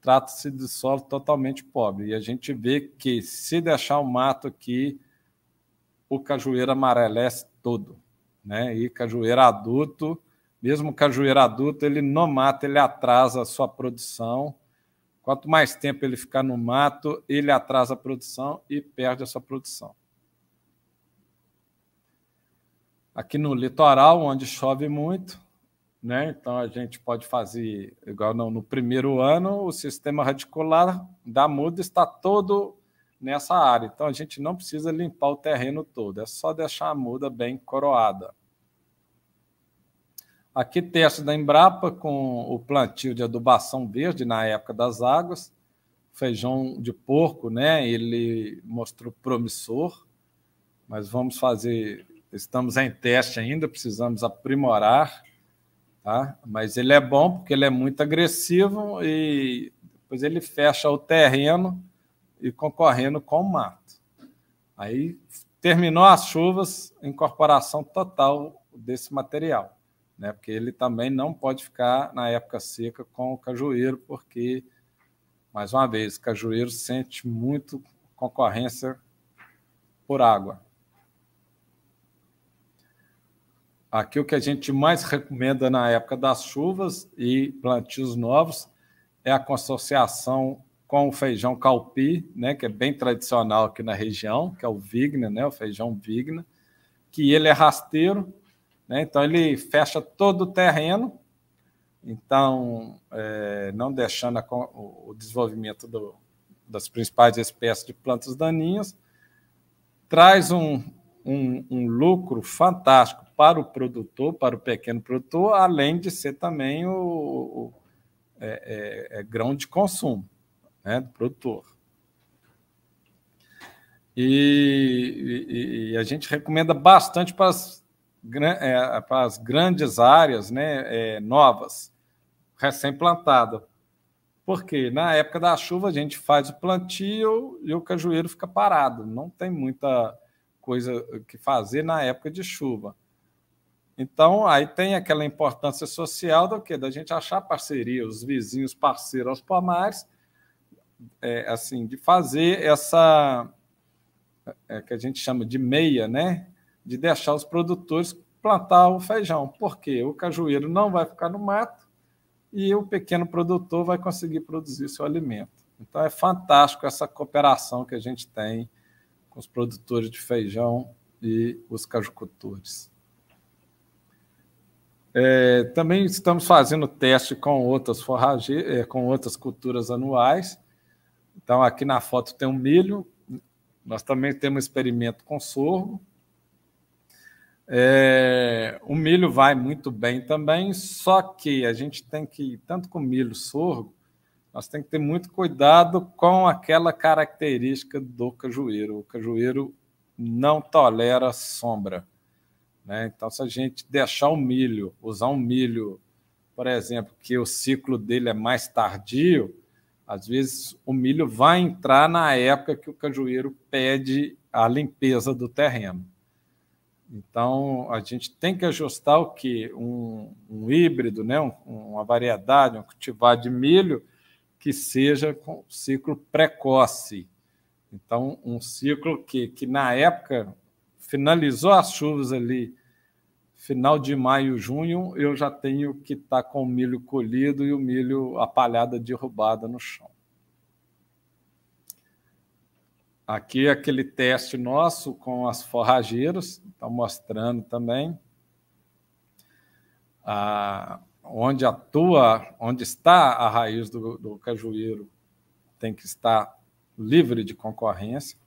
S4: trata-se de solo totalmente pobre. E a gente vê que, se deixar o mato aqui, o cajueiro amarelece todo. Né? E cajueiro adulto, mesmo cajueiro adulto, ele no mato, ele atrasa a sua produção. Quanto mais tempo ele ficar no mato, ele atrasa a produção e perde a sua produção. aqui no litoral, onde chove muito, né? Então a gente pode fazer igual no primeiro ano, o sistema radicular da muda está todo nessa área. Então a gente não precisa limpar o terreno todo, é só deixar a muda bem coroada. Aqui teste da Embrapa com o plantio de adubação verde na época das águas, feijão de porco, né? Ele mostrou promissor, mas vamos fazer Estamos em teste ainda, precisamos aprimorar, tá? mas ele é bom porque ele é muito agressivo e depois ele fecha o terreno e concorrendo com o mato. Aí terminou as chuvas, incorporação total desse material, né? porque ele também não pode ficar na época seca com o cajueiro, porque, mais uma vez, o cajueiro sente muito concorrência por água. aqui o que a gente mais recomenda na época das chuvas e plantios novos é a consociação com o feijão calpi, né, que é bem tradicional aqui na região, que é o Vigna, né, o feijão Vigna, que ele é rasteiro, né, então ele fecha todo o terreno, então é, não deixando a, o, o desenvolvimento do, das principais espécies de plantas daninhas, traz um, um, um lucro fantástico para o produtor, para o pequeno produtor, além de ser também o, o é, é, é grão de consumo né, do produtor. E, e, e, a gente recomenda bastante para as, é, para as grandes áreas né, é, novas, recém-plantada. Porque na época da chuva a gente faz o plantio e o cajueiro fica parado, não tem muita coisa que fazer na época de chuva. Então, aí tem aquela importância social do Da gente achar parceria, os vizinhos parceiros aos pomares, é, assim, de fazer essa é, é, que a gente chama de meia, né? De deixar os produtores plantar o feijão, porque o cajueiro não vai ficar no mato e o pequeno produtor vai conseguir produzir seu alimento. Então é fantástico essa cooperação que a gente tem com os produtores de feijão e os cajucutores. É, também estamos fazendo teste com outras forrage, é, com outras culturas anuais. Então, aqui na foto tem um milho. Nós também temos experimento com sorgo. É, o milho vai muito bem também, só que a gente tem que, tanto com milho sorgo, nós tem que ter muito cuidado com aquela característica do cajueiro. O cajueiro não tolera sombra. Né? Então, se a gente deixar o milho, usar um milho, por exemplo, que o ciclo dele é mais tardio, às vezes o milho vai entrar na época que o cajueiro pede a limpeza do terreno. Então, a gente tem que ajustar o que? Um, um, híbrido, né? Um, uma variedade, um cultivar de milho que seja com ciclo precoce. Então, um ciclo que, que na época finalizou as chuvas ali, final de maio, junho, eu já tenho que estar tá com o milho colhido e o milho, a palhada derrubada no chão. Aqui é aquele teste nosso com as forrageiras, está mostrando também a ah, onde atua, onde está a raiz do, do cajueiro, tem que estar livre de concorrência.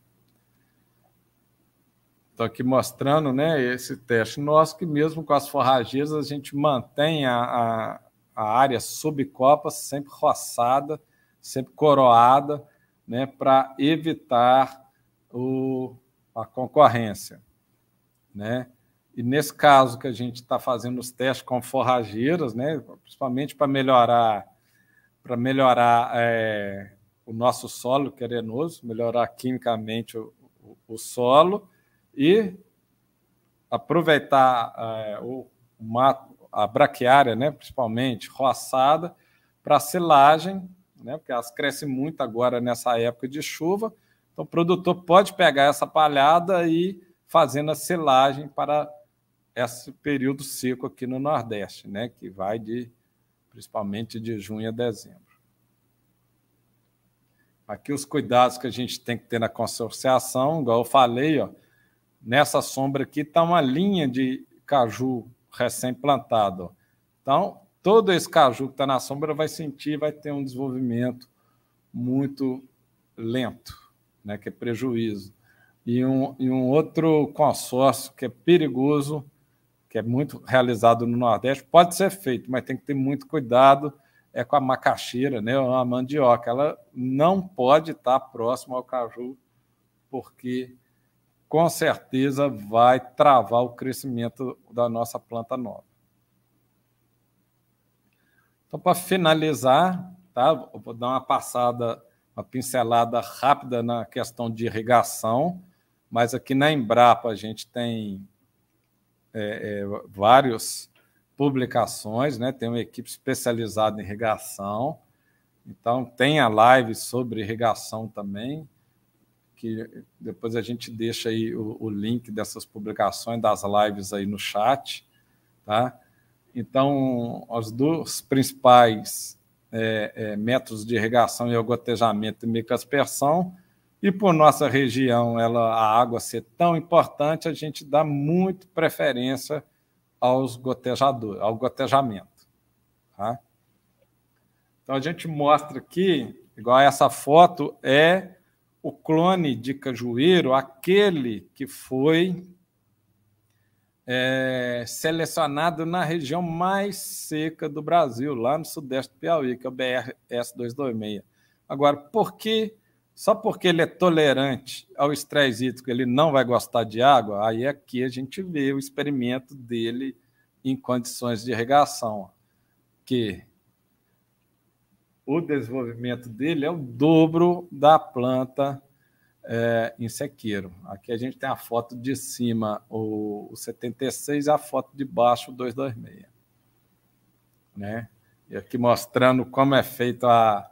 S4: Estou aqui mostrando né, esse teste nosso, que mesmo com as forrageiras, a gente mantém a, a, a área subcopa sempre roçada, sempre coroada, né, para evitar o, a concorrência. Né? E nesse caso que a gente está fazendo os testes com forrageiras, né, principalmente para melhorar, para melhorar é, o nosso solo que é arenoso, melhorar quimicamente o, o, o solo, e aproveitar é, o mato, a braquiária, né, principalmente roçada, para silagem, né, porque elas crescem muito agora nessa época de chuva. Então, o produtor pode pegar essa palhada e ir fazendo a silagem para esse período seco aqui no Nordeste, né, que vai de principalmente de junho a dezembro. Aqui os cuidados que a gente tem que ter na consorciação, igual eu falei, ó, Nessa sombra aqui está uma linha de caju recém-plantado. Então, todo esse caju que está na sombra vai sentir, vai ter um desenvolvimento muito lento, né, que é prejuízo. E um, e um outro consórcio que é perigoso, que é muito realizado no Nordeste, pode ser feito, mas tem que ter muito cuidado, é com a macaxeira, né, a mandioca. Ela não pode estar tá próxima ao caju, porque com certeza vai travar o crescimento da nossa planta nova. Então, para finalizar, tá? vou dar uma passada, uma pincelada rápida na questão de irrigação, mas aqui na Embrapa a gente tem é, é, várias publicações, né? tem uma equipe especializada em irrigação, então tem a live sobre irrigação também, que depois a gente deixa aí o, o link dessas publicações, das lives aí no chat, tá? Então, os dois principais é, é, métodos de irrigação e o gotejamento e microaspersão, e por nossa região, ela, a água ser tão importante, a gente dá muito preferência aos gotejador, ao gotejamento. Tá? Então, a gente mostra aqui, igual essa foto, é o clone de Cajueiro, aquele que foi é, selecionado na região mais seca do Brasil, lá no sudeste do Piauí, que é o BRS-226. Agora, por que, só porque ele é tolerante ao estresse hídrico, ele não vai gostar de água, aí aqui é a gente vê o experimento dele em condições de irrigação, que o desenvolvimento dele é o dobro da planta é, em sequeiro. Aqui a gente tem a foto de cima, o, 76, 76, a foto de baixo, o 226. Né? E aqui mostrando como é feito a,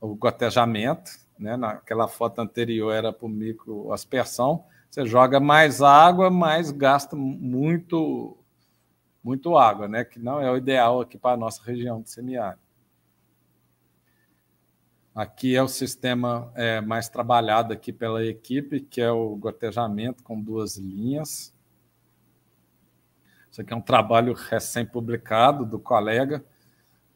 S4: o gotejamento. Né? Naquela foto anterior era para o microaspersão. Você joga mais água, mas gasta muito, muito água, né? que não é o ideal aqui para a nossa região de semiárido. Aqui é o sistema é, mais trabalhado aqui pela equipe, que é o gotejamento com duas linhas. Isso aqui é um trabalho recém-publicado do colega,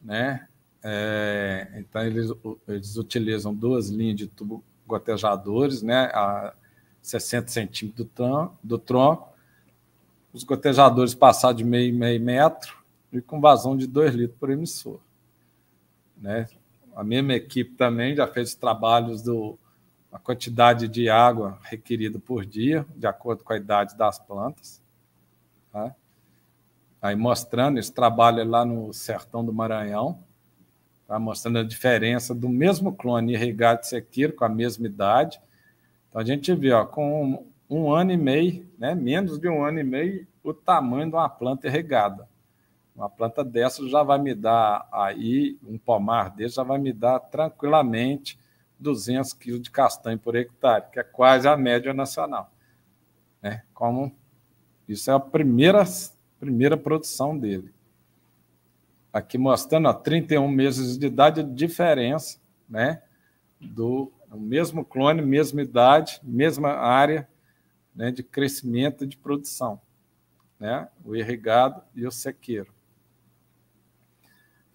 S4: né? É, então eles, eles utilizam duas linhas de tubo gotejadores, né? A 60 centímetros do, do tronco, os gotejadores passar de meio, meio metro e com vazão de 2 litros por emissor. Né? a mesma equipe também já fez trabalhos do a quantidade de água requerida por dia, de acordo com a idade das plantas. Tá? Aí mostrando esse trabalho lá no sertão do Maranhão, tá? mostrando a diferença do mesmo clone irrigado de sequeiro com a mesma idade. Então a gente vê, ó, com um, um ano e meio, né, menos de um ano e meio, o tamanho de uma planta irrigada. Uma planta dessa já vai me dar aí, um pomar desse já vai me dar tranquilamente 200 quilos de castanho por hectare, que é quase a média nacional. Né? Como isso é a primeira, primeira produção dele. Aqui mostrando ó, 31 meses de idade a diferença, né? Do mesmo clone, mesma idade, mesma área né, de crescimento e de produção, né? O irrigado e o sequeiro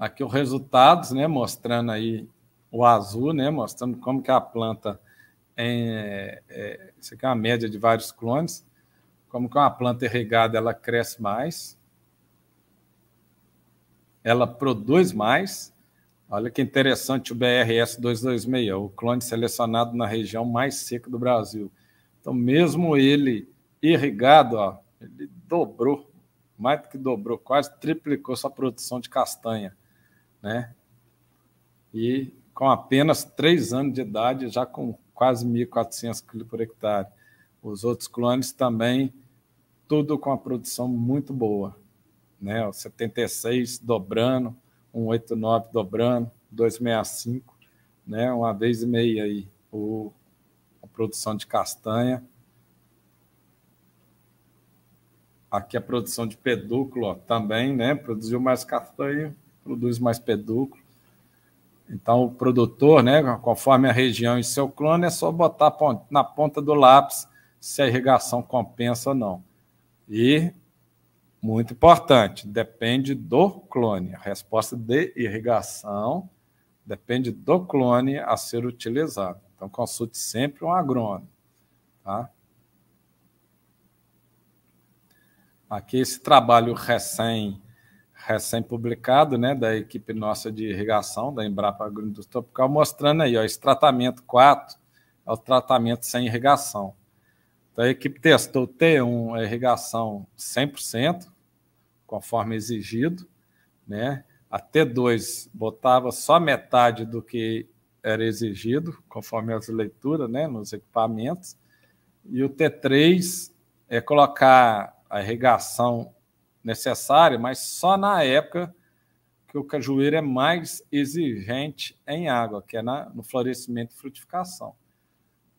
S4: aqui os resultados, né, mostrando aí o azul, né, mostrando como que a planta é, é, isso aqui é uma média de vários clones, como que uma planta irrigada ela cresce mais, ela produz mais. Olha que interessante o BRS 226, o clone selecionado na região mais seca do Brasil. Então, mesmo ele irrigado, ó, ele dobrou, mais do que dobrou, quase triplicou sua produção de castanha né? E com apenas três anos de idade, já com quase 1.400 kg por hectare. Os outros clones também, tudo com a produção muito boa. Né? O 76 dobrando, 189 dobrando, 265, né? uma vez e meia aí o, a produção de castanha. Aqui a produção de pedúculo ó, também né? produziu mais castanha produz mais pedúculo. Então, o produtor, né, conforme a região e seu clone, é só botar na ponta do lápis se a irrigação compensa ou não. E, muito importante, depende do clone. A resposta de irrigação depende do clone a ser utilizado. Então, consulte sempre um agrônomo. Tá? Aqui, esse trabalho recém recém-publicado, né, da equipe nossa de irrigação, da Embrapa Agroindustrial Tropical, mostrando aí, ó, esse tratamento 4 é o tratamento sem irrigação. Então, a equipe testou T1, a irrigação 100%, conforme exigido, né, a T2 botava só metade do que era exigido, conforme as leituras, né, nos equipamentos, e o T3 é colocar a irrigação necessária, mas só na época que o cajueiro é mais exigente em água, que é na, no florescimento e frutificação.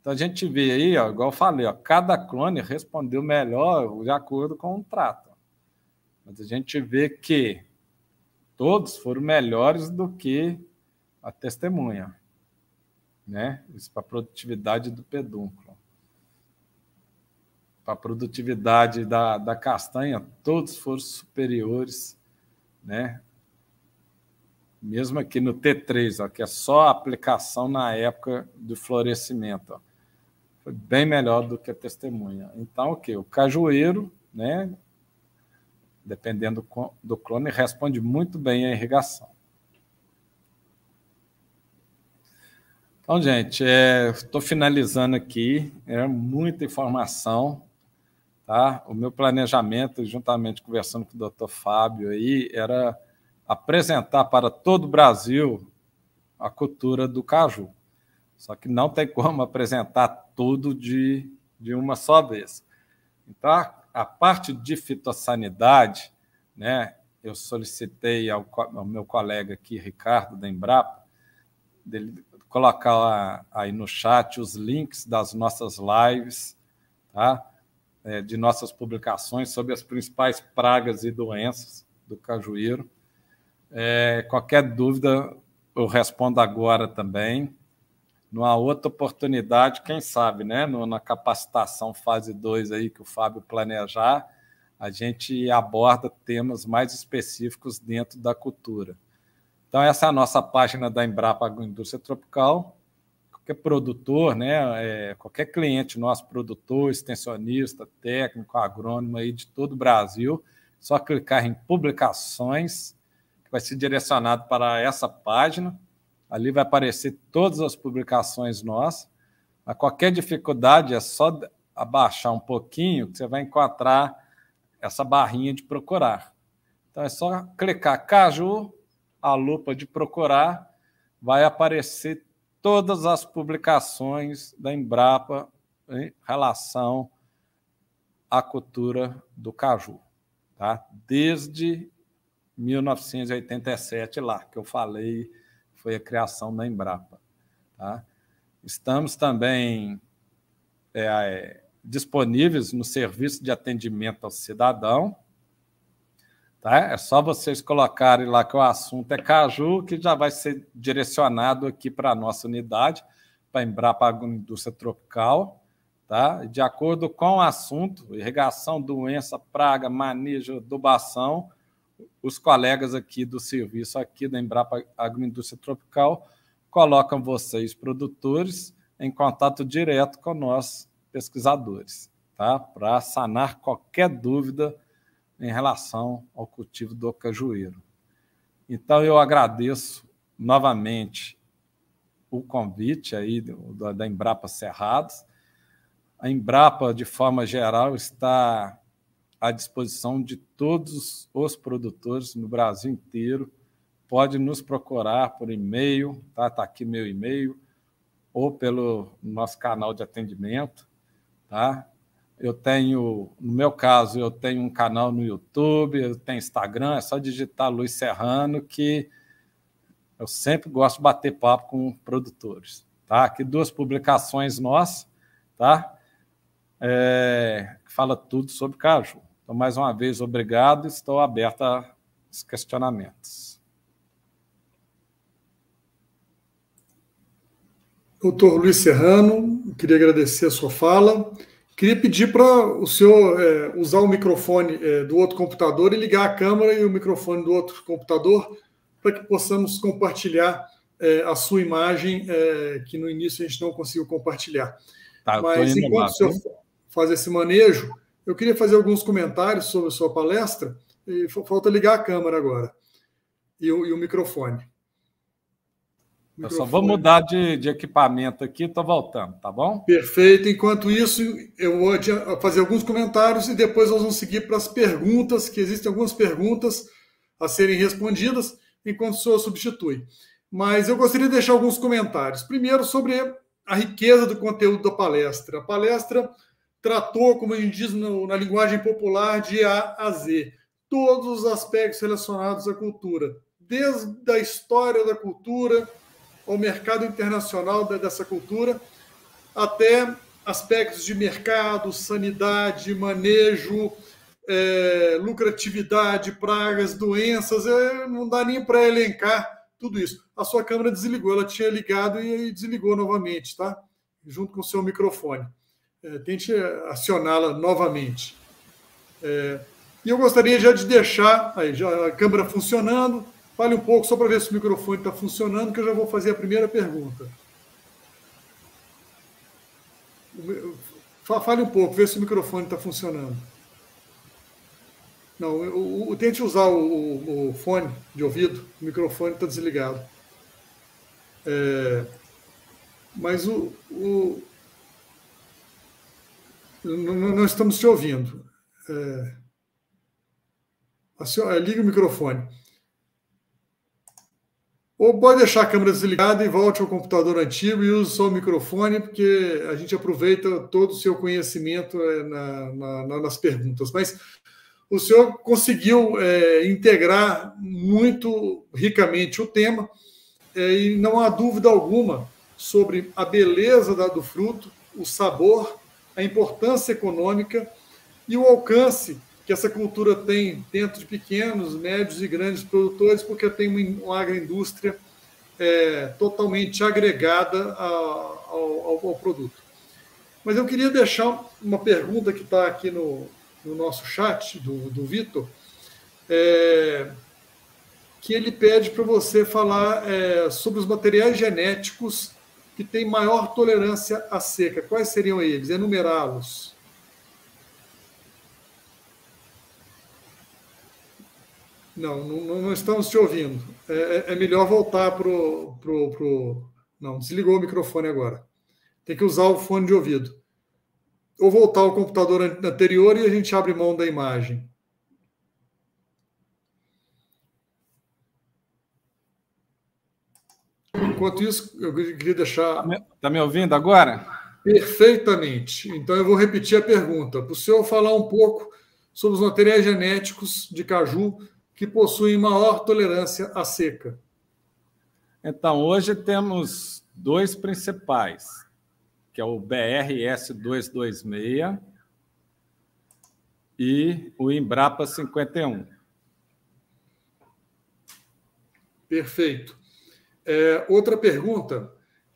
S4: Então a gente vê aí, ó, igual eu falei, ó, cada clone respondeu melhor de acordo com o trato. Mas a gente vê que todos foram melhores do que a testemunha, né? Isso para a produtividade do pedúnculo para a produtividade da, da castanha, todos foram superiores, né? Mesmo aqui no T3, ó, que é só a aplicação na época do florescimento, ó. foi bem melhor do que a testemunha. Então, o que? O cajueiro, né? Dependendo do clone, responde muito bem à irrigação. Então, gente, estou é, finalizando aqui. É muita informação. Tá? O meu planejamento, juntamente conversando com o doutor Fábio, aí, era apresentar para todo o Brasil a cultura do caju. Só que não tem como apresentar tudo de, de uma só vez. Então, a parte de fitossanidade, né, eu solicitei ao, ao meu colega aqui, Ricardo, da Embrapa, dele colocar aí no chat os links das nossas lives, tá? É, de nossas publicações sobre as principais pragas e doenças do cajueiro. É, qualquer dúvida, eu respondo agora também. Numa outra oportunidade, quem sabe, né? Na capacitação fase 2 aí que o Fábio planejar, a gente aborda temas mais específicos dentro da cultura. Então, essa é a nossa página da Embrapa Agroindústria Tropical qualquer produtor, né, é, qualquer cliente nosso, produtor, extensionista, técnico, agrônomo aí de todo o Brasil, só clicar em publicações, que vai ser direcionado para essa página. Ali vai aparecer todas as publicações nossas. A qualquer dificuldade é só abaixar um pouquinho que você vai encontrar essa barrinha de procurar. Então é só clicar Caju, a lupa de procurar, vai aparecer todas as publicações da Embrapa em relação à cultura do caju, tá? Desde 1987 lá que eu falei foi a criação da Embrapa, tá? Estamos também é, disponíveis no serviço de atendimento ao cidadão, Tá? É só vocês colocarem lá que o assunto é caju, que já vai ser direcionado aqui para a nossa unidade, para a Embrapa Agroindústria Tropical. Tá? De acordo com o assunto, irrigação, doença, praga, manejo, adubação, os colegas aqui do serviço aqui da Embrapa Agroindústria Tropical colocam vocês, produtores, em contato direto com nós, pesquisadores, tá? Para sanar qualquer dúvida em relação ao cultivo do cajueiro. Então, eu agradeço novamente o convite aí da Embrapa Cerrados. A Embrapa, de forma geral, está à disposição de todos os produtores no Brasil inteiro. Pode nos procurar por e-mail, tá? Tá aqui meu e-mail, ou pelo nosso canal de atendimento, tá? Eu tenho, no meu caso, eu tenho um canal no YouTube, eu tenho Instagram, é só digitar Luiz Serrano que eu sempre gosto de bater papo com produtores, tá? Aqui duas publicações nossas, tá? É, que fala tudo sobre caju. Então, mais uma vez, obrigado. Estou aberto a questionamentos.
S1: Doutor Luiz Serrano, queria agradecer a sua fala. Queria pedir para o senhor é, usar o microfone é, do outro computador e ligar a câmera e o microfone do outro computador para que possamos compartilhar é, a sua imagem, é, que no início a gente não conseguiu compartilhar.
S4: Tá, Mas enquanto lá, o senhor hein?
S1: faz esse manejo, eu queria fazer alguns comentários sobre a sua palestra e falta ligar a câmera agora e o, e o microfone.
S4: Eu só vou mudar de, de equipamento aqui, estou voltando, tá bom?
S1: Perfeito. Enquanto isso, eu vou fazer alguns comentários e depois nós vamos seguir para as perguntas, que existem algumas perguntas a serem respondidas enquanto o senhor substitui. Mas eu gostaria de deixar alguns comentários. Primeiro, sobre a riqueza do conteúdo da palestra. A palestra tratou, como a gente diz no, na linguagem popular, de A a Z, todos os aspectos relacionados à cultura, desde a história da cultura ao mercado internacional dessa cultura, até aspectos de mercado, sanidade, manejo, é, lucratividade, pragas, doenças, é, não dá nem para elencar tudo isso. A sua câmera desligou, ela tinha ligado e, desligou novamente, tá? Junto com o seu microfone. É, tente acioná-la novamente. É, e eu gostaria já de deixar aí, já a câmera funcionando, Fale um pouco só para ver se o microfone está funcionando, que eu já vou fazer a primeira pergunta. Fale um pouco, ver se o microfone está funcionando. Não, tente usar o, o, o, fone de ouvido, o microfone está desligado. É, mas o, o não, estamos te ouvindo. É, senhora, liga o microfone. Ou pode deixar a câmera desligada e volte ao computador antigo e use só o microfone, porque a gente aproveita todo o seu conhecimento eh, na, na, nas perguntas. Mas o senhor conseguiu é, integrar muito ricamente o tema é, e não há dúvida alguma sobre a beleza do fruto, o sabor, a importância econômica e o alcance que essa cultura tem dentro de pequenos, médios e grandes produtores, porque tem uma, uma agroindústria é, totalmente agregada ao, ao, ao, produto. Mas eu queria deixar uma pergunta que está aqui no, no, nosso chat do, do Vitor, é, que ele pede para você falar é, sobre os materiais genéticos que têm maior tolerância à seca. Quais seriam eles? Enumerá-los. Não, não, não estamos te ouvindo. É, é, é melhor voltar para o. Pro, pro... Não, desligou o microfone agora. Tem que usar o fone de ouvido. Ou voltar ao computador anterior e a gente abre mão da imagem. Enquanto isso, eu queria deixar. Está me, tá me ouvindo agora? Perfeitamente. Então, eu vou repetir a pergunta. Para o senhor falar um pouco sobre os materiais genéticos de caju que possuem maior tolerância à seca?
S4: Então, hoje temos dois principais, que é o BRS 226 e o Embrapa 51. Perfeito.
S1: É, outra pergunta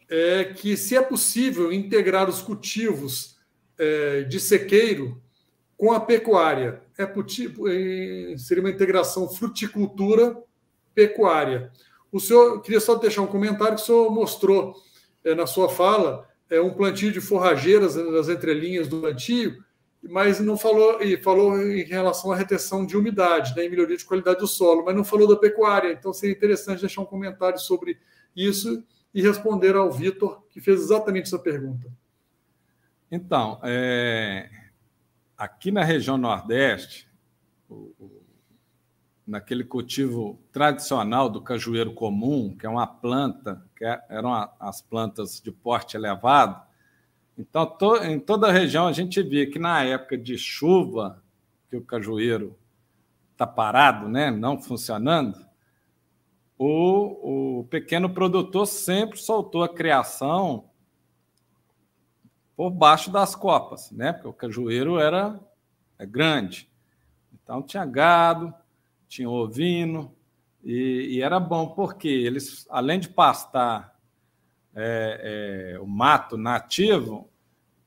S1: é que se é possível integrar os cultivos é, de sequeiro com a pecuária. É tipo, seria uma integração fruticultura-pecuária. O senhor, queria só deixar um comentário que o senhor mostrou é, na sua fala, é um plantio de forrageiras né, nas entrelinhas do plantio, mas não falou, e falou em relação à retenção de umidade, né, e melhoria de qualidade do solo, mas não falou da pecuária. Então seria interessante deixar um comentário sobre isso e responder ao Vitor, que fez exatamente essa pergunta.
S4: Então, é, aqui na região Nordeste, naquele cultivo tradicional do cajueiro comum, que é uma planta, que é, eram as plantas de porte elevado, então em toda a região a gente via que na época de chuva, que o cajueiro está parado, né, não funcionando, o, o pequeno produtor sempre soltou a criação por baixo das copas, né? Porque o cajueiro era é grande. Então tinha gado, tinha ovino, e, e era bom porque eles, além de pastar é, é, o mato nativo,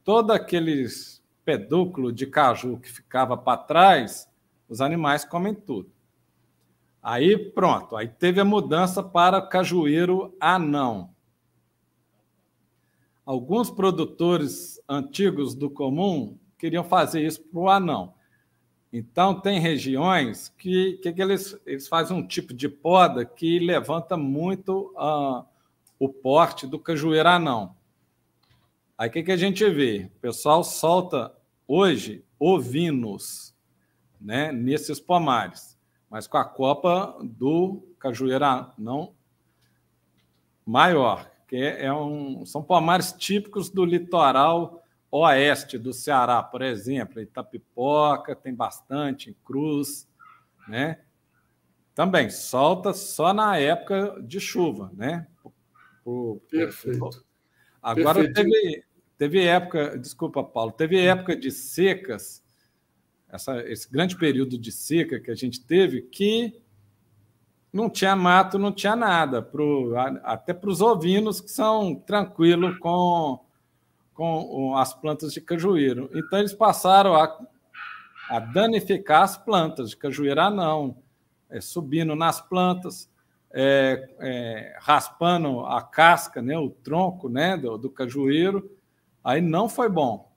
S4: todo aqueles pedúnculo de caju que ficava para trás, os animais comem tudo. Aí pronto, aí teve a mudança para cajueiro anão alguns produtores antigos do comum queriam fazer isso para o anão. Então, tem regiões que, que, que, eles, eles fazem um tipo de poda que levanta muito uh, o porte do cajueiro anão. Aí o que, que a gente vê? O pessoal solta hoje ovinos né, nesses pomares, mas com a copa do cajueiro anão maior que é um, são pomares típicos do litoral oeste do Ceará, por exemplo, Itapipoca, tem bastante, em Cruz, né? Também solta só na época de chuva, né? Perfeito. Agora teve, teve época, desculpa, Paulo, teve época de secas, essa, esse grande período de seca que a gente teve, que não tinha mato, não tinha nada, pro, até para os ovinos que são tranquilos com, com as plantas de cajueiro. Então, eles passaram a, a danificar as plantas de cajueira, não, é, subindo nas plantas, é, é, raspando a casca, né, o tronco né, do, do cajueiro, aí não foi bom.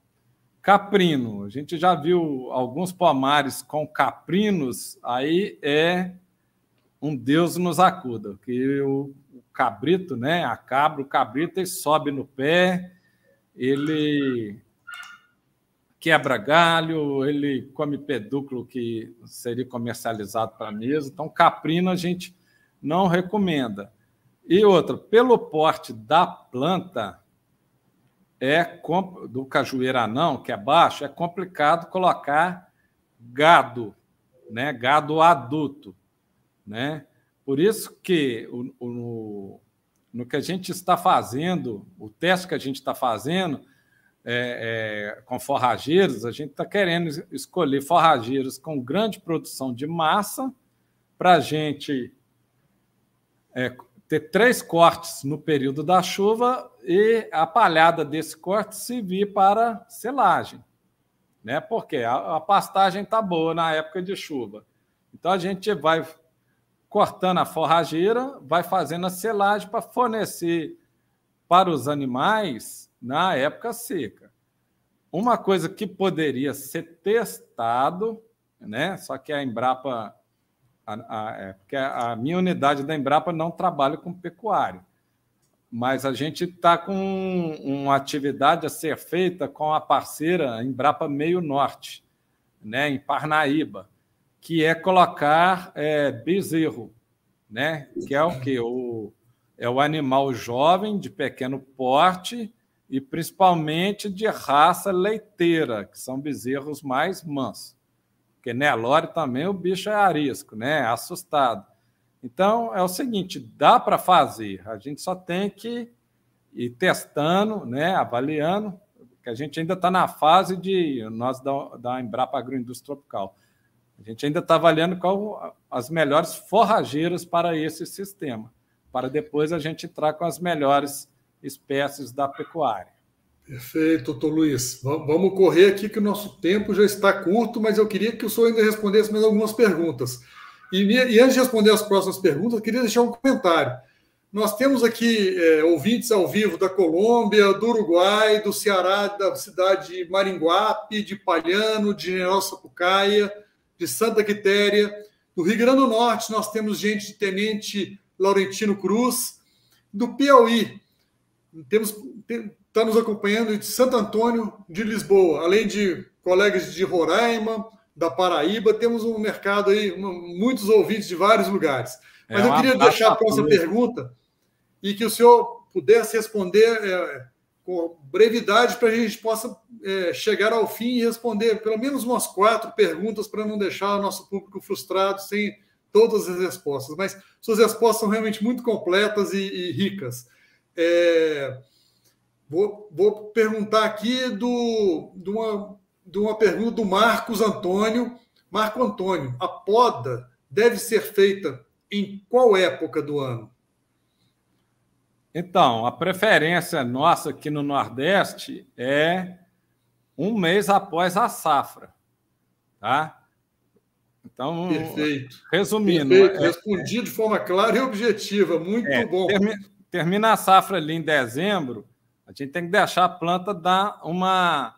S4: Caprino, a gente já viu alguns pomares com caprinos, aí é um Deus nos acuda, que o, o cabrito, né, a cabra, o cabrito, ele sobe no pé, ele quebra galho, ele come pedúculo que seria comercializado para mesa. Então, caprino a gente não recomenda. E outra, pelo porte da planta, é do cajueira não, que é baixo, é complicado colocar gado, né? gado adulto né? Por isso que o, o, no que a gente está fazendo, o teste que a gente está fazendo é, é, com forrageiros, a gente está querendo escolher forrageiros com grande produção de massa para a gente é, ter três cortes no período da chuva e a palhada desse corte servir para selagem, né? Porque a, a pastagem está boa na época de chuva. Então a gente vai cortando a forrageira, vai fazendo a selagem para fornecer para os animais na época seca. Uma coisa que poderia ser testado, né? Só que a Embrapa, a, a, é, porque a minha unidade da Embrapa não trabalha com pecuária, mas a gente está com uma atividade a ser feita com a parceira Embrapa Meio Norte, né? Em Parnaíba que é colocar é, bezerro, né? que é o que? O, é o animal jovem, de pequeno porte, e principalmente de raça leiteira, que são bezerros mais mansos. Porque Nelore né, também o bicho é arisco, né? É assustado. Então, é o seguinte, dá para fazer, a gente só tem que ir testando, né? avaliando, que a gente ainda está na fase de nós da, da Embrapa Agroindústria Tropical a gente ainda está avaliando qual as melhores forrageiras para esse sistema, para depois a gente entrar com as melhores espécies da pecuária. Perfeito,
S1: doutor Luiz. Vamos correr aqui que o nosso tempo já está curto, mas eu queria que o senhor ainda respondesse mais algumas perguntas. E, e antes de responder as próximas perguntas, eu queria deixar um comentário. Nós temos aqui é, ouvintes ao vivo da Colômbia, do Uruguai, do Ceará, da cidade de Maringuape, de Palhano, de General Sapucaia, de Santa Quitéria. Do Rio Grande do Norte, nós temos gente de Tenente Laurentino Cruz. Do Piauí, temos está nos acompanhando de Santo Antônio de Lisboa, além de colegas de Roraima, da Paraíba, temos um mercado aí, uma, muitos ouvintes de vários lugares. Mas é eu queria deixar a próxima pergunta e que o senhor pudesse responder é, com brevidade para a gente possa é, chegar ao fim e responder pelo menos umas quatro perguntas para não deixar o nosso público frustrado sem todas as respostas. Mas suas respostas são realmente muito completas e, e ricas. É, vou, vou, perguntar aqui do, de, uma, de uma pergunta do Marcos Antônio. Marco Antônio, a poda deve ser feita em qual época do ano?
S4: Então, a preferência nossa aqui no Nordeste é um mês após a safra, tá? Então, Perfeito. resumindo. Perfeito. É, Respondi é, de forma clara e objetiva, muito é, bom. Termi, termina a safra ali em dezembro, a gente tem que deixar a planta dar uma,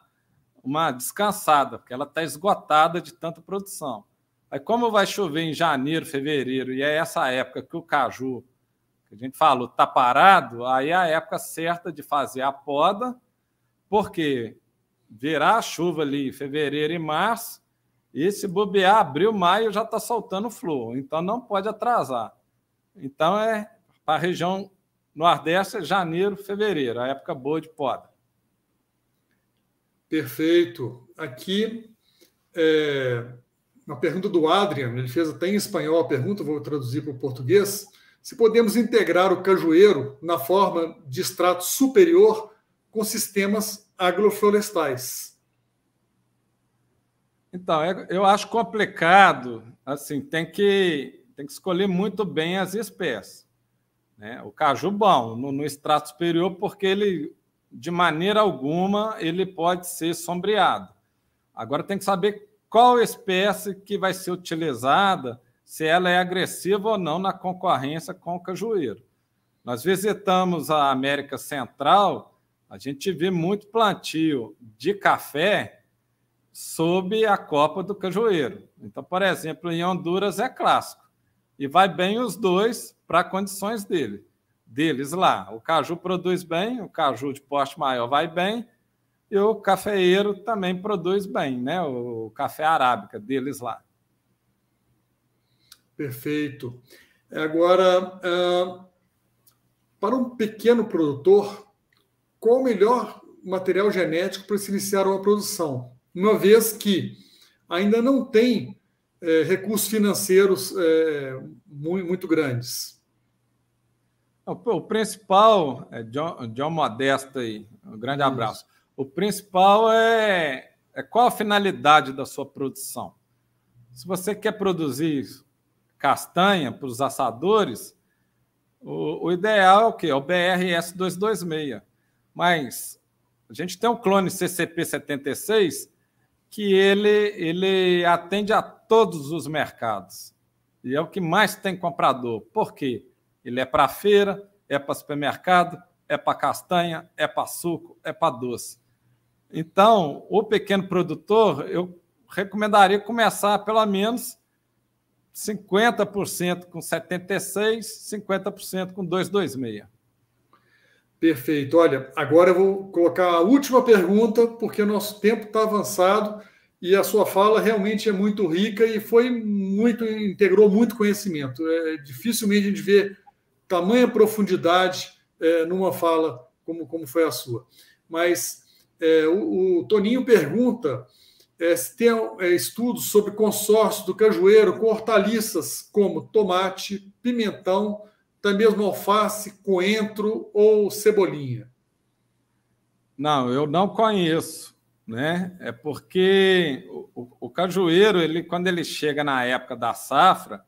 S4: uma descansada, porque ela está esgotada de tanta produção. Aí, como vai chover em janeiro, fevereiro, e é essa época que o caju a gente fala, está parado, aí é a época certa de fazer a poda, porque virá a chuva ali em fevereiro e março, e se bobear, abril, maio já está soltando flor, então não pode atrasar. Então é para a região Nordeste, é janeiro, fevereiro, a época boa de poda. Perfeito. Aqui, é, uma pergunta
S1: do Adrian, ele fez até em espanhol a pergunta, vou traduzir para o português se podemos integrar o cajueiro na forma de extrato superior com sistemas
S4: agroflorestais. Então, é, eu acho complicado, assim, tem que, tem que escolher muito bem as espécies. Né? O caju bom, no, no extrato superior, porque ele, de maneira alguma, ele pode ser sombreado. Agora tem que saber qual espécie que vai ser utilizada se ela é agressiva ou não na concorrência com o cajueiro. Nós visitamos a América Central, a gente vê muito plantio de café sob a copa do cajueiro. Então, por exemplo, em Honduras é clássico. E vai bem os dois para condições dele, deles lá. O caju produz bem, o caju de porte maior vai bem, e o cafeeiro também produz bem, né? O café arábica deles lá. Perfeito. Agora, ah,
S1: para um pequeno produtor, qual o melhor material genético para se iniciar uma produção? Uma vez que ainda não tem
S4: eh, recursos financeiros eh, muito grandes. O principal, é John, John Modesto aí, um grande abraço. O principal é, é qual a finalidade da sua produção. Se você quer produzir castanha para os assadores, o, o, ideal é o quê? É o BRS-226. Mas a gente tem o um clone CCP-76 que ele, ele atende a todos os mercados. E é o que mais tem comprador. Por quê? Ele é para feira, é para supermercado, é para castanha, é para suco, é para doce. Então, o pequeno produtor, eu recomendaria começar pelo menos 50% com 76, 50% com 226. Perfeito. Olha, agora eu vou colocar a última
S1: pergunta, porque o nosso tempo está avançado e a sua fala realmente é muito rica e foi muito, integrou muito conhecimento. É, dificilmente a gente vê tamanha profundidade é, numa fala como, como foi a sua. Mas é, o, o Toninho pergunta é, tem é, estudos sobre consórcio do cajueiro com hortaliças como tomate, pimentão, até mesmo alface, coentro ou cebolinha?
S4: Não, eu não conheço, né? É porque o, o cajueiro, ele, quando ele chega na época da safra,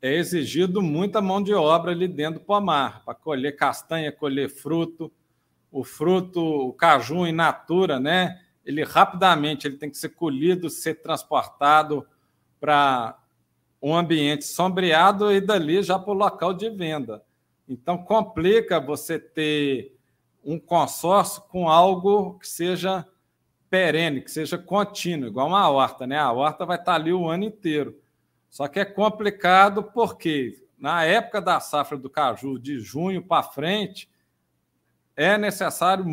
S4: é exigido muita mão de obra ali dentro do pomar, para colher castanha, colher fruto, o fruto, o caju in natura, né? ele rapidamente ele tem que ser colhido, ser transportado para um ambiente sombreado e dali já para o local de venda. Então, complica você ter um consórcio com algo que seja perene, que seja contínuo, igual uma horta, né? A horta vai estar tá ali o ano inteiro. Só que é complicado porque na época da safra do caju, de junho para frente, é necessário,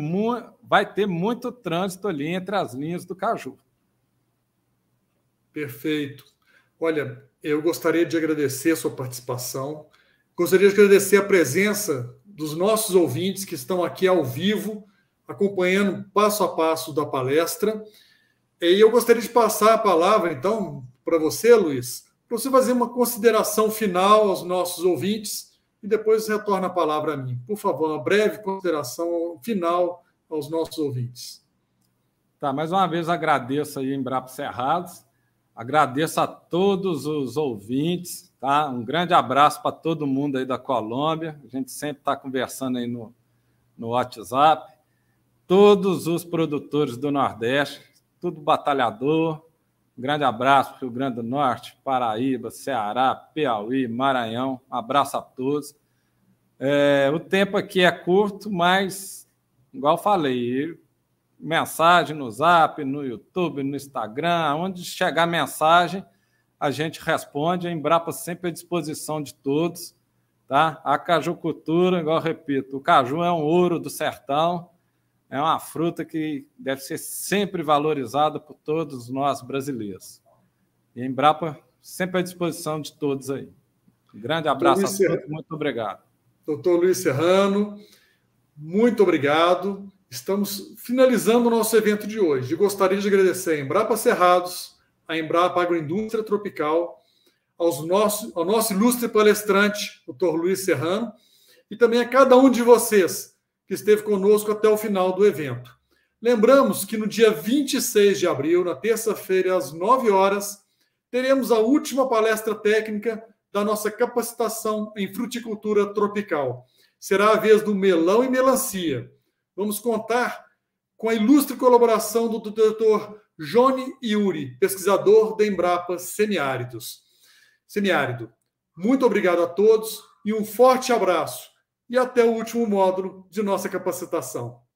S4: vai ter muito trânsito ali entre as linhas do Caju. Perfeito.
S1: Olha, eu gostaria de agradecer a sua participação. Gostaria de agradecer a presença dos nossos ouvintes que estão aqui ao vivo, acompanhando passo a passo da palestra. E eu gostaria de passar a palavra, então, para você, Luiz, para você fazer uma consideração final aos nossos ouvintes e depois retorna
S4: a palavra a mim. Por favor, uma breve consideração final aos nossos ouvintes. Tá, mais uma vez agradeço aí Embrapa Cerrados, agradeço a todos os ouvintes, tá? Um grande abraço para todo mundo aí da Colômbia, a gente sempre está conversando aí no, no WhatsApp. Todos os produtores do Nordeste, tudo batalhador, um grande abraço para o Rio Grande do Norte, Paraíba, Ceará, Piauí, Maranhão. Um abraço a todos. É, o tempo aqui é curto, mas, igual falei, mensagem no Zap, no YouTube, no Instagram, onde chegar mensagem, a gente responde. A Embrapa sempre à disposição de todos. Tá? A cajucultura, igual repito, o caju é um ouro do sertão é uma fruta que deve ser sempre valorizada por todos nós brasileiros. E a Embrapa sempre à disposição de todos aí. Um grande abraço Luiz a todos, Serrano. muito obrigado.
S1: Doutor Luiz Serrano, muito obrigado. Estamos finalizando o nosso evento de hoje. Gostaria de agradecer a Embrapa Cerrados, a Embrapa Agroindústria Tropical, aos nosso, ao nosso ilustre palestrante, doutor Luiz Serrano, e também a cada um de vocês que esteve conosco até o final do evento. Lembramos que no dia 26 de abril, na terça-feira, às 9 horas, teremos a última palestra técnica da nossa capacitação em fruticultura tropical. Será a vez do melão e melancia. Vamos contar com a ilustre colaboração do doutor Joni Iuri, pesquisador da Embrapa Semiáridos. Semiárido. Muito obrigado a todos e um forte abraço e até o último módulo de nossa capacitação.